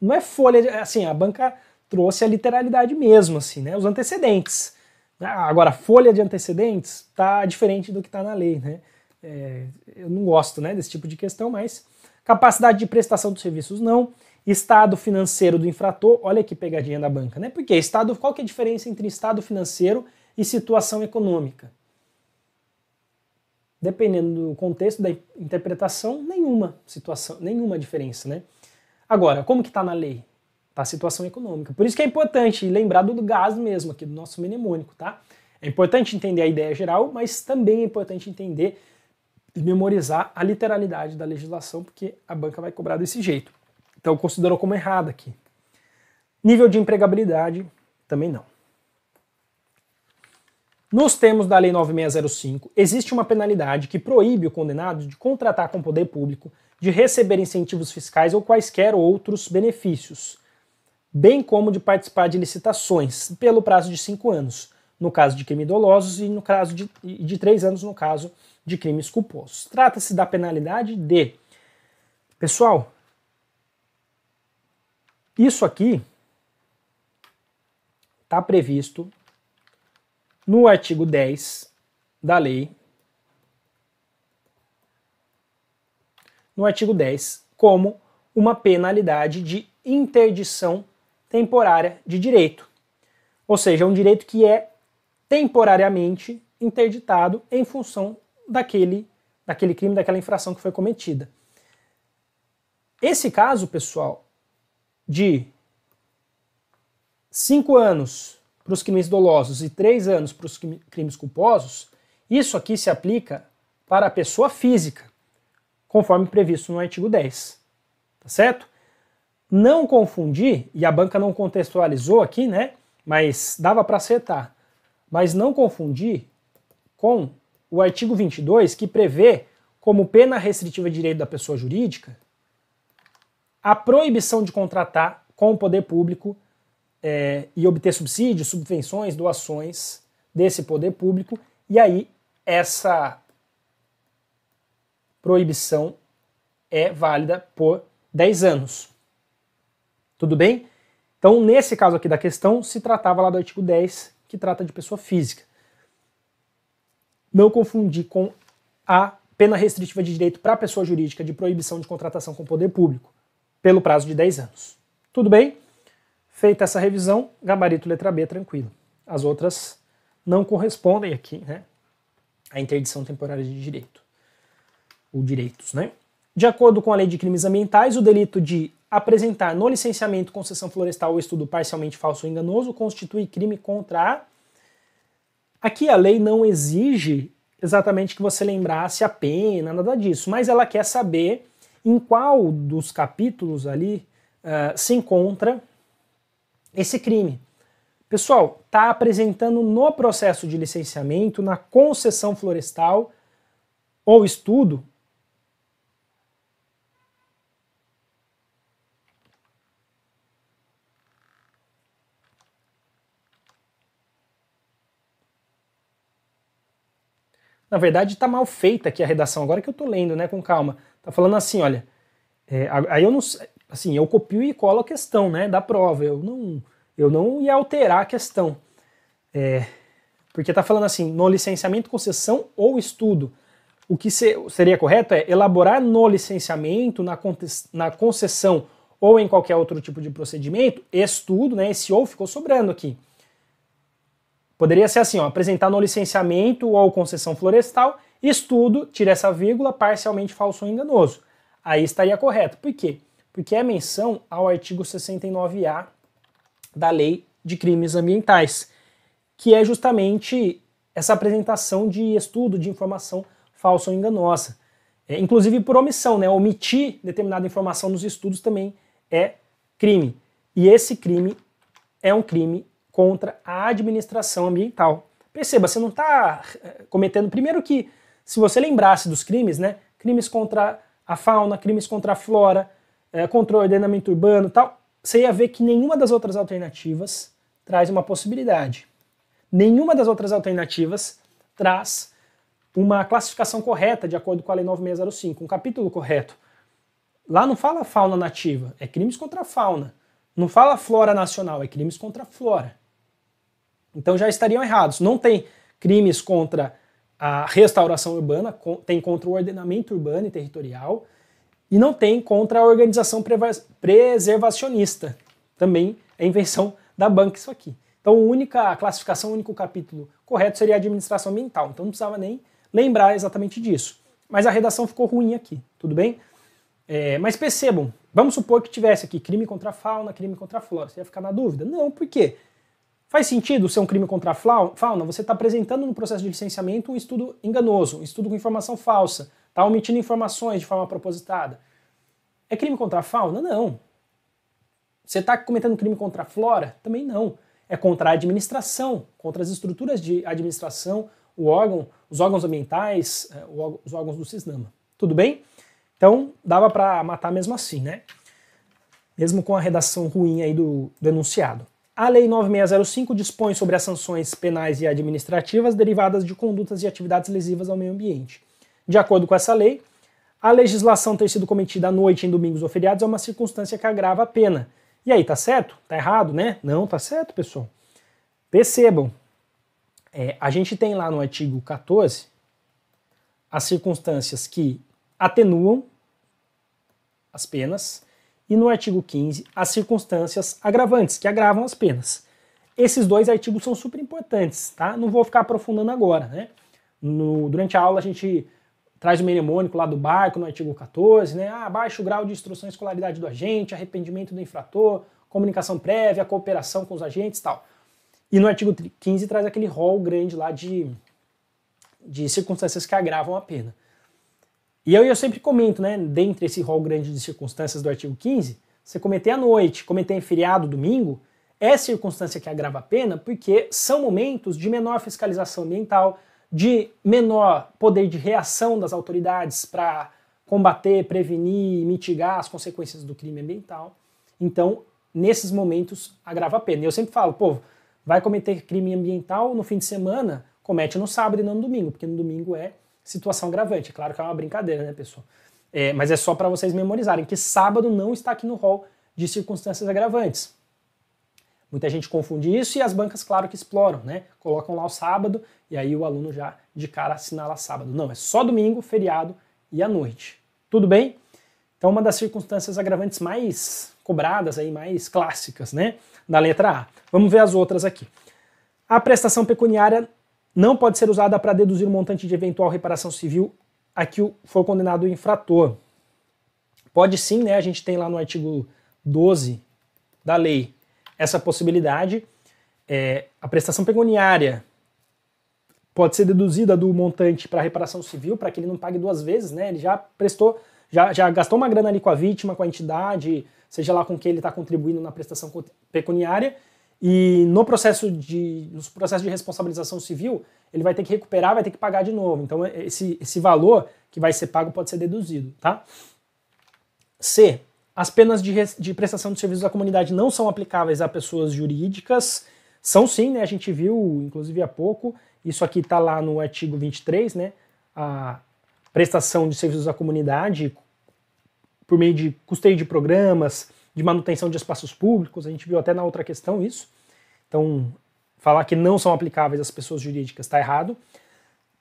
não é folha, assim, a banca trouxe a literalidade mesmo, assim, né? Os antecedentes. Agora, folha de antecedentes está diferente do que está na lei, né? É, eu não gosto né, desse tipo de questão, mas capacidade de prestação dos serviços não, estado financeiro do infrator, olha que pegadinha da banca, né? Porque estado, qual que é a diferença entre estado financeiro e situação econômica? Dependendo do contexto da interpretação, nenhuma situação, nenhuma diferença, né? Agora, como que está na lei? Está a situação econômica. Por isso que é importante lembrar do gás mesmo, aqui do nosso mnemônico, tá? É importante entender a ideia geral, mas também é importante entender e memorizar a literalidade da legislação, porque a banca vai cobrar desse jeito. Então considerou como errada aqui. Nível de empregabilidade, também não. Nos termos da Lei 9605, existe uma penalidade que proíbe o condenado de contratar com o poder público de receber incentivos fiscais ou quaisquer outros benefícios, bem como de participar de licitações, pelo prazo de cinco anos, no caso de crimes dolosos, e no caso de, de três anos, no caso de crimes culposos. Trata-se da penalidade de. Pessoal, isso aqui está previsto no artigo 10 da lei no artigo 10 como uma penalidade de interdição temporária de direito. Ou seja, um direito que é temporariamente interditado em função daquele, daquele crime, daquela infração que foi cometida. Esse caso, pessoal, de 5 anos para os crimes dolosos e 3 anos para os crimes culposos, isso aqui se aplica para a pessoa física conforme previsto no artigo 10. Tá certo? Não confundir, e a banca não contextualizou aqui, né? Mas dava para acertar. Mas não confundir com o artigo 22, que prevê como pena restritiva de direito da pessoa jurídica a proibição de contratar com o poder público é, e obter subsídios, subvenções, doações desse poder público. E aí, essa proibição é válida por 10 anos. Tudo bem? Então, nesse caso aqui da questão, se tratava lá do artigo 10, que trata de pessoa física. Não confundir com a pena restritiva de direito para pessoa jurídica de proibição de contratação com poder público, pelo prazo de 10 anos. Tudo bem? Feita essa revisão, gabarito letra B, tranquilo. As outras não correspondem aqui, né? A interdição temporária de direito ou direitos, né? De acordo com a Lei de Crimes Ambientais, o delito de apresentar no licenciamento, concessão florestal ou estudo parcialmente falso ou enganoso constitui crime contra a. Aqui a lei não exige exatamente que você lembrasse a pena, nada disso, mas ela quer saber em qual dos capítulos ali uh, se encontra esse crime. Pessoal, está apresentando no processo de licenciamento, na concessão florestal ou estudo, Na verdade, está mal feita aqui a redação, agora que eu estou lendo, né, com calma. está falando assim, olha, é, aí eu não assim, eu copio e colo a questão, né, da prova. Eu não eu não ia alterar a questão. É, porque está falando assim, no licenciamento, concessão ou estudo. O que seria correto é elaborar no licenciamento, na, na concessão ou em qualquer outro tipo de procedimento, estudo, né? Esse ou ficou sobrando aqui. Poderia ser assim, ó, apresentar no licenciamento ou concessão florestal, estudo, tira essa vírgula, parcialmente falso ou enganoso. Aí estaria correto. Por quê? Porque é menção ao artigo 69A da Lei de Crimes Ambientais, que é justamente essa apresentação de estudo de informação falsa ou enganosa. É, inclusive por omissão, né? Omitir determinada informação nos estudos também é crime. E esse crime é um crime contra a administração ambiental. Perceba, você não está eh, cometendo. Primeiro, que se você lembrasse dos crimes, né? Crimes contra a fauna, crimes contra a flora, é, contra o ordenamento urbano tal, você ia ver que nenhuma das outras alternativas traz uma possibilidade. Nenhuma das outras alternativas traz uma classificação correta de acordo com a Lei 9605, um capítulo correto. Lá não fala fauna nativa, é crimes contra a fauna. Não fala flora nacional, é crimes contra a flora. Então já estariam errados. Não tem crimes contra a restauração urbana, tem contra o ordenamento urbano e territorial, e não tem contra a organização preservacionista. Também é invenção da banca isso aqui. Então, a única classificação, o único capítulo correto seria a administração ambiental. Então, não precisava nem lembrar exatamente disso. Mas a redação ficou ruim aqui, tudo bem? É, mas percebam, vamos supor que tivesse aqui crime contra a fauna, crime contra a flora. Você ia ficar na dúvida? Não, por quê? Faz sentido ser um crime contra a fauna? Você está apresentando no processo de licenciamento um estudo enganoso, um estudo com informação falsa, está omitindo informações de forma propositada. É crime contra a fauna? Não. Você está cometendo crime contra a flora? Também não. É contra a administração, contra as estruturas de administração, o órgão, os órgãos ambientais, eh, os órgãos do Cisnama. Tudo bem? Então, dava para matar mesmo assim, né? Mesmo com a redação ruim aí do, denunciado. A Lei 9605 dispõe sobre as sanções penais e administrativas derivadas de condutas e atividades lesivas ao meio ambiente. De acordo com essa lei, a legislação ter sido cometida à noite, em domingos ou feriados, é uma circunstância que agrava a pena. E aí, tá certo? Tá errado, né? Não, tá certo, pessoal. Percebam, é, a gente tem lá no artigo 14 as circunstâncias que atenuam as penas e no artigo 15 as circunstâncias agravantes, que agravam as penas. Esses dois artigos são super importantes, tá? Não vou ficar aprofundando agora, né? No, durante a aula a gente traz o mnemônico lá do barco, no artigo 14, né? Ah, baixo grau de instrução e escolaridade do agente, arrependimento do infrator, comunicação prévia, cooperação com os agentes tal. E no artigo 15 traz aquele rol grande lá de, de circunstâncias que agravam a pena. E eu, eu sempre comento, né, dentre esse rol grande de circunstâncias do artigo 15, você cometer à noite, cometer em feriado, domingo, é circunstância que agrava a pena porque são momentos de menor fiscalização ambiental, de menor poder de reação das autoridades para combater, prevenir, mitigar as consequências do crime ambiental. Então, nesses momentos, agrava a pena. E eu sempre falo, povo, vai cometer crime ambiental no fim de semana, comete no sábado e não no domingo, porque no domingo é situação agravante. É claro que é uma brincadeira, né, pessoal? É, mas é só para vocês memorizarem que sábado não está aqui no rol de circunstâncias agravantes. Muita gente confunde isso e as bancas, claro, que exploram, né? Colocam lá o sábado e aí o aluno já de cara assinala sábado. Não, é só domingo, feriado e à noite. Tudo bem? Então, uma das circunstâncias agravantes mais cobradas, aí, mais clássicas, né? Da letra A. Vamos ver as outras aqui. A prestação pecuniária não pode ser usada para deduzir o montante de eventual reparação civil a que foi condenado o infrator. Pode sim, né? A gente tem lá no artigo 12 da lei essa possibilidade. É, a prestação pecuniária pode ser deduzida do montante para reparação civil, para que ele não pague duas vezes, né? Ele já prestou, já, já gastou uma grana ali com a vítima, com a entidade, seja lá com quem ele está contribuindo na prestação pecuniária, e no processo de, nos processos de responsabilização civil, ele vai ter que recuperar, vai ter que pagar de novo. Então, é, esse, esse valor que vai ser pago pode ser deduzido, tá? C. As penas de, de prestação de serviços à comunidade não são aplicáveis a pessoas jurídicas. São sim, né? A gente viu, inclusive há pouco, isso aqui está lá no artigo 23, né? A prestação de serviços à comunidade por meio de custeio de programas, de manutenção de espaços públicos, a gente viu até na outra questão isso. Então, falar que não são aplicáveis às pessoas jurídicas está errado.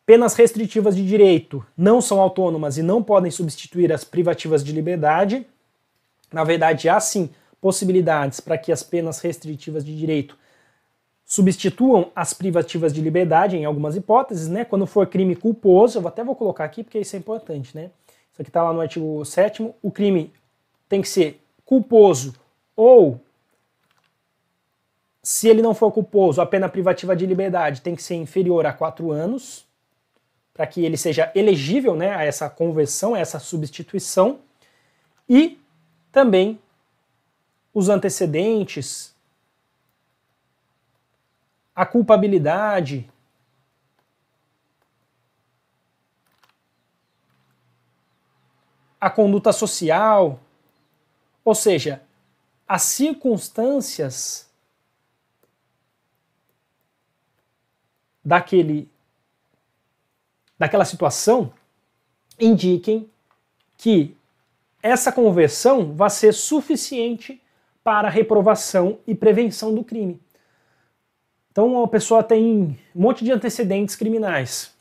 Penas restritivas de direito não são autônomas e não podem substituir as privativas de liberdade. Na verdade, há sim possibilidades para que as penas restritivas de direito substituam as privativas de liberdade em algumas hipóteses, né? Quando for crime culposo, eu até vou colocar aqui porque isso é importante, né? Isso aqui está lá no artigo 7 o crime tem que ser culposo ou se ele não for culposo, a pena privativa de liberdade tem que ser inferior a quatro anos, para que ele seja elegível né, a essa conversão, a essa substituição, e também os antecedentes, a culpabilidade. A conduta social, ou seja, as circunstâncias daquele daquela situação indiquem que essa conversão vai ser suficiente para reprovação e prevenção do crime. Então a pessoa tem um monte de antecedentes criminais.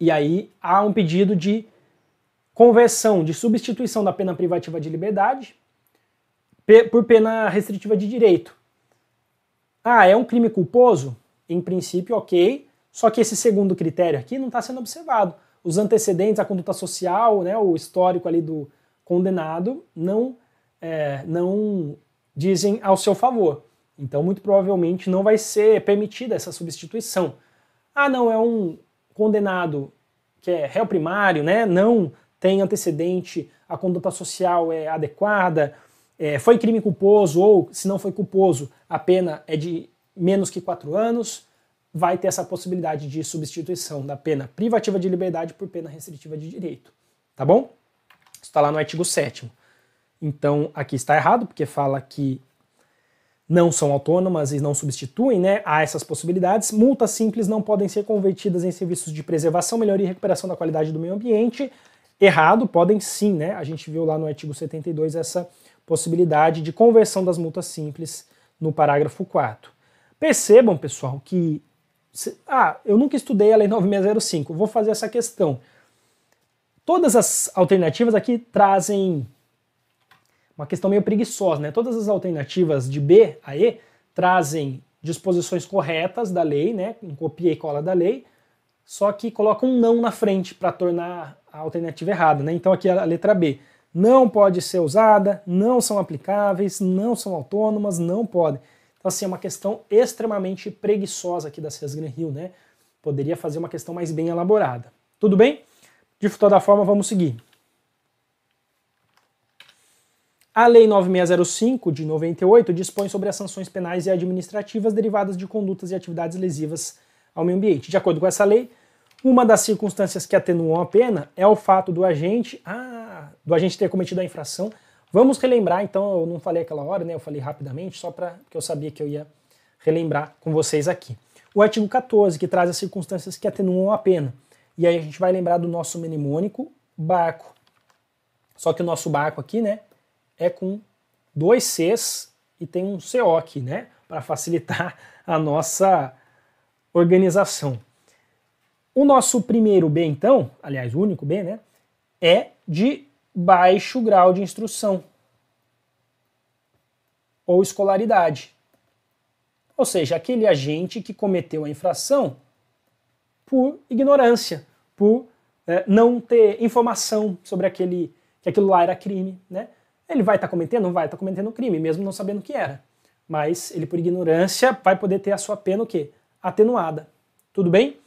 E aí há um pedido de conversão de substituição da pena privativa de liberdade por pena restritiva de direito. Ah, é um crime culposo? Em princípio, ok. Só que esse segundo critério aqui não está sendo observado. Os antecedentes, a conduta social, né, o histórico ali do condenado, não, é, não dizem ao seu favor. Então, muito provavelmente, não vai ser permitida essa substituição. Ah, não, é um condenado que é réu primário, né, não tem antecedente, a conduta social é adequada, é, foi crime culposo ou, se não foi culposo, a pena é de menos que quatro anos, vai ter essa possibilidade de substituição da pena privativa de liberdade por pena restritiva de direito. Tá bom? Isso está lá no artigo 7. Então, aqui está errado, porque fala que não são autônomas e não substituem né, Há essas possibilidades. Multas simples não podem ser convertidas em serviços de preservação, melhoria e recuperação da qualidade do meio ambiente errado, podem sim, né? A gente viu lá no artigo 72 essa possibilidade de conversão das multas simples no parágrafo 4. Percebam, pessoal, que se, ah, eu nunca estudei a lei 9605, vou fazer essa questão. Todas as alternativas aqui trazem uma questão meio preguiçosa, né? Todas as alternativas de B a E trazem disposições corretas da lei, né? Um copia e cola da lei, só que colocam um não na frente para tornar a alternativa errada, né? Então aqui a letra B não pode ser usada, não são aplicáveis, não são autônomas, não podem. Então assim, é uma questão extremamente preguiçosa aqui da Green Hill, né? Poderia fazer uma questão mais bem elaborada. Tudo bem? De toda forma, vamos seguir. A Lei 9605 de 98 dispõe sobre as sanções penais e administrativas derivadas de condutas e atividades lesivas ao meio ambiente. De acordo com essa lei, uma das circunstâncias que atenuam a pena é o fato do agente, ah, do agente ter cometido a infração. Vamos relembrar, então, eu não falei aquela hora, né? Eu falei rapidamente, só para que eu sabia que eu ia relembrar com vocês aqui. O artigo 14, que traz as circunstâncias que atenuam a pena. E aí a gente vai lembrar do nosso mnemônico barco. Só que o nosso barco aqui, né, é com dois Cs e tem um CO aqui, né, para facilitar a nossa organização. O nosso primeiro B, então, aliás, o único B, né, é de baixo grau de instrução ou escolaridade. Ou seja, aquele agente que cometeu a infração por ignorância, por é, não ter informação sobre aquele que aquilo lá era crime, né? Ele vai estar tá cometendo, não vai estar tá cometendo crime, mesmo não sabendo o que era. Mas ele, por ignorância, vai poder ter a sua pena o quê? Atenuada. Tudo bem?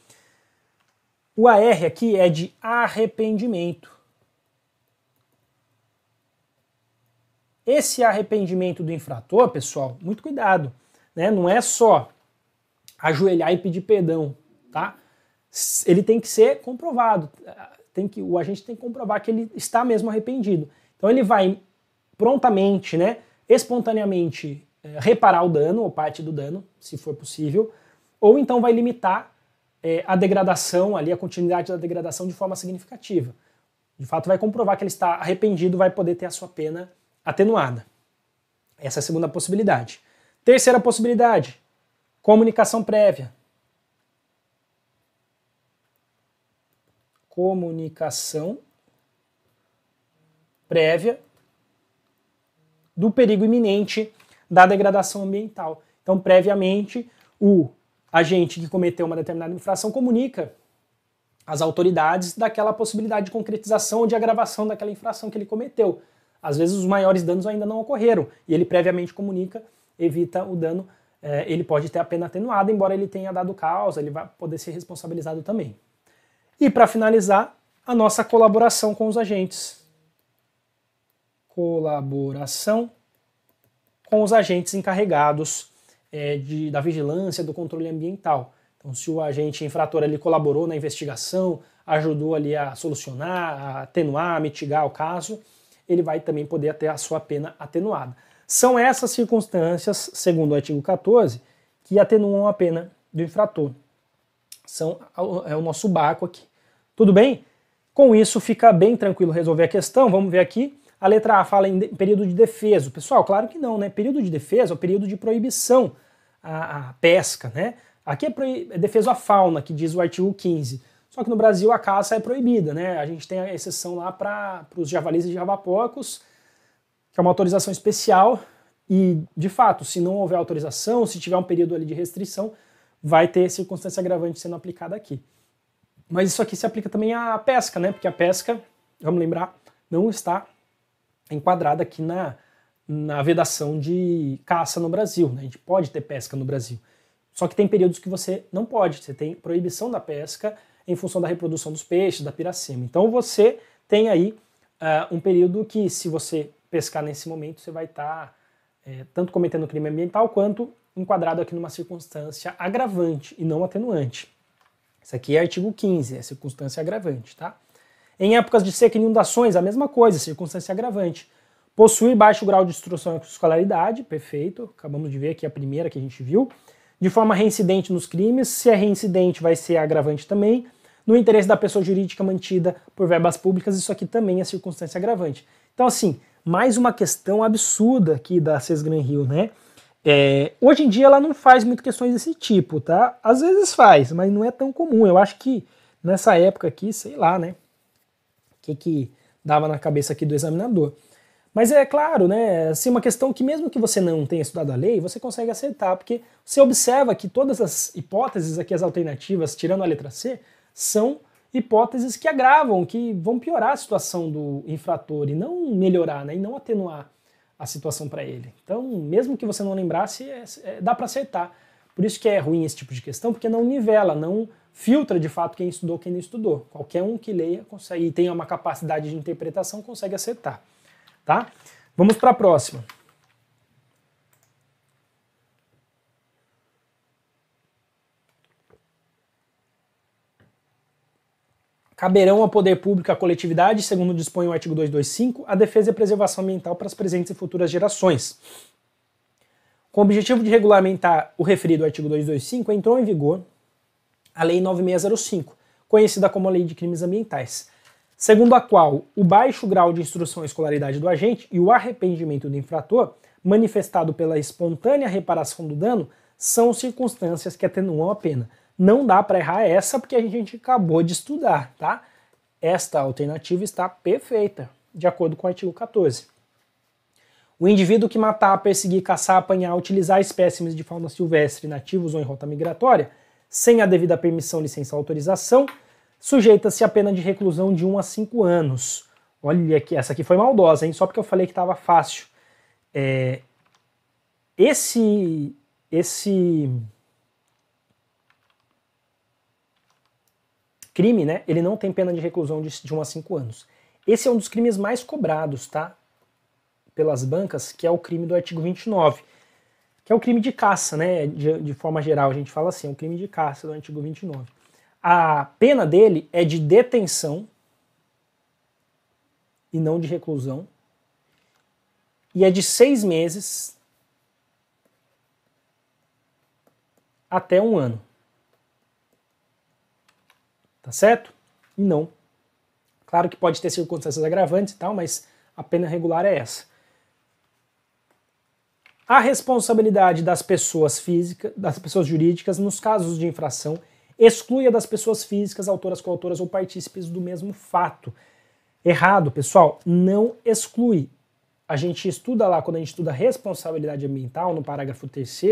O AR aqui é de arrependimento. Esse arrependimento do infrator, pessoal, muito cuidado, né? Não é só ajoelhar e pedir perdão, tá? Ele tem que ser comprovado, tem que o agente tem que comprovar que ele está mesmo arrependido. Então ele vai prontamente, né, espontaneamente eh, reparar o dano ou parte do dano, se for possível, ou então vai limitar é, a degradação ali, a continuidade da degradação de forma significativa. De fato, vai comprovar que ele está arrependido, vai poder ter a sua pena atenuada. Essa é a segunda possibilidade. Terceira possibilidade, comunicação prévia. Comunicação prévia do perigo iminente da degradação ambiental. Então, previamente, o agente que cometeu uma determinada infração comunica às autoridades daquela possibilidade de concretização ou de agravação daquela infração que ele cometeu. Às vezes os maiores danos ainda não ocorreram e ele previamente comunica, evita o dano, é, ele pode ter a pena atenuada, embora ele tenha dado causa, ele vai poder ser responsabilizado também. E para finalizar, a nossa colaboração com os agentes. Colaboração com os agentes encarregados é, de, da vigilância, do controle ambiental. Então, se o agente infrator ali colaborou na investigação, ajudou ali a solucionar, a atenuar, a mitigar o caso, ele vai também poder ter a sua pena atenuada. São essas circunstâncias, segundo o artigo 14, que atenuam a pena do infrator. São, é o nosso baco aqui. Tudo bem? Com isso fica bem tranquilo resolver a questão. Vamos ver aqui. A letra A fala em de, período de defesa. Pessoal, claro que não, né? Período de defesa é o período de proibição à, pesca, né? Aqui é, é defeso à fauna, que diz o artigo 15. Só que no Brasil a caça é proibida, né? A gente tem a exceção lá para os javalis e javapocos, que é uma autorização especial. E, de fato, se não houver autorização, se tiver um período ali de restrição, vai ter circunstância agravante sendo aplicada aqui. Mas isso aqui se aplica também à pesca, né? Porque a pesca, vamos lembrar, não está enquadrada aqui na, na vedação de caça no Brasil. Né? A gente pode ter pesca no Brasil. Só que tem períodos que você não pode. Você tem proibição da pesca em função da reprodução dos peixes, da piracema. Então você tem aí uh, um período que, se você pescar nesse momento, você vai estar tá, é, tanto cometendo crime ambiental quanto enquadrado aqui numa circunstância agravante e não atenuante. Isso aqui é artigo 15, é circunstância agravante, tá? Em épocas de seca e inundações, a mesma coisa, circunstância agravante. Possui baixo grau de instrução e escolaridade, perfeito, acabamos de ver aqui a primeira que a gente viu. De forma reincidente nos crimes, se é reincidente vai ser agravante também. No interesse da pessoa jurídica mantida por verbas públicas, isso aqui também é circunstância agravante. Então assim, mais uma questão absurda aqui da Sesgran Rio, né? É, hoje em dia ela não faz muito questões desse tipo, tá? Às vezes faz, mas não é tão comum. Eu acho que nessa época aqui, sei lá, né? que, que dava na cabeça aqui do examinador. Mas é claro, né, assim, uma questão que mesmo que você não tenha estudado a lei, você consegue acertar, porque você observa que todas as hipóteses aqui, as alternativas, tirando a letra C, são hipóteses que agravam, que vão piorar a situação do infrator e não melhorar, né, e não atenuar a situação para ele. Então, mesmo que você não lembrasse, é, é, dá para acertar. Por isso que é ruim esse tipo de questão, porque não nivela, não filtra de fato quem estudou, quem não estudou. Qualquer um que leia consegue, e tenha uma capacidade de interpretação consegue acertar. Tá? Vamos para a próxima. Caberão ao poder público a coletividade, segundo dispõe o artigo 225, a defesa e preservação ambiental para as presentes e futuras gerações. Com o objetivo de regulamentar o referido artigo 225, entrou em vigor, a Lei 9605, conhecida como a Lei de Crimes Ambientais, segundo a qual o baixo grau de instrução e escolaridade do agente e o arrependimento do infrator, manifestado pela espontânea reparação do dano, são circunstâncias que atenuam a pena. Não dá para errar essa porque a gente acabou de estudar, tá? Esta alternativa está perfeita, de acordo com o artigo 14. O indivíduo que matar, perseguir, caçar, apanhar, utilizar espécimes de fauna silvestre, nativos ou em rota migratória, sem a devida permissão, licença ou autorização, sujeita-se à pena de reclusão de 1 a 5 anos. Olha aqui, essa aqui foi maldosa, hein? Só porque eu falei que estava fácil. É, esse esse crime, né? Ele não tem pena de reclusão de, de 1 a 5 anos. Esse é um dos crimes mais cobrados, tá? Pelas bancas, que é o crime do artigo 29 que é o crime de caça, né? De, de forma geral, a gente fala assim, é um crime de caça do artigo 29. A pena dele é de detenção e não de reclusão. E é de seis meses até um ano. Tá certo? E não. Claro que pode ter circunstâncias agravantes e tal, mas a pena regular é essa a responsabilidade das pessoas físicas, das pessoas jurídicas, nos casos de infração, exclui a das pessoas físicas, autoras, coautoras ou partícipes do mesmo fato. Errado, pessoal, não exclui. A gente estuda lá, quando a gente estuda responsabilidade ambiental, no parágrafo 3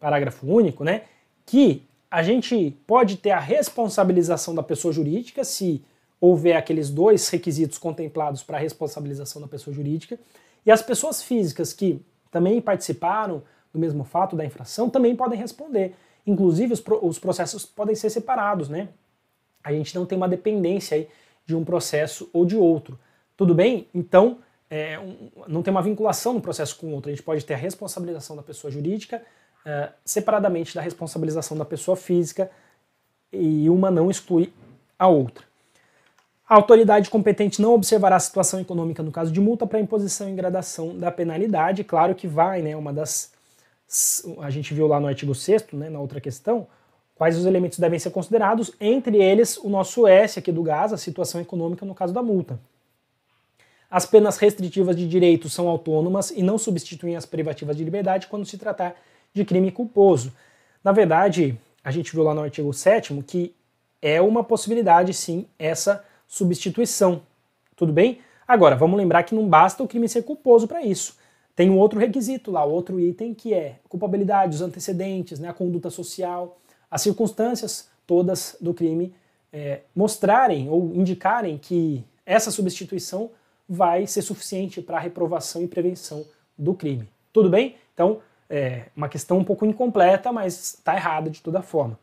parágrafo único, né, que a gente pode ter a responsabilização da pessoa jurídica se houver aqueles dois requisitos contemplados para a responsabilização da pessoa jurídica, e as pessoas físicas que também participaram do mesmo fato da infração, também podem responder. Inclusive, os, pro, os processos podem ser separados, né? A gente não tem uma dependência aí de um processo ou de outro. Tudo bem? Então, é, um, não tem uma vinculação no processo com o outro. A gente pode ter a responsabilização da pessoa jurídica é, separadamente da responsabilização da pessoa física e uma não exclui a outra. A autoridade competente não observará a situação econômica no caso de multa para imposição e gradação da penalidade. Claro que vai, né? Uma das. A gente viu lá no artigo 6, né, na outra questão, quais os elementos devem ser considerados, entre eles o nosso S aqui do gás, a situação econômica no caso da multa. As penas restritivas de direito são autônomas e não substituem as privativas de liberdade quando se tratar de crime culposo. Na verdade, a gente viu lá no artigo 7 que é uma possibilidade, sim, essa substituição. Tudo bem? Agora, vamos lembrar que não basta o crime ser culposo para isso. Tem um outro requisito lá, outro item que é culpabilidade, os antecedentes, né, a conduta social, as circunstâncias todas do crime é, mostrarem ou indicarem que essa substituição vai ser suficiente para a reprovação e prevenção do crime. Tudo bem? Então, é uma questão um pouco incompleta, mas está errada de toda forma.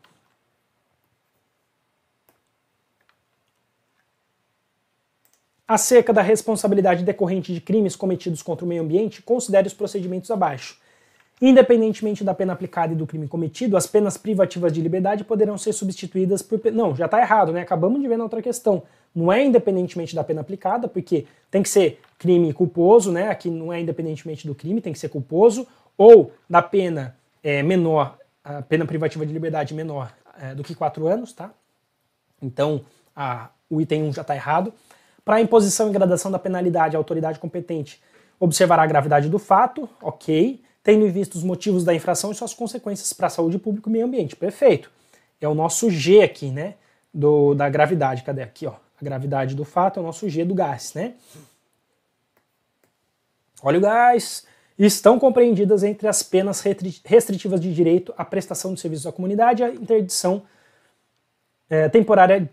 Acerca da responsabilidade decorrente de crimes cometidos contra o meio ambiente, considere os procedimentos abaixo. Independentemente da pena aplicada e do crime cometido, as penas privativas de liberdade poderão ser substituídas por. Não, já está errado, né? Acabamos de ver na outra questão. Não é independentemente da pena aplicada, porque tem que ser crime culposo, né? Aqui não é independentemente do crime, tem que ser culposo, ou da pena é, menor, a pena privativa de liberdade menor é, do que quatro anos, tá? Então, a, o item 1 já está errado. Para a imposição e gradação da penalidade, a autoridade competente observará a gravidade do fato, ok, tendo em vista os motivos da infração e suas consequências para a saúde pública e meio ambiente. Perfeito. É o nosso G aqui, né? Do, da gravidade. Cadê? Aqui, ó. A gravidade do fato é o nosso G do gás, né? Olha o gás. Estão compreendidas entre as penas restritivas de direito à prestação de serviços à comunidade e a interdição é, temporária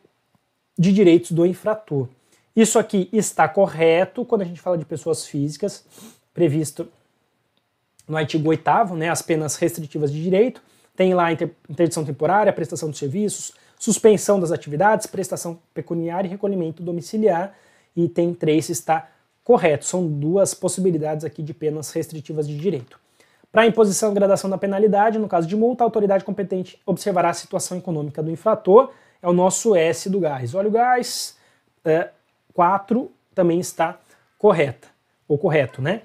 de direitos do infrator. Isso aqui está correto quando a gente fala de pessoas físicas, previsto no artigo 8 né, as penas restritivas de direito, tem lá interdição temporária, prestação de serviços, suspensão das atividades, prestação pecuniária e recolhimento domiciliar, item 3 está correto. São duas possibilidades aqui de penas restritivas de direito. Para a imposição e gradação da penalidade, no caso de multa, a autoridade competente observará a situação econômica do infrator, é o nosso S do gás. o gás, é, 4 também está correta, ou correto, né?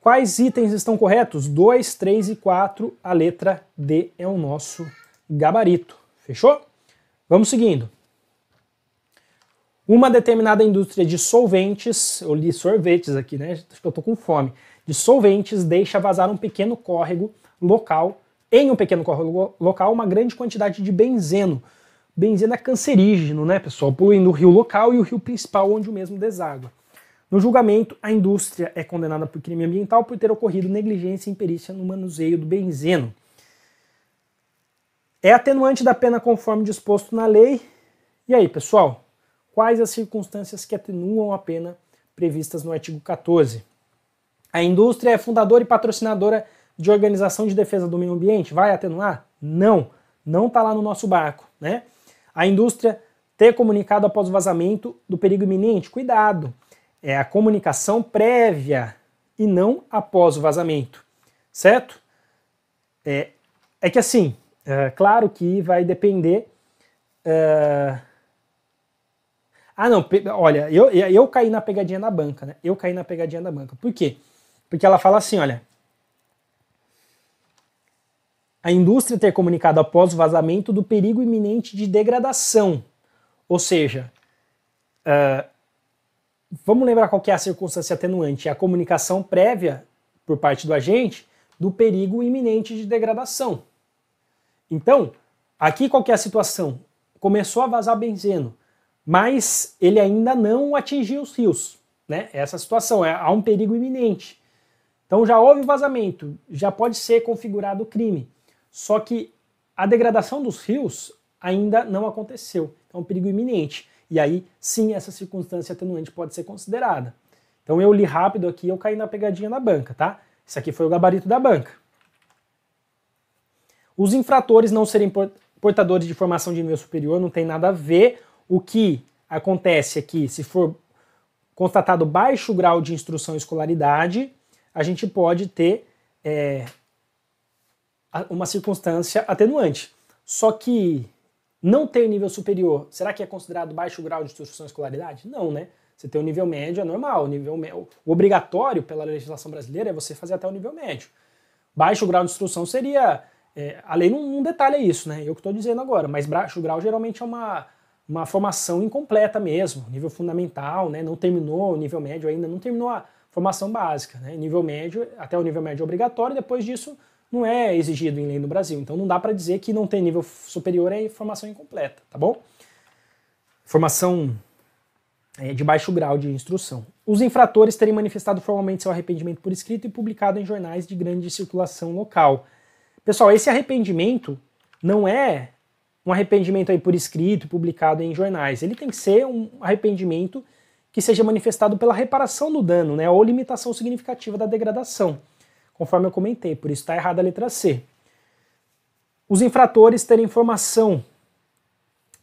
Quais itens estão corretos? 2, 3 e 4, a letra D é o nosso gabarito. Fechou? Vamos seguindo. Uma determinada indústria de solventes, eu li sorvetes aqui, né? Acho que eu tô com fome. De solventes deixa vazar um pequeno córrego local, em um pequeno córrego local, uma grande quantidade de benzeno, Benzeno é cancerígeno, né, pessoal? Poluindo o rio local e o rio principal, onde o mesmo deságua. No julgamento, a indústria é condenada por crime ambiental por ter ocorrido negligência e imperícia no manuseio do benzeno. É atenuante da pena conforme disposto na lei. E aí, pessoal? Quais as circunstâncias que atenuam a pena previstas no artigo 14? A indústria é fundadora e patrocinadora de organização de defesa do meio ambiente. Vai atenuar? Não, não está lá no nosso barco, né? A indústria ter comunicado após o vazamento do perigo iminente, cuidado, é a comunicação prévia e não após o vazamento, certo? É, é que assim, é, claro que vai depender. É... Ah, não, olha, eu, eu caí na pegadinha da banca, né? Eu caí na pegadinha da banca. Por quê? Porque ela fala assim: olha, a indústria ter comunicado após o vazamento do perigo iminente de degradação. Ou seja, uh, vamos lembrar qual é a circunstância atenuante, é a comunicação prévia por parte do agente do perigo iminente de degradação. Então, aqui qual é a situação? Começou a vazar benzeno, mas ele ainda não atingiu os rios. Né? É essa situação, é, há um perigo iminente. Então já houve vazamento, já pode ser configurado o crime. Só que a degradação dos rios ainda não aconteceu. É um perigo iminente. E aí, sim, essa circunstância atenuante pode ser considerada. Então eu li rápido aqui, eu caí na pegadinha da banca, tá? Isso aqui foi o gabarito da banca. Os infratores não serem portadores de formação de nível superior não tem nada a ver. O que acontece aqui, é se for constatado baixo grau de instrução e escolaridade, a gente pode ter é, uma circunstância atenuante. Só que não ter nível superior, será que é considerado baixo grau de instrução e escolaridade? Não, né? Você tem o nível médio é normal. O, nível, o obrigatório pela legislação brasileira é você fazer até o nível médio. Baixo grau de instrução seria. É, a lei não, não detalha é isso, né? Eu que estou dizendo agora, mas baixo grau geralmente é uma, uma formação incompleta mesmo, nível fundamental, né? Não terminou o nível médio ainda, não terminou a formação básica, né? Nível médio, até o nível médio obrigatório, depois disso não é exigido em lei no Brasil. Então não dá para dizer que não tem nível superior é formação incompleta, tá bom? Formação é, de baixo grau de instrução. Os infratores terem manifestado formalmente seu arrependimento por escrito e publicado em jornais de grande circulação local. Pessoal, esse arrependimento não é um arrependimento aí por escrito, e publicado em jornais. Ele tem que ser um arrependimento que seja manifestado pela reparação do dano, né, ou limitação significativa da degradação conforme eu comentei, por isso está errada a letra C. Os infratores terem informação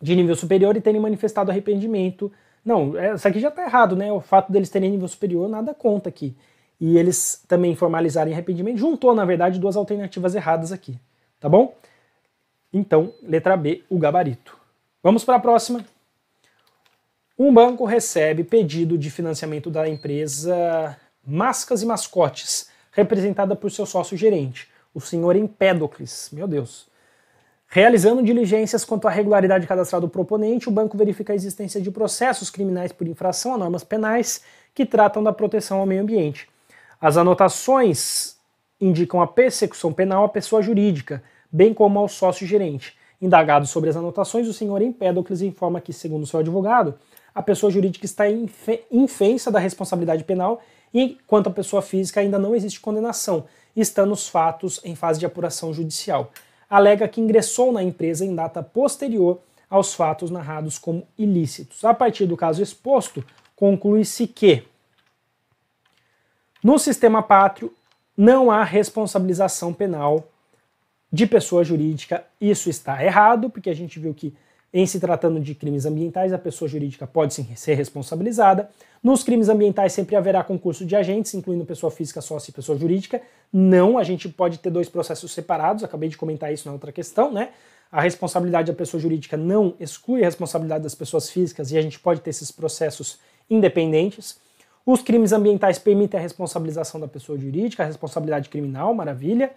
de nível superior e terem manifestado arrependimento. Não, é, isso aqui já está errado, né? O fato deles terem nível superior, nada conta aqui. E eles também formalizarem arrependimento. Juntou, na verdade, duas alternativas erradas aqui, tá bom? Então, letra B, o gabarito. Vamos para a próxima. Um banco recebe pedido de financiamento da empresa Mascas e Mascotes representada por seu sócio gerente, o senhor Empédocles. Meu Deus. Realizando diligências quanto à regularidade cadastral do proponente, o banco verifica a existência de processos criminais por infração a normas penais que tratam da proteção ao meio ambiente. As anotações indicam a persecução penal à pessoa jurídica, bem como ao sócio gerente. Indagado sobre as anotações, o senhor Empédocles informa que, segundo seu advogado, a pessoa jurídica está infensa da responsabilidade penal Enquanto a pessoa física, ainda não existe condenação, estando os fatos em fase de apuração judicial. Alega que ingressou na empresa em data posterior aos fatos narrados como ilícitos. A partir do caso exposto, conclui-se que no sistema pátrio não há responsabilização penal de pessoa jurídica. Isso está errado, porque a gente viu que em se tratando de crimes ambientais, a pessoa jurídica pode sim ser responsabilizada. Nos crimes ambientais sempre haverá concurso de agentes, incluindo pessoa física, sócia e pessoa jurídica. Não, a gente pode ter dois processos separados, acabei de comentar isso na outra questão, né? A responsabilidade da pessoa jurídica não exclui a responsabilidade das pessoas físicas e a gente pode ter esses processos independentes. Os crimes ambientais permitem a responsabilização da pessoa jurídica, a responsabilidade criminal, maravilha.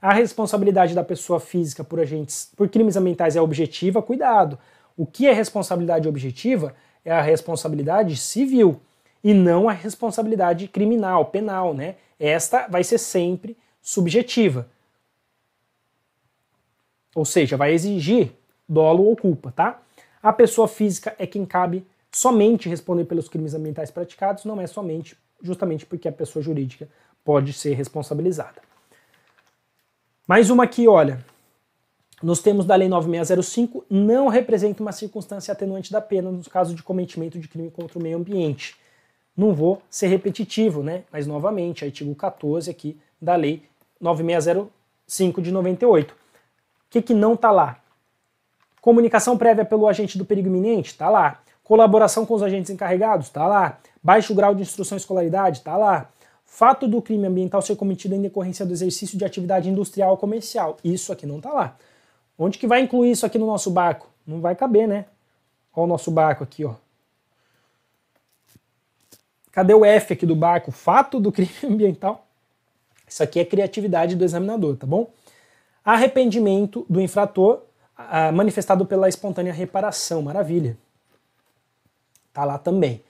A responsabilidade da pessoa física por agentes por crimes ambientais é objetiva, cuidado. O que é responsabilidade objetiva é a responsabilidade civil e não a responsabilidade criminal, penal, né? Esta vai ser sempre subjetiva. Ou seja, vai exigir dolo ou culpa, tá? A pessoa física é quem cabe somente responder pelos crimes ambientais praticados, não é somente justamente porque a pessoa jurídica pode ser responsabilizada. Mais uma aqui, olha. Nos termos da Lei 9605, não representa uma circunstância atenuante da pena nos casos de cometimento de crime contra o meio ambiente. Não vou ser repetitivo, né? Mas novamente, artigo 14 aqui da Lei 9605 de 98. O que, que não está lá? Comunicação prévia pelo agente do perigo iminente? Está lá. Colaboração com os agentes encarregados? Está lá. Baixo grau de instrução e escolaridade? Está lá. Fato do crime ambiental ser cometido em decorrência do exercício de atividade industrial ou comercial. Isso aqui não está lá. Onde que vai incluir isso aqui no nosso barco? Não vai caber, né? Olha o nosso barco aqui, ó. Cadê o F aqui do barco? Fato do crime ambiental. Isso aqui é criatividade do examinador, tá bom? Arrependimento do infrator ah, manifestado pela espontânea reparação. Maravilha. Tá lá também.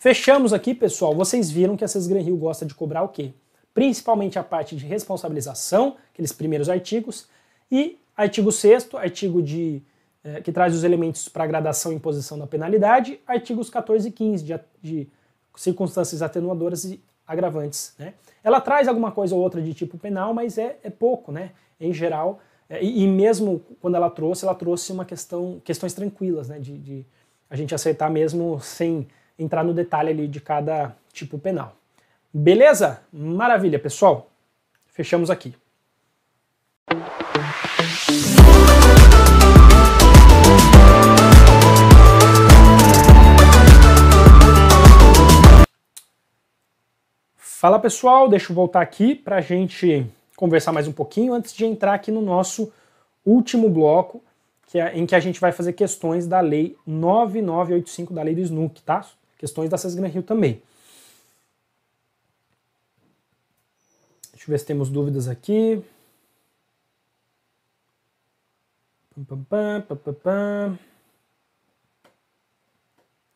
Fechamos aqui, pessoal. Vocês viram que a Sesgran Rio gosta de cobrar o quê? Principalmente a parte de responsabilização, aqueles primeiros artigos, e artigo 6 artigo de eh, que traz os elementos para gradação e imposição da penalidade, artigos 14 e 15 de, de circunstâncias atenuadoras e agravantes. Né? Ela traz alguma coisa ou outra de tipo penal, mas é, é pouco, né? Em geral, eh, e, mesmo quando ela trouxe, ela trouxe uma questão, questões tranquilas, né? De, de a gente aceitar mesmo sem entrar no detalhe ali de cada tipo penal. Beleza? Maravilha, pessoal. Fechamos aqui. Fala pessoal, deixa eu voltar aqui para a gente conversar mais um pouquinho antes de entrar aqui no nosso último bloco, que é, em que a gente vai fazer questões da Lei 9985 da Lei do SNUC, tá? questões da Sesgran Rio também. Deixa eu ver se temos dúvidas aqui.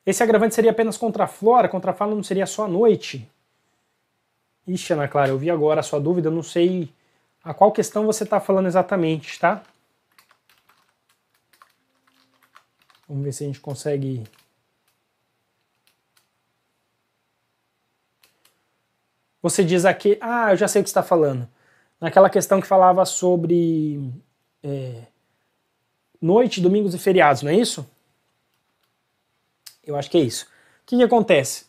Esse agravante seria apenas contra a flora? Contra a fauna não seria só à noite? Ixi, Ana Clara, eu vi agora a sua dúvida, não sei a qual questão você está falando exatamente, tá? Vamos ver se a gente consegue você diz aqui, ah, eu já sei o que está falando. Naquela questão que falava sobre é, noite, domingos e feriados, não é isso? Eu acho que é isso. O que, que acontece?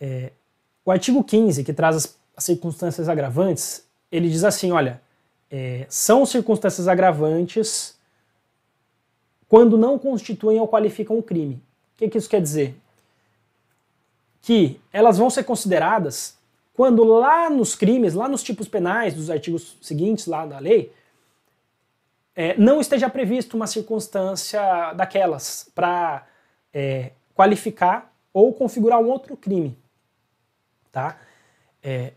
É, o artigo 15, que traz as, as, circunstâncias agravantes, ele diz assim: olha, é, são circunstâncias agravantes quando não constituem ou qualificam o crime. O que, que isso quer dizer? Que elas vão ser consideradas quando lá nos crimes, lá nos tipos penais dos artigos seguintes lá da lei, é, não esteja previsto uma circunstância daquelas para é, qualificar ou configurar um outro crime, tá? É,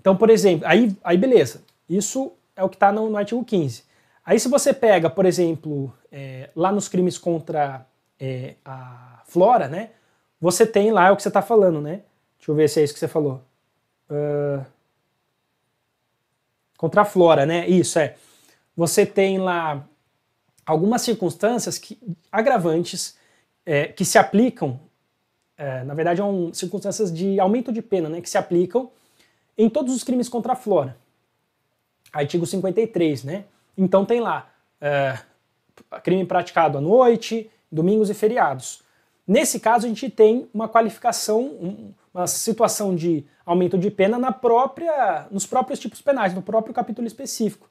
então, por exemplo, aí, aí beleza, isso é o que está no, no, artigo 15. Aí se você pega, por exemplo, é, lá nos crimes contra é, a flora, né, você tem lá é o que você está falando, né, Deixa eu ver se é isso que você falou. Uh, contra a flora, né? Isso, é. Você tem lá algumas circunstâncias que, agravantes é, que se aplicam, é, na verdade, são é circunstâncias de aumento de pena, né? Que se aplicam em todos os crimes contra a flora. Artigo 53, né? Então tem lá é, crime praticado à noite, domingos e feriados. Nesse caso, a gente tem uma qualificação, uma situação de aumento de pena na própria, nos próprios tipos penais, no próprio capítulo específico.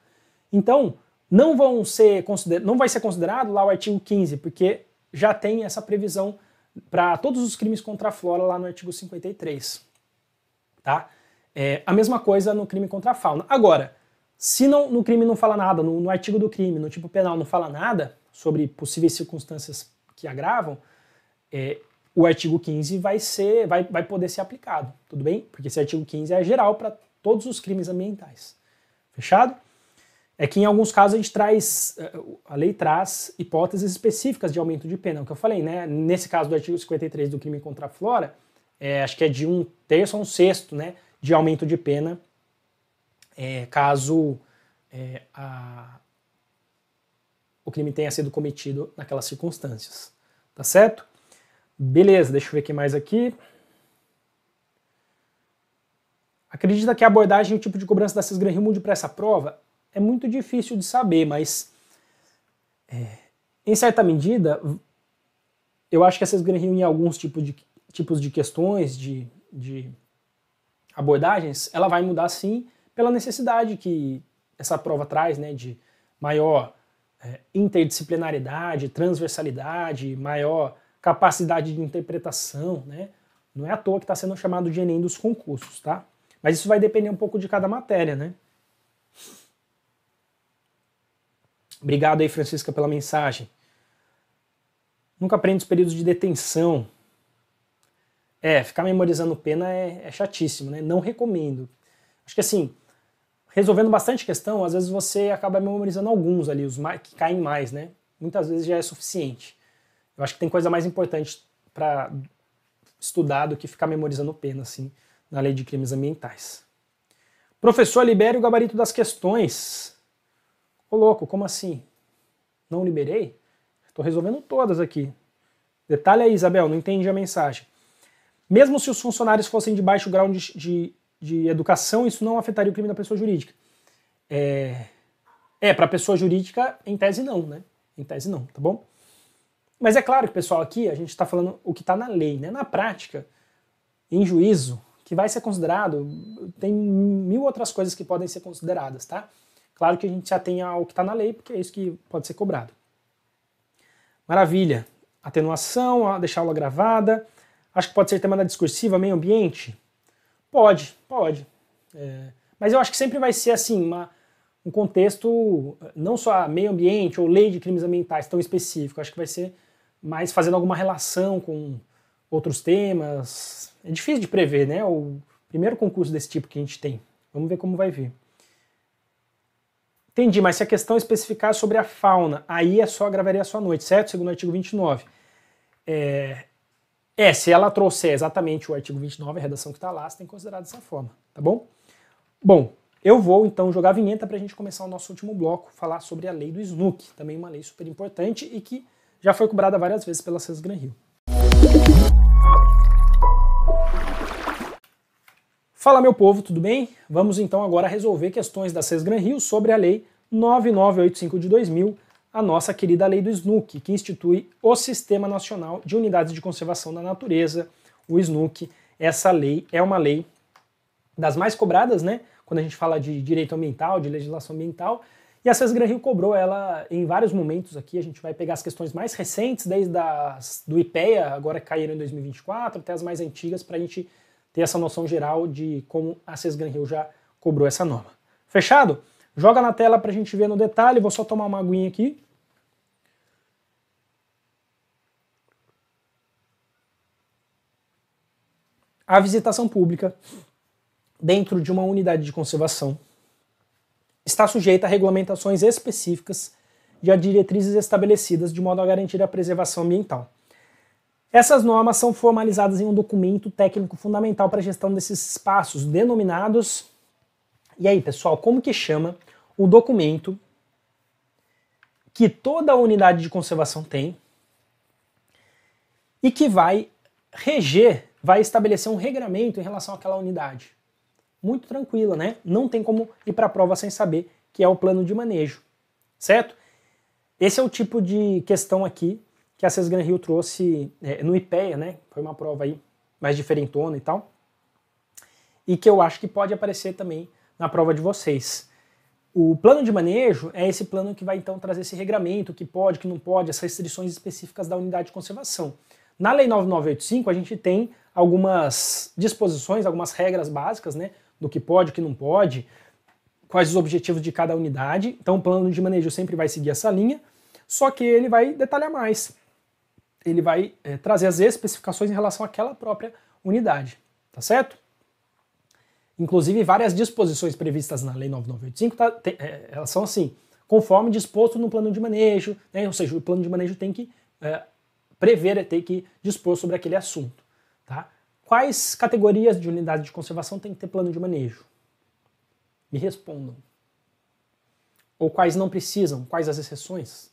Então, não, vão ser consider, não vai ser considerado lá o artigo 15, porque já tem essa previsão para todos os crimes contra a flora lá no artigo 53. Tá? É, a mesma coisa no crime contra a fauna. Agora, se não, no crime não fala nada, no, no, artigo do crime, no tipo penal não fala nada sobre possíveis circunstâncias que agravam, é, o artigo 15 vai ser, vai, vai poder ser aplicado, tudo bem? Porque esse artigo 15 é geral para todos os crimes ambientais. Fechado? É que em alguns casos a gente traz, eh, a lei traz hipóteses específicas de aumento de pena, é o que eu falei, né? Nesse caso do artigo 53 do crime contra a flora, é, acho que é de um terço a um sexto, né? De aumento de pena, é, caso é, a, o crime tenha sido cometido naquelas circunstâncias, tá certo? Beleza, deixa eu ver o que mais aqui. Acredita que a abordagem e o tipo de cobrança da Cisgran Rio mude para essa prova? É muito difícil de saber, mas é, em certa medida, eu acho que a Cisgran Rio em alguns tipos de, tipos de questões, de, de abordagens, ela vai mudar sim pela necessidade que essa prova traz, né, de maior é, interdisciplinaridade, transversalidade, maior capacidade de interpretação, né? Não é à toa que está sendo chamado de Enem dos concursos, tá? Mas isso vai depender um pouco de cada matéria, né? Obrigado aí, Francisca, pela mensagem. Nunca aprende os períodos de detenção. É, ficar memorizando pena é, é chatíssimo, né? Não recomendo. Acho que assim, resolvendo bastante questão, às vezes você acaba memorizando alguns ali, os mais, que caem mais, né? Muitas vezes já é suficiente. Eu acho que tem coisa mais importante para estudar do que ficar memorizando pena, assim, na lei de crimes ambientais. Professor, libere o gabarito das questões. Ô louco, como assim? Não liberei? Estou resolvendo todas aqui. Detalhe aí, Isabel, não entendi a mensagem. Mesmo se os funcionários fossem de baixo grau de, de, de educação, isso não afetaria o crime da pessoa jurídica. É, é para pessoa jurídica, em tese não, né? Em tese não, tá bom? Mas é claro que, pessoal, aqui a gente está falando o que está na lei, né? Na prática, em juízo, que vai ser considerado, tem mil outras coisas que podem ser consideradas, tá? Claro que a gente se atenha ao que está na lei, porque é isso que pode ser cobrado. Maravilha. Atenuação, deixar a aula gravada. Acho que pode ser tema da discursiva, meio ambiente? Pode, pode. É, mas eu acho que sempre vai ser assim, uma, um contexto eh, não só meio ambiente ou lei de crimes ambientais tão específico. Acho que vai ser mas fazendo alguma relação com outros temas. É difícil de prever, né? O primeiro concurso desse tipo que a gente tem. Vamos ver como vai vir. Entendi, mas se a questão é especificar sobre a fauna, aí é só gravaria a sua noite, certo? Segundo o artigo 29. É, é, se ela trouxer exatamente o artigo 29, a redação que está lá, você tem que considerar dessa forma, tá bom? Bom, eu vou então jogar a vinheta para a gente começar o nosso último bloco, falar sobre a lei do SNUC, também uma lei super importante e que já foi cobrada várias vezes pela César Gran Rio. Fala meu povo, tudo bem? Vamos então agora resolver questões da SES Gran Rio sobre a lei 9985 de 2000, a nossa querida lei do SNUC, que institui o Sistema Nacional de Unidades de Conservação da Natureza, o SNUC. Essa lei é uma lei das mais cobradas, né? Quando a gente fala de direito ambiental, de legislação ambiental, e a Sesgran Rio cobrou ela em vários momentos aqui. A gente vai pegar as questões mais recentes, desde as do IPEA, agora que caíram em 2024, até as mais antigas, para a gente ter essa noção geral de como a Sesgran Rio já cobrou essa norma. Fechado? Joga na tela para a gente ver no detalhe. Vou só tomar uma aguinha aqui. A visitação pública dentro de uma unidade de conservação está sujeita a regulamentações específicas e a diretrizes estabelecidas de modo a garantir a preservação ambiental. Essas normas são formalizadas em um documento técnico fundamental para a gestão desses espaços, denominados. E aí, pessoal, como que chama o documento que toda unidade de conservação tem e que vai reger, vai estabelecer um regramento em relação àquela unidade? muito tranquila, né? Não tem como ir para a prova sem saber que é o plano de manejo, certo? Esse é o tipo de questão aqui que a Sesgran Rio trouxe é, no IPEA, né? Foi uma prova aí mais diferentona e tal. E que eu acho que pode aparecer também na prova de vocês. O plano de manejo é esse plano que vai então trazer esse regramento, que pode, que não pode, as restrições específicas da unidade de conservação. Na Lei 9985 a gente tem algumas disposições, algumas regras básicas, né, do que pode, o que não pode, quais os objetivos de cada unidade. Então o plano de manejo sempre vai seguir essa linha, só que ele vai detalhar mais. Ele vai é, trazer as especificações em relação àquela própria unidade, tá certo? Inclusive, várias disposições previstas na Lei 9985, tá, tem, é, elas são assim, conforme disposto no plano de manejo, né? ou seja, o plano de manejo tem que é, prever, tem que dispor sobre aquele assunto. Tá? Quais categorias de unidade de conservação tem que ter plano de manejo? Me respondam. Ou quais não precisam? Quais as exceções?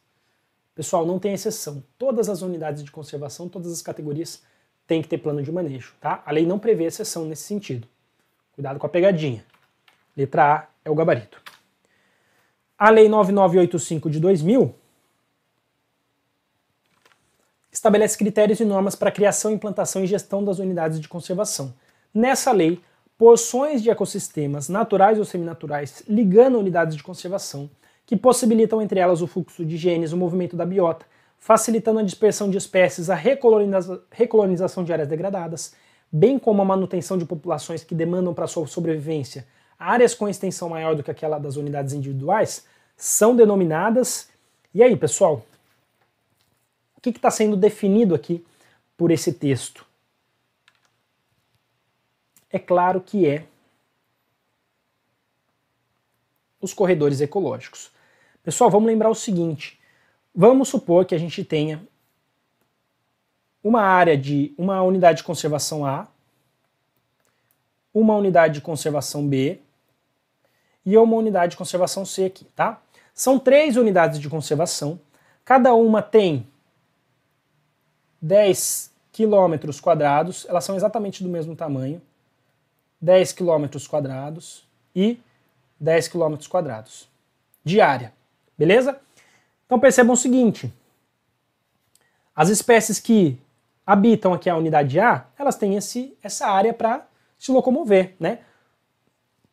Pessoal, não tem exceção. Todas as unidades de conservação, todas as categorias têm que ter plano de manejo, tá? A lei não prevê exceção nesse sentido. Cuidado com a pegadinha. Letra A é o gabarito. A Lei 9985 de 2000 estabelece critérios e normas para a criação, implantação e gestão das unidades de conservação. Nessa lei, porções de ecossistemas naturais ou seminaturais ligando unidades de conservação, que possibilitam entre elas o fluxo de genes, o movimento da biota, facilitando a dispersão de espécies, a recolonização de áreas degradadas, bem como a manutenção de populações que demandam para sua sobrevivência áreas com extensão maior do que aquela das unidades individuais, são denominadas. E aí, pessoal, que está sendo definido aqui por esse texto? É claro que é os corredores ecológicos. Pessoal, vamos lembrar o seguinte: vamos supor que a gente tenha uma área de uma unidade de conservação A, uma unidade de conservação B e uma unidade de conservação C aqui, tá? São três unidades de conservação, cada uma tem 10 quilômetros quadrados, elas são exatamente do mesmo tamanho, 10 quilômetros quadrados e 10 quilômetros quadrados de área, beleza? Então percebam o seguinte, as espécies que habitam aqui a unidade A, elas têm esse, essa área para se locomover, né?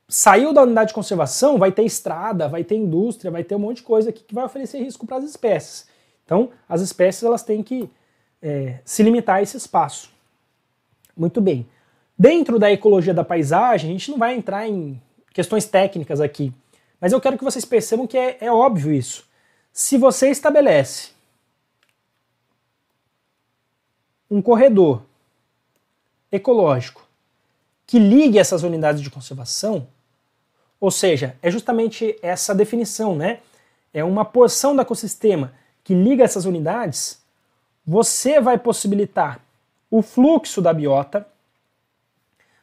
Saiu da unidade de conservação, vai ter estrada, vai ter indústria, vai ter um monte de coisa aqui que vai oferecer risco para as espécies. Então, as espécies elas têm que é, se limitar a esse espaço. Muito bem. Dentro da ecologia da paisagem, a gente não vai entrar em questões técnicas aqui, mas eu quero que vocês percebam que é, é óbvio isso. Se você estabelece um corredor ecológico que ligue essas unidades de conservação, ou seja, é justamente essa definição, né? É uma porção do ecossistema que liga essas unidades, você vai possibilitar o fluxo da biota,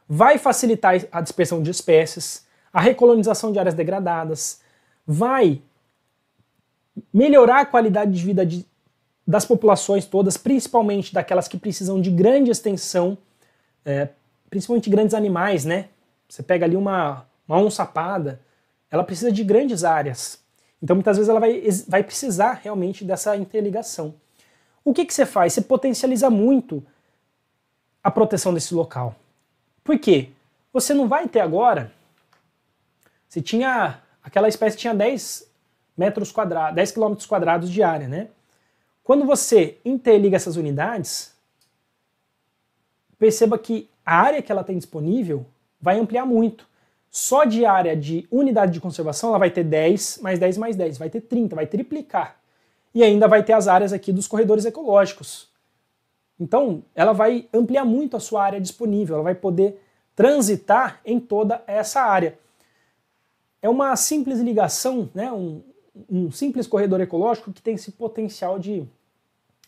vai facilitar a dispersão de espécies, a recolonização de áreas degradadas, vai melhorar a qualidade de vida de, das populações todas, principalmente daquelas que precisam de grande extensão, é, principalmente grandes animais, né? Você pega ali uma, uma onça-pada, ela precisa de grandes áreas. Então, muitas vezes, ela vai, vai precisar realmente dessa interligação. O que, que você faz? Você potencializa muito a proteção desse local. Por quê? Você não vai ter agora. Você tinha. Aquela espécie tinha 10 metros quadrados, 10 quilômetros quadrados de área, né? Quando você interliga essas unidades, perceba que a área que ela tem disponível vai ampliar muito. Só de área de unidade de conservação, ela vai ter 10, mais 10, mais 10, vai ter 30, vai triplicar e ainda vai ter as áreas aqui dos corredores ecológicos. Então, ela vai ampliar muito a sua área disponível, ela vai poder transitar em toda essa área. É uma simples ligação, né, um, um simples corredor ecológico que tem esse potencial de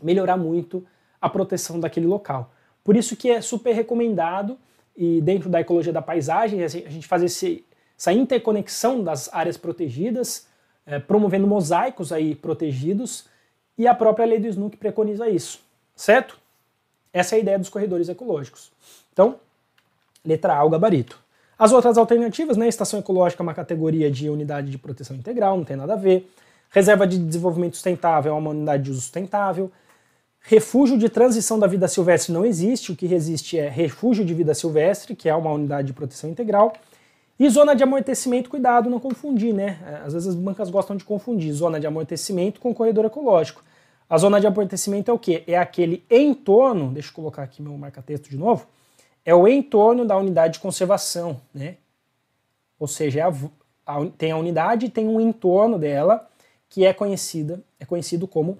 melhorar muito a proteção daquele local. Por isso que é super recomendado, e dentro da ecologia da paisagem, a gente fazer esse, essa interconexão das áreas protegidas é, promovendo mosaicos aí protegidos, e a própria lei do SNUC preconiza isso, certo? Essa é a ideia dos corredores ecológicos. Então, letra A, o gabarito. As outras alternativas, né? Estação ecológica é uma categoria de unidade de proteção integral, não tem nada a ver. Reserva de desenvolvimento sustentável é uma unidade de uso sustentável. Refúgio de transição da vida silvestre não existe, o que existe é refúgio de vida silvestre, que é uma unidade de proteção integral. E zona de amortecimento, cuidado, não confundir, né? É, às vezes as bancas gostam de confundir zona de amortecimento com corredor ecológico. A zona de amortecimento é o quê? É aquele entorno, deixa eu colocar aqui meu marca-texto de novo, é o entorno da unidade de conservação, né? Ou seja, é a, a, tem a unidade e tem um entorno dela que é conhecida, é conhecido como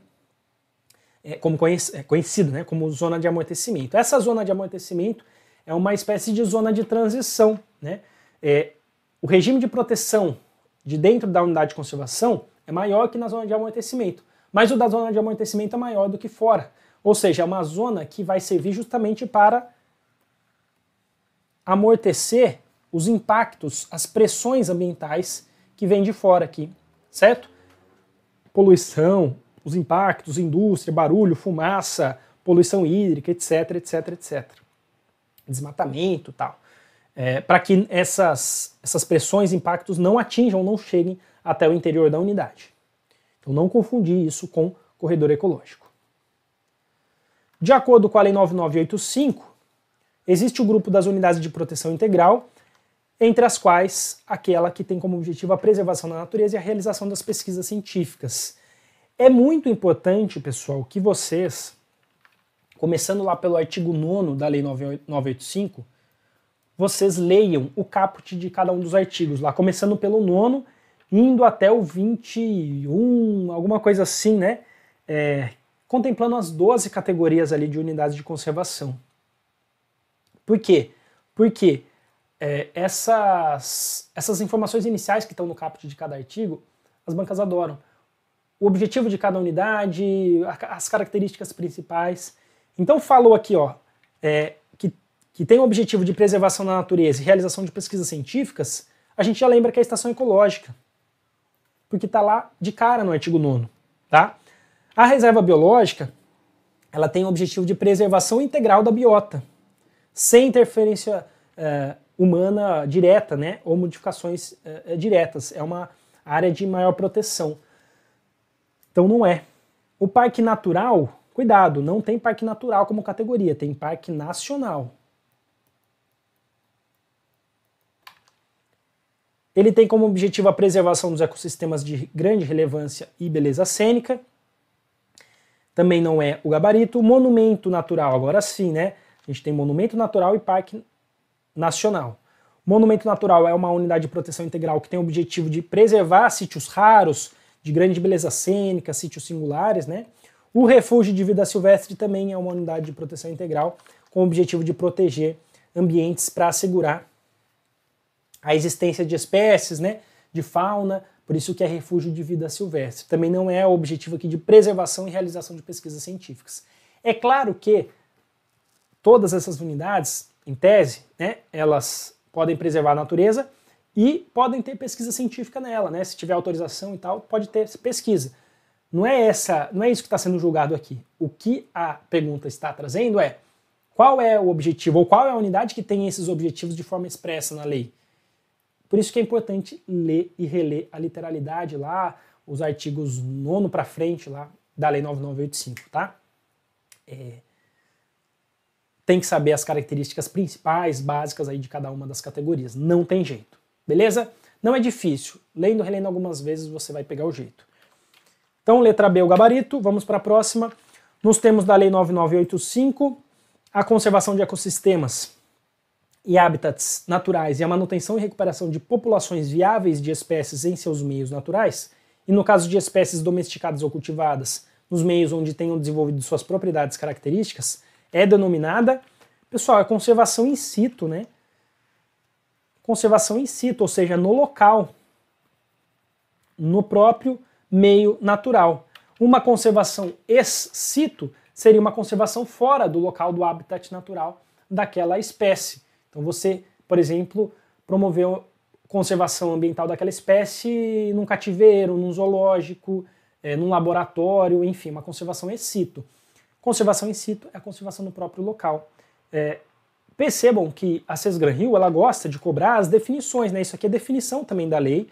é, como conhec, é conhecido, né, como zona de amortecimento. Essa zona de amortecimento é uma espécie de zona de transição, né? É, o regime de proteção de dentro da unidade de conservação é maior que na zona de amortecimento, mas o da zona de amortecimento é maior do que fora. Ou seja, é uma zona que vai servir justamente para amortecer os impactos, as pressões ambientais que vêm de fora aqui, certo? Poluição, os impactos, indústria, barulho, fumaça, poluição hídrica, etc, etc, etc. Desmatamento, tal é, para que essas, essas pressões e impactos não atinjam, não cheguem até o interior da unidade. Então não confundir isso com corredor ecológico. De acordo com a Lei 9985, existe o grupo das unidades de proteção integral, entre as quais aquela que tem como objetivo a preservação da natureza e a realização das pesquisas científicas. É muito importante, pessoal, que vocês, começando lá pelo artigo 9 da Lei 9985, vocês leiam o caput de cada um dos artigos, lá começando pelo nono, indo até o 21, alguma coisa assim, né? É, contemplando as 12 categorias ali de unidades de conservação. Por quê? Porque é, essas, essas informações iniciais que estão no caput de cada artigo, as bancas adoram. O objetivo de cada unidade, as características principais. Então falou aqui, ó, é, que tem o objetivo de preservação da natureza e realização de pesquisas científicas, a gente já lembra que é a estação ecológica, porque está lá de cara no artigo 9. Tá? A reserva biológica ela tem o objetivo de preservação integral da biota, sem interferência eh, humana direta né, ou modificações eh, diretas. É uma área de maior proteção. Então não é. O parque natural, cuidado, não tem parque natural como categoria, tem parque nacional. Ele tem como objetivo a preservação dos ecossistemas de grande relevância e beleza cênica. Também não é o gabarito. o Monumento natural, agora sim, né? A gente tem monumento natural e parque nacional. Monumento natural é uma unidade de proteção integral que tem o objetivo de preservar sítios raros, de grande beleza cênica, sítios singulares, né? O refúgio de vida silvestre também é uma unidade de proteção integral com o objetivo de proteger ambientes para assegurar a existência de espécies, né, de fauna, por isso que é refúgio de vida silvestre. Também não é o objetivo aqui de preservação e realização de pesquisas científicas. É claro que todas essas unidades, em tese, né, elas podem preservar a natureza e podem ter pesquisa científica nela, né? Se tiver autorização e tal, pode ter pesquisa. Não é essa, não é isso que está sendo julgado aqui. O que a pergunta está trazendo é qual é o objetivo ou qual é a unidade que tem esses objetivos de forma expressa na lei. Por isso que é importante ler e reler a literalidade lá, os artigos 9 para frente lá da Lei 9985, tá? É, tem que saber as características principais, básicas aí de cada uma das categorias. Não tem jeito, beleza? Não é difícil. Lendo, relendo algumas vezes, você vai pegar o jeito. Então, letra B, é o gabarito. Vamos para a próxima. Nos termos da Lei 9985, a conservação de ecossistemas e hábitats naturais e a manutenção e recuperação de populações viáveis de espécies em seus meios naturais, e no caso de espécies domesticadas ou cultivadas, nos meios onde tenham desenvolvido suas propriedades características, é denominada, pessoal, é conservação in situ, né? Conservação in situ, ou seja, no local, no próprio meio natural. Uma conservação ex situ seria uma conservação fora do local do habitat natural daquela espécie. Então você, por exemplo, promoveu conservação ambiental daquela espécie num cativeiro, num zoológico, é, num laboratório, enfim, uma conservação in situ. Conservação in situ é a conservação no próprio local. É, percebam que a Cesgran Hill ela gosta de cobrar as definições, né? Isso aqui é definição também da lei.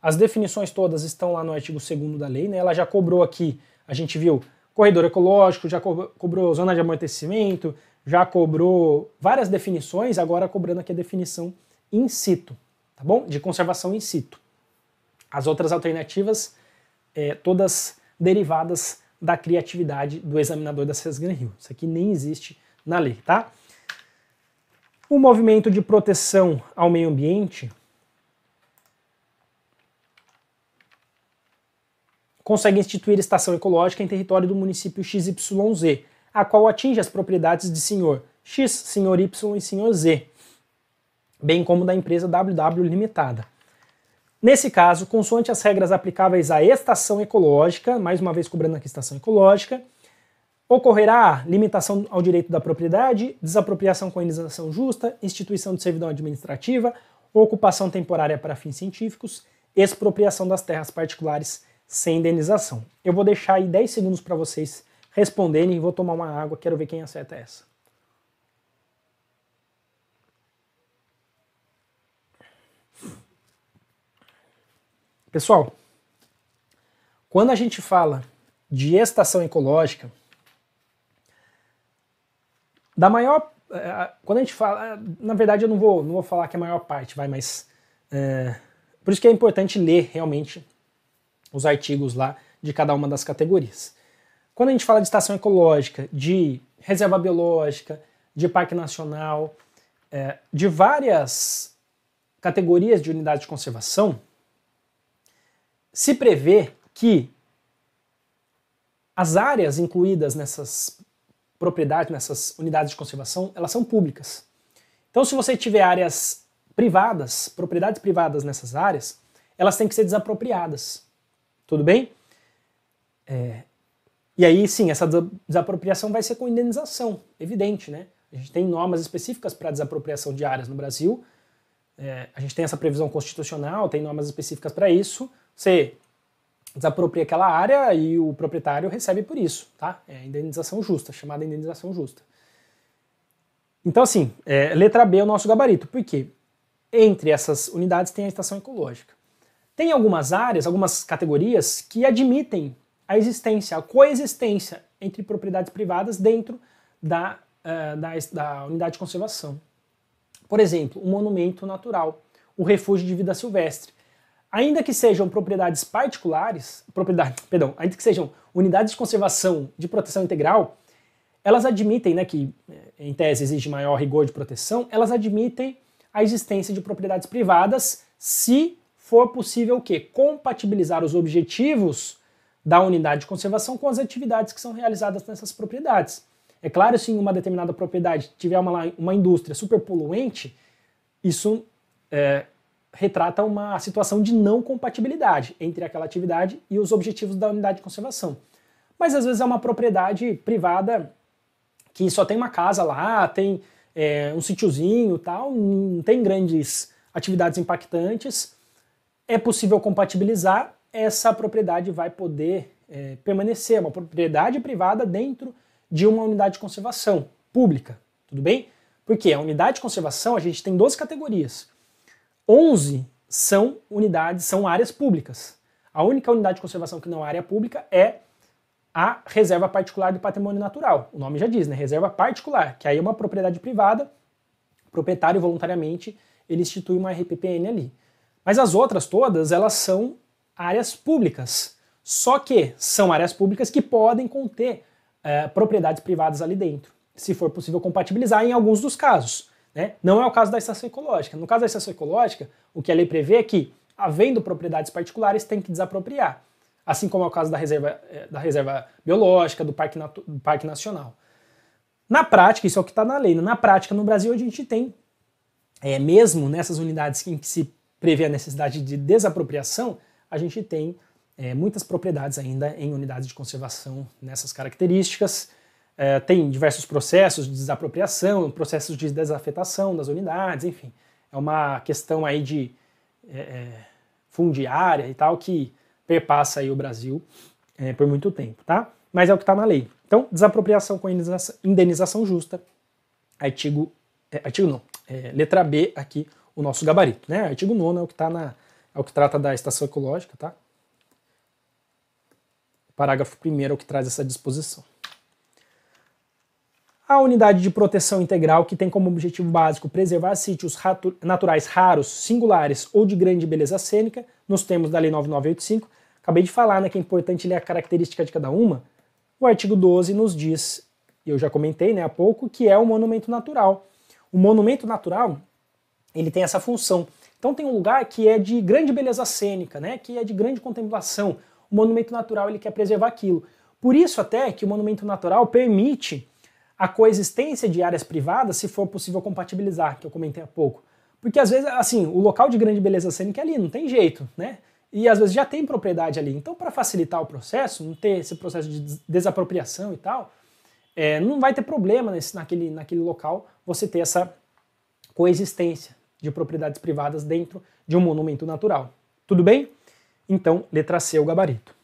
As definições todas estão lá no artigo 2 da lei, né? Ela já cobrou aqui, a gente viu corredor ecológico, já cobrou zona de amortecimento, já cobrou várias definições, agora cobrando aqui a definição in situ, tá bom? De conservação in situ. As outras alternativas, é, todas derivadas da criatividade do examinador da Sesgran Rio. Isso aqui nem existe na lei, tá? O movimento de proteção ao meio ambiente consegue instituir estação ecológica em território do município XYZ, a qual atinge as propriedades de senhor X, senhor Y e senhor Z, bem como da empresa WW Limitada. Nesse caso, consoante as regras aplicáveis à estação ecológica, mais uma vez cobrando aqui estação ecológica, ocorrerá limitação ao direito da propriedade, desapropriação com indenização justa, instituição de servidão administrativa, ocupação temporária para fins científicos, expropriação das terras particulares sem indenização. Eu vou deixar aí 10 segundos para vocês responderem, vou tomar uma água, quero ver quem acerta essa. Pessoal, quando a gente fala de estação ecológica, da maior. Eh, quando a gente fala. Eh, na verdade, eu não vou, não vou falar que a maior parte, vai, mas. É, por isso que é importante ler realmente os artigos lá de cada uma das categorias. Quando a gente fala de estação ecológica, de reserva biológica, de parque nacional, é, de várias categorias de unidades de conservação, se prevê que as áreas incluídas nessas propriedades, nessas unidades de conservação, elas são públicas. Então, se você tiver áreas privadas, propriedades privadas nessas áreas, elas têm que ser desapropriadas. Tudo bem? É, e aí, sim, essa desapropriação vai ser com indenização, evidente, né? A gente tem normas específicas para desapropriação de áreas no Brasil, é, a gente tem essa previsão constitucional, tem normas específicas para isso. Você desapropria aquela área e o proprietário recebe por isso, tá? É indenização justa, chamada indenização justa. Então, assim, é, letra B é o nosso gabarito, porque entre essas unidades tem a estação ecológica. Tem algumas áreas, algumas categorias que admitem a existência, a coexistência entre propriedades privadas dentro da, uh, da, da unidade de conservação. Por exemplo, o um monumento natural, o refúgio de vida silvestre. Ainda que sejam propriedades particulares, propriedade, perdão, ainda que sejam unidades de conservação de proteção integral, elas admitem, né, que eh, em tese exige maior rigor de proteção, elas admitem a existência de propriedades privadas se for possível o quê? Compatibilizar os objetivos da unidade de conservação com as atividades que são realizadas nessas propriedades. É claro, se em uma determinada propriedade tiver uma, uma indústria super poluente, isso é, retrata uma situação de não compatibilidade entre aquela atividade e os objetivos da unidade de conservação. Mas às vezes é uma propriedade privada que só tem uma casa lá, tem é, um sítiozinho tal, não tem grandes atividades impactantes. É possível compatibilizar, essa propriedade vai poder é, permanecer, uma propriedade privada dentro de uma unidade de conservação pública, tudo bem? Porque a unidade de conservação, a gente tem 12 categorias. 11 são unidades, são áreas públicas. A única unidade de conservação que não é área pública é a reserva particular do patrimônio natural. O nome já diz, né? Reserva particular, que aí é uma propriedade privada, o proprietário voluntariamente ele institui uma RPPN ali. Mas as outras todas, elas são áreas públicas. Só que são áreas públicas que podem conter é, propriedades privadas ali dentro, se for possível compatibilizar em alguns dos casos. Né? Não é o caso da estação ecológica. No caso da estação ecológica, o que a lei prevê é que, havendo propriedades particulares, tem que desapropriar. Assim como é o caso da reserva, eh, da reserva biológica, do parque, do parque Nacional. Na prática, isso é o que está na lei. Né? Na prática, no Brasil, a gente tem, é, mesmo nessas unidades em que se prevê a necessidade de desapropriação, a gente tem é, muitas propriedades ainda em unidades de conservação nessas características. É, tem diversos processos de desapropriação, processos de desafetação das unidades, enfim. É uma questão aí de é, é fundiária e tal que perpassa aí o Brasil é, por muito tempo, tá? Mas é o que está na lei. Então, desapropriação com indenização justa, artigo, é, artigo não, letra B aqui, o nosso gabarito, né? Artigo 9 é o que está na, é o que trata da estação ecológica, tá? O parágrafo 1 é o que traz essa disposição. A unidade de proteção integral, que tem como objetivo básico preservar sítios naturais raros, singulares ou de grande beleza cênica, nos termos da Lei 9985. Acabei de falar né, que é importante ler a característica de cada uma. O artigo 12 nos diz, e eu já comentei né, há pouco, que é um monumento natural. O monumento natural ele tem essa função então tem um lugar que é de grande beleza cênica, né? Que é de grande contemplação. O monumento natural ele quer preservar aquilo. Por isso até que o monumento natural permite a coexistência de áreas privadas, se for possível compatibilizar, que eu comentei há pouco. Porque às vezes, assim, o local de grande beleza cênica é ali, não tem jeito, né? E às vezes já tem propriedade ali. Então, para facilitar o processo, não ter esse processo de desapropriação e tal, é, não vai ter problema nesse, naquele, naquele local você ter essa coexistência de propriedades privadas dentro de um monumento natural. Tudo bem? Então, letra C é o gabarito.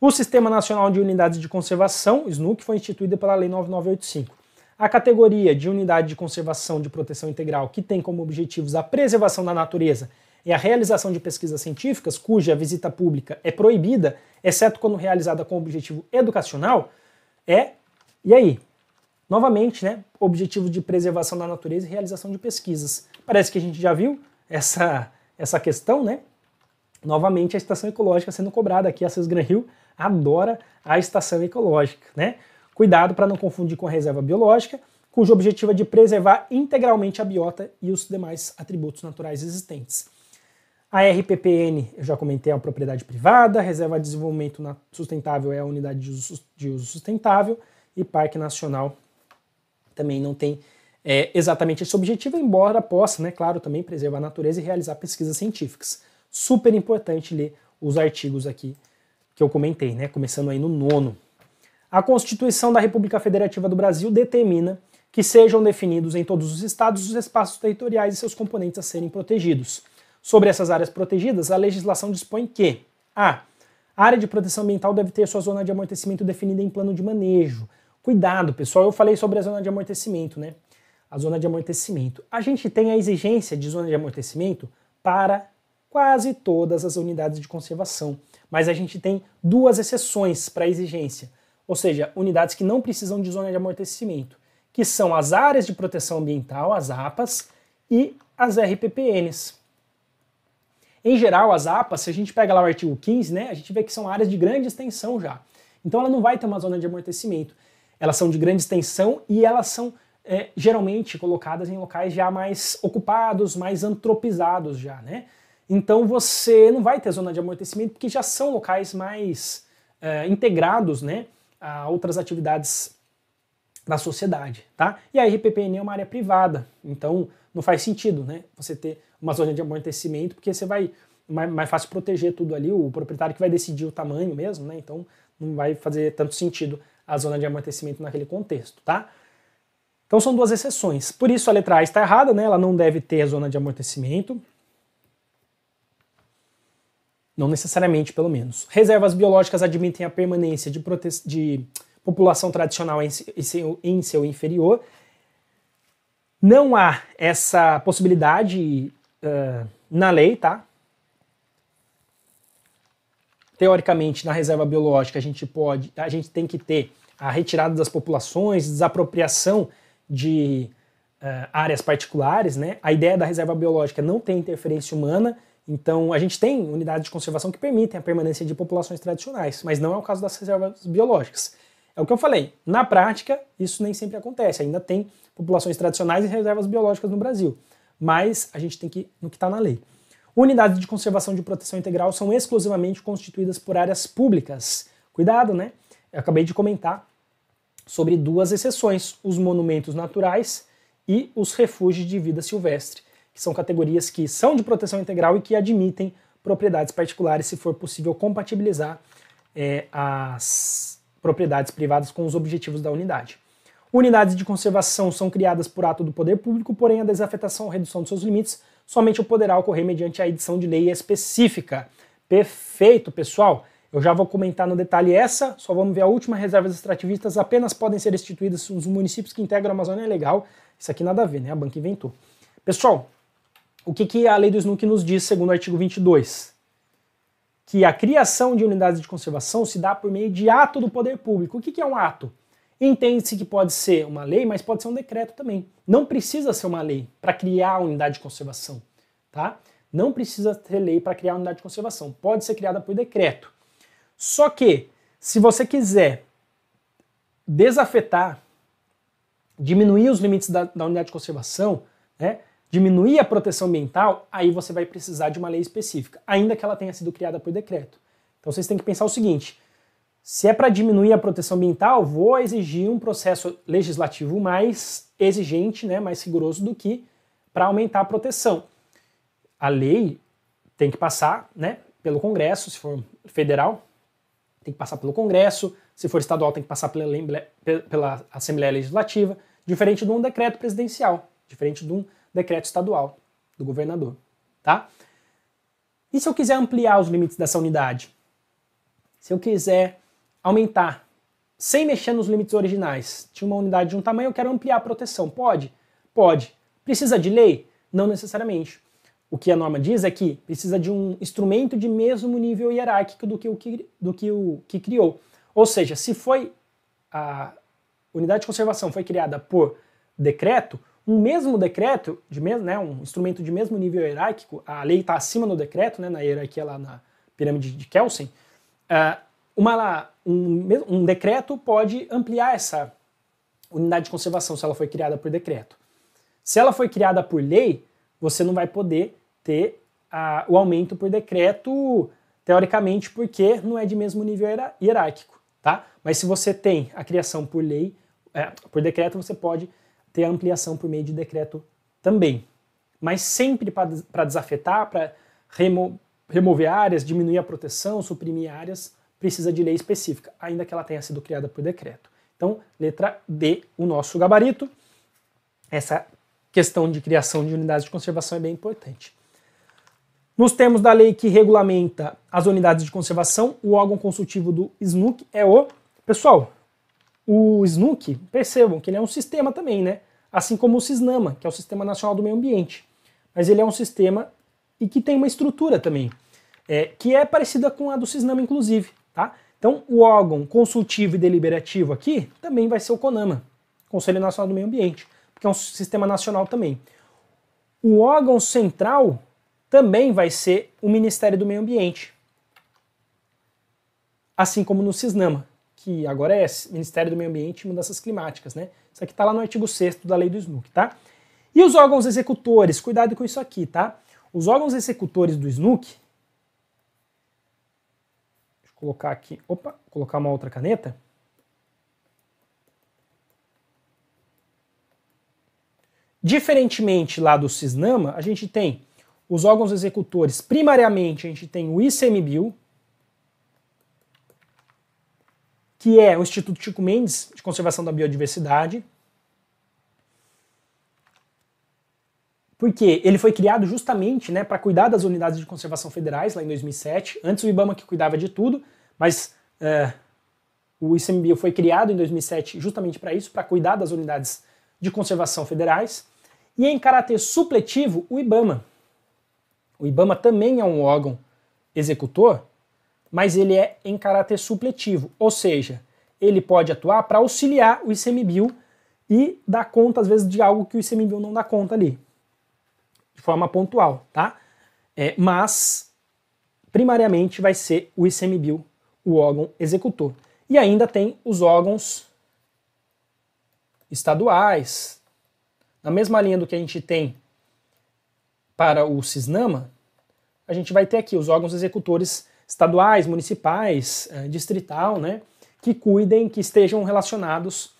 O Sistema Nacional de Unidades de Conservação, SNUC, foi instituído pela Lei 9985. A categoria de unidade de conservação de proteção integral, que tem como objetivos a preservação da natureza e a realização de pesquisas científicas, cuja visita pública é proibida, exceto quando realizada com objetivo educacional, é, e aí? Novamente, né, objetivo de preservação da natureza e realização de pesquisas. Parece que a gente já viu essa, essa questão, né? Novamente a estação ecológica sendo cobrada aqui, a Sesgran Hill adora a estação ecológica, né? Cuidado para não confundir com a reserva biológica, cujo objetivo é de preservar integralmente a biota e os demais atributos naturais existentes. A RPPN, eu já comentei, é a propriedade privada, a Reserva de Desenvolvimento Sustentável é a unidade de uso, de uso sustentável e Parque Nacional também não tem é, exatamente esse objetivo, embora possa, né, claro, também preservar a natureza e realizar pesquisas científicas. Super importante ler os artigos aqui que eu comentei, né, começando aí no nono. A Constituição da República Federativa do Brasil determina que sejam definidos em todos os estados os espaços territoriais e seus componentes a serem protegidos. Sobre essas áreas protegidas, a legislação dispõe que a área de proteção ambiental deve ter sua zona de amortecimento definida em plano de manejo. Cuidado, pessoal, eu falei sobre a zona de amortecimento, né? a zona de amortecimento. A gente tem a exigência de zona de amortecimento para quase todas as unidades de conservação, mas a gente tem duas exceções para a exigência, ou seja, unidades que não precisam de zona de amortecimento, que são as áreas de proteção ambiental, as APAs, e as RPPNs. Em geral, as APAs, se a gente pega lá o artigo 15, né, a gente vê que são áreas de grande extensão já. Então ela não vai ter uma zona de amortecimento. Elas são de grande extensão e elas são é, geralmente colocadas em locais já mais ocupados, mais antropizados já, né? Então você não vai ter zona de amortecimento porque já são locais mais é, integrados, né, a outras atividades da sociedade, tá? E a RPPN é uma área privada, então não faz sentido, né, você ter uma zona de amortecimento porque você vai mais, mais fácil proteger tudo ali, o proprietário que vai decidir o tamanho mesmo, né? Então não vai fazer tanto sentido a zona de amortecimento naquele contexto, tá? Então são duas exceções. Por isso a letra A está errada, né? ela não deve ter zona de amortecimento. Não necessariamente, pelo menos. Reservas biológicas admitem a permanência de, de população tradicional em seu, em seu inferior. Não há essa possibilidade uh, na lei, tá? Teoricamente, na reserva biológica, a gente pode, a gente tem que ter a retirada das populações, desapropriação de uh, áreas particulares, né? A ideia da reserva biológica não tem interferência humana, então a gente tem unidades de conservação que permitem a permanência de populações tradicionais, mas não é o caso das reservas biológicas. É o que eu falei. Na prática, isso nem sempre acontece. Ainda tem populações tradicionais e reservas biológicas no Brasil. Mas a gente tem que ir no que está na lei. Unidades de conservação de proteção integral são exclusivamente constituídas por áreas públicas. Cuidado, né? Eu acabei de comentar sobre duas exceções, os monumentos naturais e os refúgios de vida silvestre, que são categorias que são de proteção integral e que admitem propriedades particulares se for possível compatibilizar é, as propriedades privadas com os objetivos da unidade. Unidades de conservação são criadas por ato do poder público, porém a desafetação ou redução de seus limites somente poderá ocorrer mediante a edição de lei específica. Perfeito, pessoal! Eu já vou comentar no detalhe essa, só vamos ver a última. Reservas extrativistas apenas podem ser instituídas os municípios que integram a Amazônia é Legal. Isso aqui nada a ver, né? A banca inventou. Pessoal, o que, que a lei do SNUC nos diz, segundo o artigo 22? Que a criação de unidades de conservação se dá por meio de ato do poder público. O que, que é um ato? Entende-se que pode ser uma lei, mas pode ser um decreto também. Não precisa ser uma lei para criar a unidade de conservação, tá? Não precisa ter lei para criar a unidade de conservação. Pode ser criada por decreto. Só que, se você quiser desafetar, diminuir os limites da, da unidade de conservação, né, diminuir a proteção ambiental, aí você vai precisar de uma lei específica, ainda que ela tenha sido criada por decreto. Então vocês têm que pensar o seguinte: se é para diminuir a proteção ambiental, vou exigir um processo legislativo mais exigente, né, mais rigoroso do que para aumentar a proteção. A lei tem que passar, né, pelo Congresso, se for federal, tem que passar pelo Congresso, se for estadual, tem que passar pela, pela Assembleia Legislativa, diferente de um decreto presidencial, diferente de um decreto estadual do governador, tá? E se eu quiser ampliar os limites dessa unidade? Se eu quiser aumentar sem mexer nos limites originais, de uma unidade de um tamanho, eu quero ampliar a proteção, pode? Pode. Precisa de lei? Não necessariamente. O que a norma diz é que precisa de um instrumento de mesmo nível hierárquico do que o que, do que, o que criou. Ou seja, se foi a unidade de conservação foi criada por decreto, um mesmo decreto, de mesmo, né, um instrumento de mesmo nível hierárquico, a lei está acima do decreto, né, na hierarquia lá na pirâmide de Kelsen, uh, uma, um, um decreto pode ampliar essa unidade de conservação se ela foi criada por decreto. Se ela foi criada por lei, você não vai poder ter a, o aumento por decreto, teoricamente, porque não é de mesmo nível hierárquico, tá? Mas se você tem a criação por lei, é, por decreto, você pode ter a ampliação por meio de decreto também. Mas sempre para desafetar, para remo, remover áreas, diminuir a proteção, suprimir áreas, precisa de lei específica, ainda que ela tenha sido criada por decreto. Então, letra D, o nosso gabarito. Essa questão de criação de unidades de conservação é bem importante. Nos termos da lei que regulamenta as unidades de conservação, o órgão consultivo do SNUC é o. Pessoal, o SNUC, percebam que ele é um sistema também, né? Assim como o CISNAMA, que é o Sistema Nacional do Meio Ambiente. Mas ele é um sistema e que tem uma estrutura também, é, que é parecida com a do CISNAMA, inclusive, tá? Então, o órgão consultivo e deliberativo aqui também vai ser o CONAMA, Conselho Nacional do Meio Ambiente, porque é um sistema nacional também. O órgão central também vai ser o Ministério do Meio Ambiente. Assim como no CISNAMA, que agora é Ministério do Meio Ambiente e Mudanças Climáticas, né? Isso aqui está lá no artigo 6 da lei do SNUC, tá? E os órgãos executores, cuidado com isso aqui, tá? Os órgãos executores do SNUC, deixa eu colocar aqui, opa, colocar uma outra caneta. Diferentemente lá do CISNAMA, a gente tem os órgãos executores, primariamente, a gente tem o ICMBio, que é o Instituto Chico Mendes de Conservação da Biodiversidade, porque ele foi criado justamente né, para cuidar das unidades de conservação federais lá em 2007. Antes o IBAMA que cuidava de tudo, mas é, o ICMBio foi criado em 2007 justamente para isso, para cuidar das unidades de conservação federais. E em caráter supletivo, o IBAMA, o IBAMA também é um órgão executor, mas ele é em caráter supletivo, ou seja, ele pode atuar para auxiliar o ICMBio e dar conta, às vezes, de algo que o ICMBio não dá conta ali, de forma pontual, tá? É, mas, primariamente, vai ser o ICMBio, o órgão executor. E ainda tem os órgãos estaduais, na mesma linha do que a gente tem para o CISNAMA, a gente vai ter aqui os órgãos executores estaduais, municipais, eh, distrital, né, que cuidem, que estejam relacionados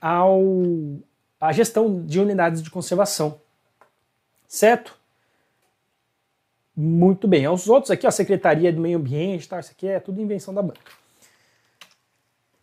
ao, à gestão de unidades de conservação. Certo? Muito bem. Os outros aqui, a Secretaria do Meio Ambiente, tá, isso aqui é tudo invenção da banca.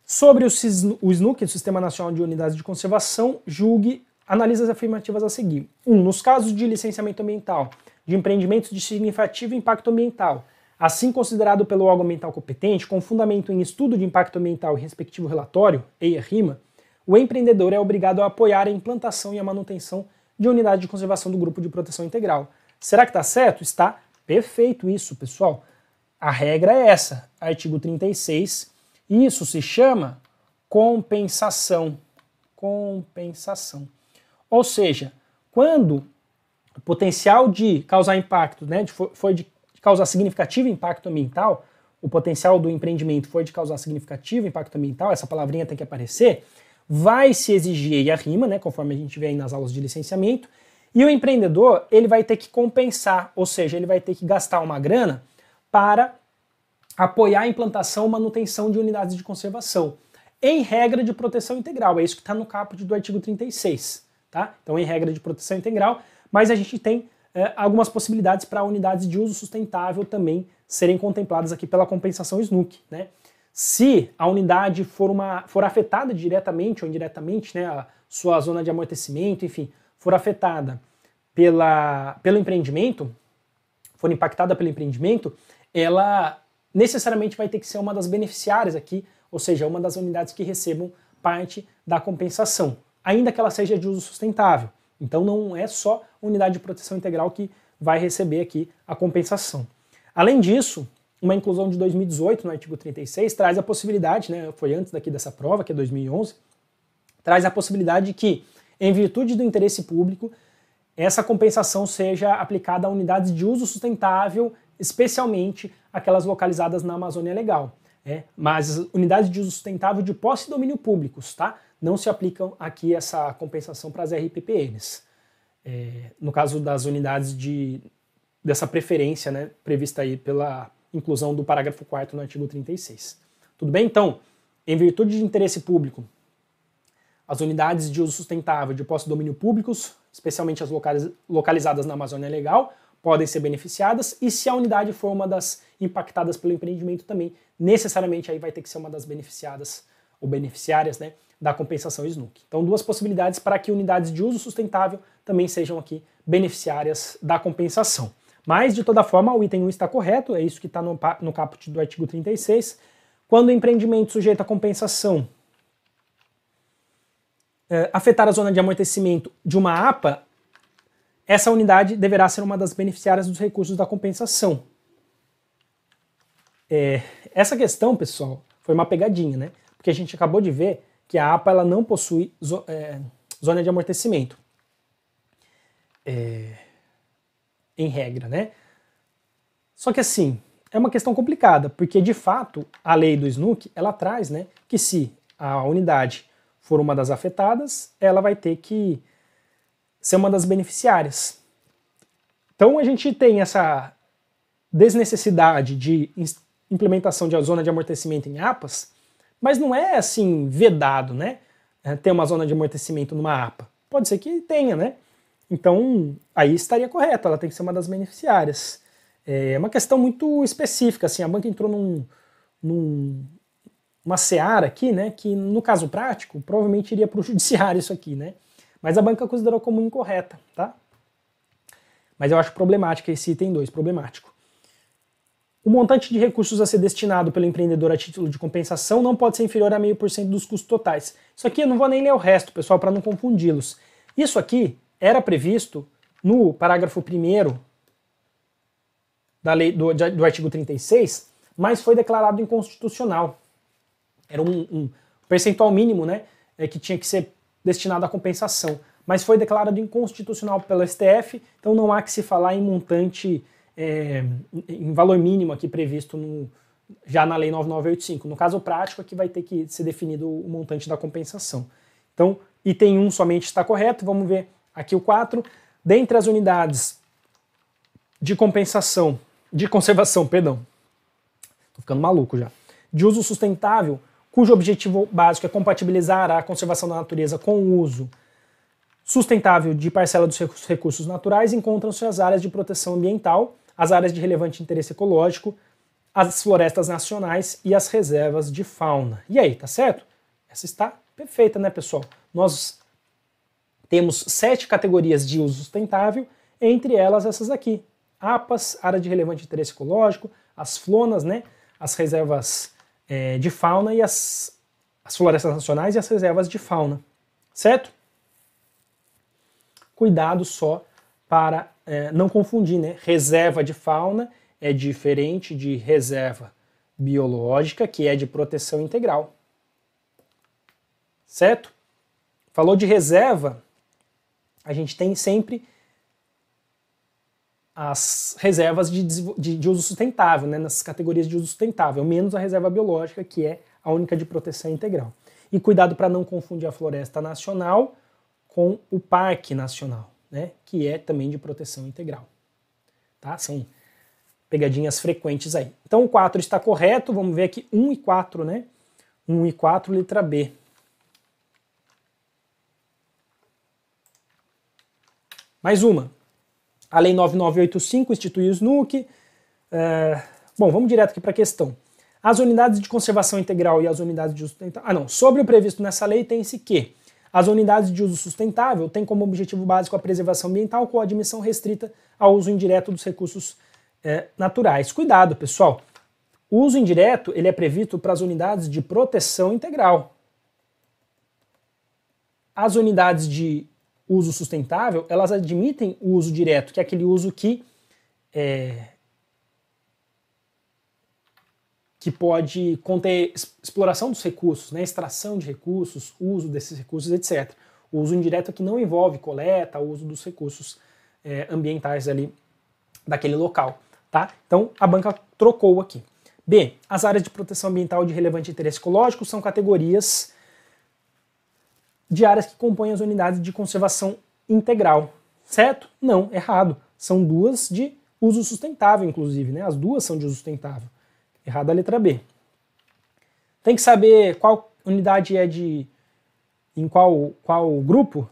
Sobre o, SIS, o SNUC, o Sistema Nacional de Unidades de Conservação, julgue analisa as afirmativas a seguir. 1. Um, nos casos de licenciamento ambiental, de empreendimentos de significativo impacto ambiental, assim considerado pelo órgão ambiental competente, com fundamento em estudo de impacto ambiental e respectivo relatório, EIA-RIMA, o empreendedor é obrigado a apoiar a implantação e a manutenção de unidade de conservação do grupo de proteção integral. Será que está certo? Está perfeito isso, pessoal. A regra é essa, artigo 36. Isso se chama compensação. Compensação. Ou seja, quando o potencial de causar impacto né, foi de causar significativo impacto ambiental, o potencial do empreendimento foi de causar significativo impacto ambiental, essa palavrinha tem que aparecer, vai se exigir e a rima, né, conforme a gente vê aí nas aulas de licenciamento, e o empreendedor ele vai ter que compensar, ou seja, ele vai ter que gastar uma grana para apoiar a implantação e manutenção de unidades de conservação, em regra de proteção integral, é isso que está no caput do artigo 36 tá? Então, em regra de proteção integral, mas a gente tem é, algumas possibilidades para unidades de uso sustentável também serem contempladas aqui pela compensação SNUC, né? Se a unidade for, uma, for afetada diretamente ou indiretamente, né, a sua zona de amortecimento, enfim, for afetada pela, pelo empreendimento, for impactada pelo empreendimento, ela necessariamente vai ter que ser uma das beneficiárias aqui, ou seja, uma das unidades que recebam parte da compensação ainda que ela seja de uso sustentável. Então não é só unidade de proteção integral que vai receber aqui a compensação. Além disso, uma inclusão de 2018 no artigo 36 traz a possibilidade, né, foi antes daqui dessa prova, que é 2011, traz a possibilidade de que, em virtude do interesse público, essa compensação seja aplicada a unidades de uso sustentável, especialmente aquelas localizadas na Amazônia Legal. É, mas unidades de uso sustentável de posse e domínio públicos, tá? não se aplicam aqui essa compensação para as RPPNs. É, no caso das unidades de, dessa preferência né, prevista aí pela inclusão do parágrafo 4 no artigo 36. Tudo bem? Então, em virtude de interesse público, as unidades de uso sustentável de posse domínio públicos, especialmente as localizadas na Amazônia Legal, podem ser beneficiadas e se a unidade for uma das impactadas pelo empreendimento também, necessariamente aí vai ter que ser uma das beneficiadas ou beneficiárias, né, da compensação SNUC. Então, duas possibilidades para que unidades de uso sustentável também sejam aqui beneficiárias da compensação. Mas, de toda forma, o item 1 está correto, é isso que está no, no caput do artigo 36. Quando o empreendimento sujeito à compensação é, afetar a zona de amortecimento de uma APA, essa unidade deverá ser uma das beneficiárias dos recursos da compensação. É, essa questão, pessoal, foi uma pegadinha, né? Porque a gente acabou de ver que a APA ela não possui é, zona de amortecimento. É, em regra, né? Só que assim, é uma questão complicada, porque de fato a lei do SNUC, ela traz né, que se a unidade for uma das afetadas, ela vai ter que ser uma das beneficiárias. Então a gente tem essa desnecessidade de implementação de zona de amortecimento em APAS, mas não é assim vedado, né? É, ter uma zona de amortecimento numa APA. Pode ser que tenha, né? Então, aí estaria correto, ela tem que ser uma das beneficiárias. É, é uma questão muito específica, assim, a banca entrou num, num uma seara aqui, né, que no caso prático, provavelmente iria para o judiciário isso aqui, né? Mas a banca considerou como incorreta, tá? Mas eu acho problemática esse item 2, problemático. O montante de recursos a ser destinado pelo empreendedor a título de compensação não pode ser inferior a 0,5% dos custos totais. Isso aqui eu não vou nem ler o resto, pessoal, para não confundi-los. Isso aqui era previsto no parágrafo 1 da lei do, do artigo 36, mas foi declarado inconstitucional. Era um, um percentual mínimo, né, é, que tinha que ser destinado à compensação, mas foi declarado inconstitucional pelo STF, então não há que se falar em montante é, em valor mínimo aqui previsto no, já na Lei 9985. No caso prático, aqui vai ter que ser definido o montante da compensação. Então, item 1 somente está correto, vamos ver aqui o 4. Dentre as unidades de compensação, de conservação, perdão, estou ficando maluco já, de uso sustentável, cujo objetivo básico é compatibilizar a conservação da natureza com o uso sustentável de parcela dos recursos naturais, encontram-se as áreas de proteção ambiental, as áreas de relevante interesse ecológico, as florestas nacionais e as reservas de fauna. E aí, tá certo? Essa está perfeita, né, pessoal? Nós temos sete categorias de uso sustentável, entre elas essas aqui: APAS, área de relevante interesse ecológico, as flonas, né, as reservas é, de fauna e as, as florestas nacionais e as reservas de fauna, certo? Cuidado só para é, não confundir, né? Reserva de fauna é diferente de reserva biológica, que é de proteção integral. Certo? Falou de reserva, a gente tem sempre as reservas de, de, de uso sustentável, né, nas categorias de uso sustentável, menos a reserva biológica, que é a única de proteção integral. E cuidado para não confundir a floresta nacional com o parque nacional né, que é também de proteção integral. Tá? São pegadinhas frequentes aí. Então o 4 está correto, vamos ver aqui 1 e 4, né? 1 e 4, letra B. Mais uma. A Lei 9985 institui os SNUC. É, bom, vamos direto aqui para a questão. As unidades de conservação integral e as unidades de uso Ah, não. Sobre o previsto nessa lei, tem-se que as unidades de uso sustentável têm como objetivo básico a preservação ambiental com a admissão restrita ao uso indireto dos recursos é, naturais. Cuidado, pessoal. O uso indireto ele é previsto para as unidades de proteção integral. As unidades de uso sustentável elas admitem o uso direto, que é aquele uso que é, que pode conter exploração dos recursos, né, extração de recursos, uso desses recursos, etc. O uso indireto é que não envolve coleta, uso dos recursos é, ambientais ali daquele local. Tá? Então a banca trocou aqui. B. As áreas de proteção ambiental de relevante interesse ecológico são categorias de áreas que compõem as unidades de conservação integral. Certo? Não, errado. São duas de uso sustentável, inclusive, né? As duas são de uso sustentável. Errada a letra B. Tem que saber qual unidade é de. em qual, qual grupo.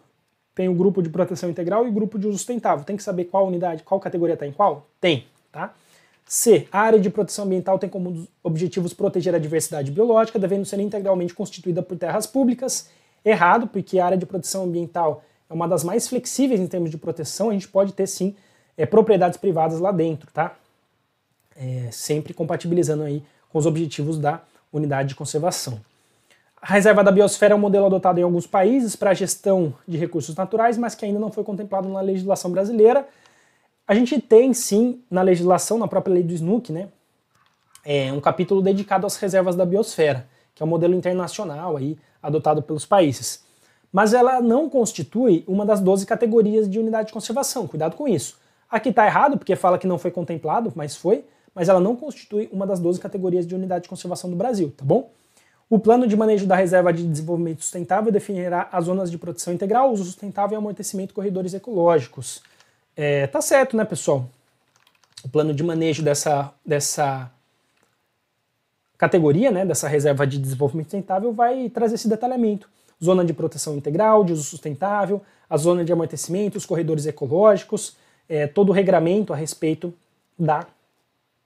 Tem o grupo de proteção integral e o grupo de uso sustentável. Tem que saber qual unidade, qual categoria está em qual? Tem, tá? C. A área de proteção ambiental tem como objetivos proteger a diversidade biológica, devendo ser integralmente constituída por terras públicas. Errado, porque a área de proteção ambiental é uma das mais flexíveis em termos de proteção, a gente pode ter sim é, propriedades privadas lá dentro, tá? é, sempre compatibilizando aí com os objetivos da unidade de conservação. A reserva da biosfera é um modelo adotado em alguns países para a gestão de recursos naturais, mas que ainda não foi contemplado na legislação brasileira. A gente tem sim na legislação, na própria lei do SNUC, né, é, um capítulo dedicado às reservas da biosfera, que é um modelo internacional aí adotado pelos países. Mas ela não constitui uma das 12 categorias de unidade de conservação, cuidado com isso. Aqui está errado, porque fala que não foi contemplado, mas foi mas ela não constitui uma das 12 categorias de unidade de conservação do Brasil, tá bom? O plano de manejo da reserva de desenvolvimento sustentável definirá as zonas de produção integral, uso sustentável e amortecimento corredores ecológicos. É, tá certo, né, pessoal? O plano de manejo dessa, dessa categoria, né, dessa reserva de desenvolvimento sustentável, vai trazer esse detalhamento. Zona de proteção integral, de uso sustentável, a zona de amortecimento, os corredores ecológicos, é, todo o regramento a respeito da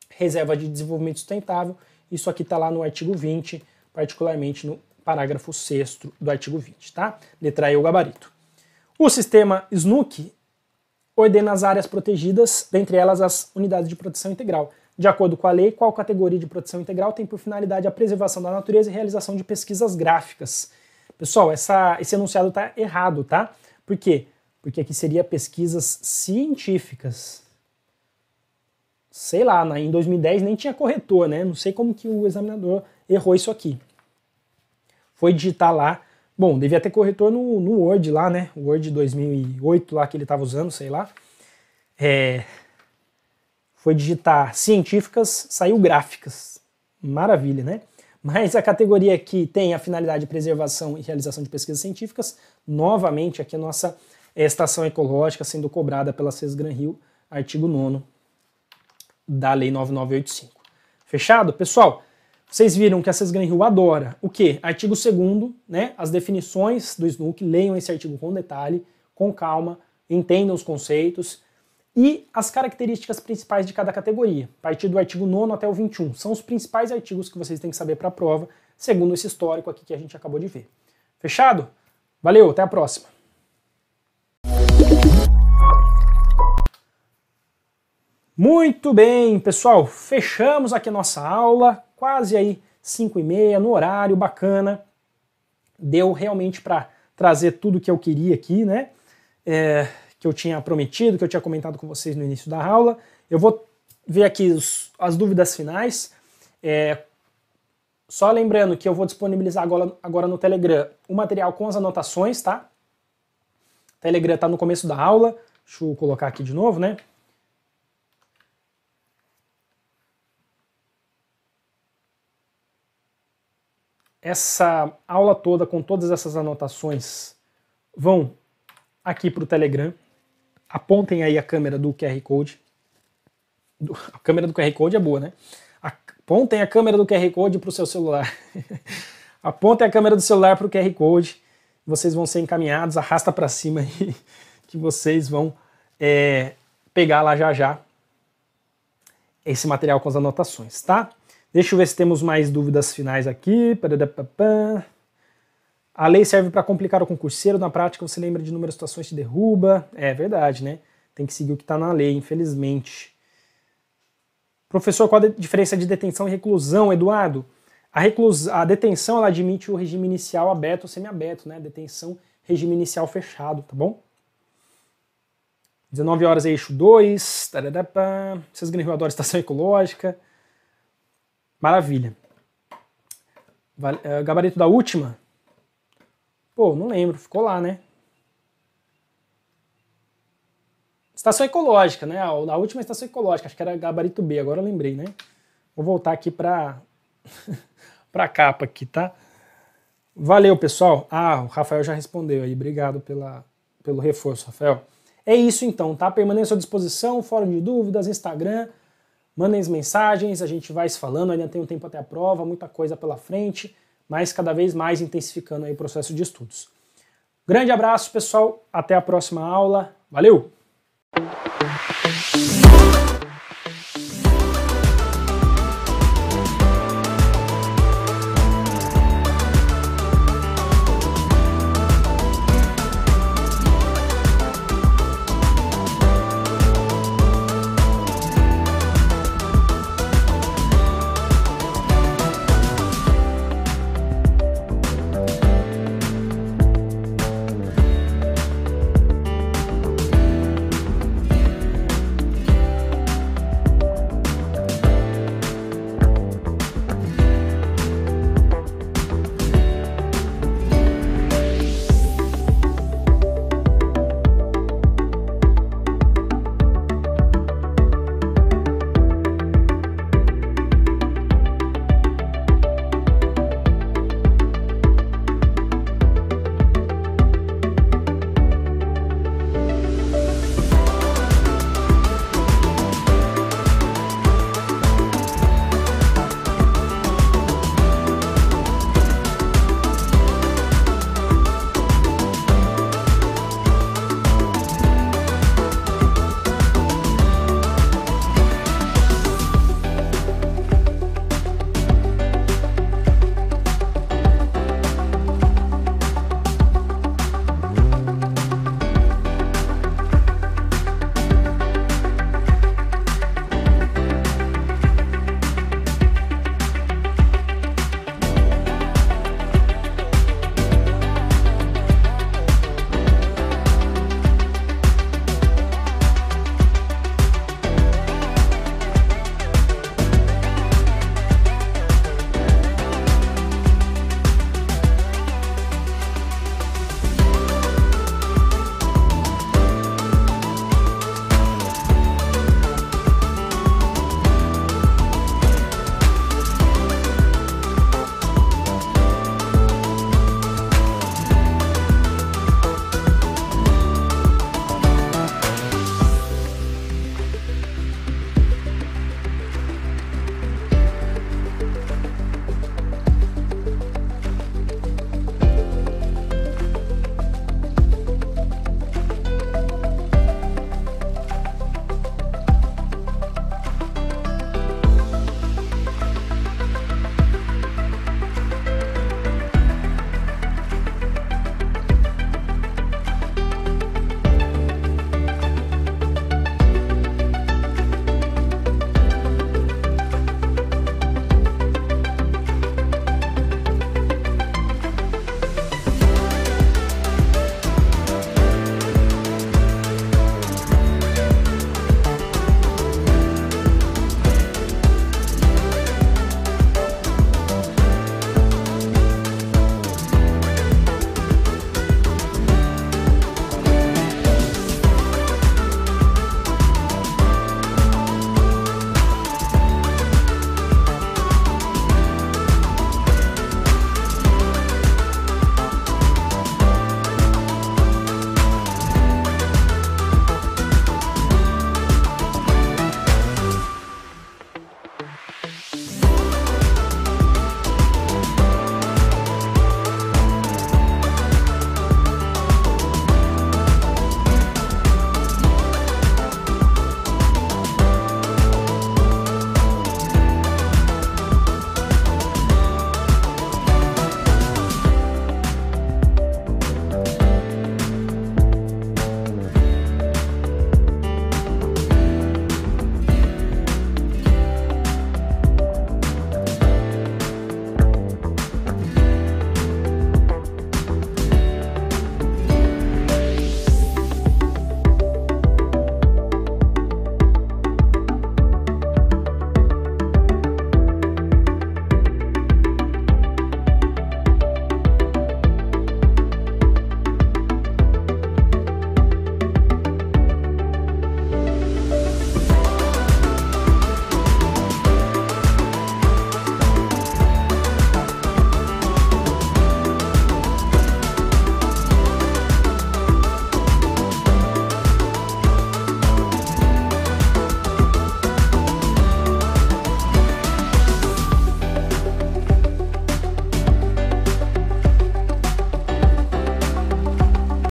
reserva de desenvolvimento sustentável. Isso aqui está lá no artigo 20, particularmente no parágrafo 6 do artigo 20, tá? Letra E o gabarito. O sistema SNUC ordena as áreas protegidas, dentre elas as unidades de proteção integral. De acordo com a lei, qual categoria de proteção integral tem por finalidade a preservação da natureza e realização de pesquisas gráficas? Pessoal, essa, esse enunciado está errado, tá? Por quê? Porque aqui seria pesquisas científicas, sei lá, em 2010 nem tinha corretor, né? Não sei como que o examinador errou isso aqui. Foi digitar lá, bom, devia ter corretor no, no Word lá, né? O Word 2008 lá que ele estava usando, sei lá. É, foi digitar científicas, saiu gráficas. Maravilha, né? Mas a categoria que tem a finalidade de preservação e realização de pesquisas científicas, novamente aqui a nossa estação ecológica sendo cobrada pela CES Gran artigo 9 da Lei 9985. Fechado? Pessoal, vocês viram que a Sesgran Rio adora o quê? Artigo 2 né? As definições do SNUC, leiam esse artigo com detalhe, com calma, entendam os conceitos e as características principais de cada categoria, a partir do artigo 9 até o 21. São os principais artigos que vocês têm que saber para a prova, segundo esse histórico aqui que a gente acabou de ver. Fechado? Valeu, até a próxima! Muito bem, pessoal, fechamos aqui nossa aula, quase aí 5 e meia, no horário bacana. Deu realmente para trazer tudo que eu queria aqui, né? É, que eu tinha prometido, que eu tinha comentado com vocês no início da aula. Eu vou ver aqui os, as dúvidas finais. É, só lembrando que eu vou disponibilizar agora, agora no Telegram o material com as anotações, tá? O Telegram está no começo da aula. Deixa eu colocar aqui de novo, né? essa aula toda com todas essas anotações vão aqui para o Telegram. Apontem aí a câmera do QR Code. A câmera do QR Code é boa, né? Apontem a câmera do QR Code para o seu celular. Apontem a câmera do celular para o QR Code. Vocês vão ser encaminhados, arrasta para cima aí, que vocês vão é, pegar lá já já esse material com as anotações, tá? Deixa eu ver se temos mais dúvidas finais aqui. A lei serve para complicar o concurseiro. Na prática, você lembra de inúmeras situações que derruba. É verdade, né? Tem que seguir o que está na lei, infelizmente. Professor, qual a diferença de detenção e reclusão, Eduardo? A, reclus... a detenção ela admite o regime inicial aberto ou semiaberto, né? Detenção, regime inicial fechado, tá bom? 19 horas eixo 2, Vocês Cisgren a Adoro Estação Ecológica. Maravilha. Vale, uh, gabarito da última? Pô, não lembro, ficou lá, né? Estação ecológica, né? A, a última estação ecológica, acho que era gabarito B, agora eu lembrei, né? Vou voltar aqui para para capa aqui, tá? Valeu, pessoal. Ah, o Rafael já respondeu aí. Obrigado pela, pelo reforço, Rafael. É isso então, tá? Permaneça à disposição, fórum de dúvidas, Instagram. Mandem as mensagens, a gente vai se falando, ainda tem um tempo até a prova, muita coisa pela frente, mas cada vez mais intensificando aí o processo de estudos. Grande abraço, pessoal, até a próxima aula. Valeu!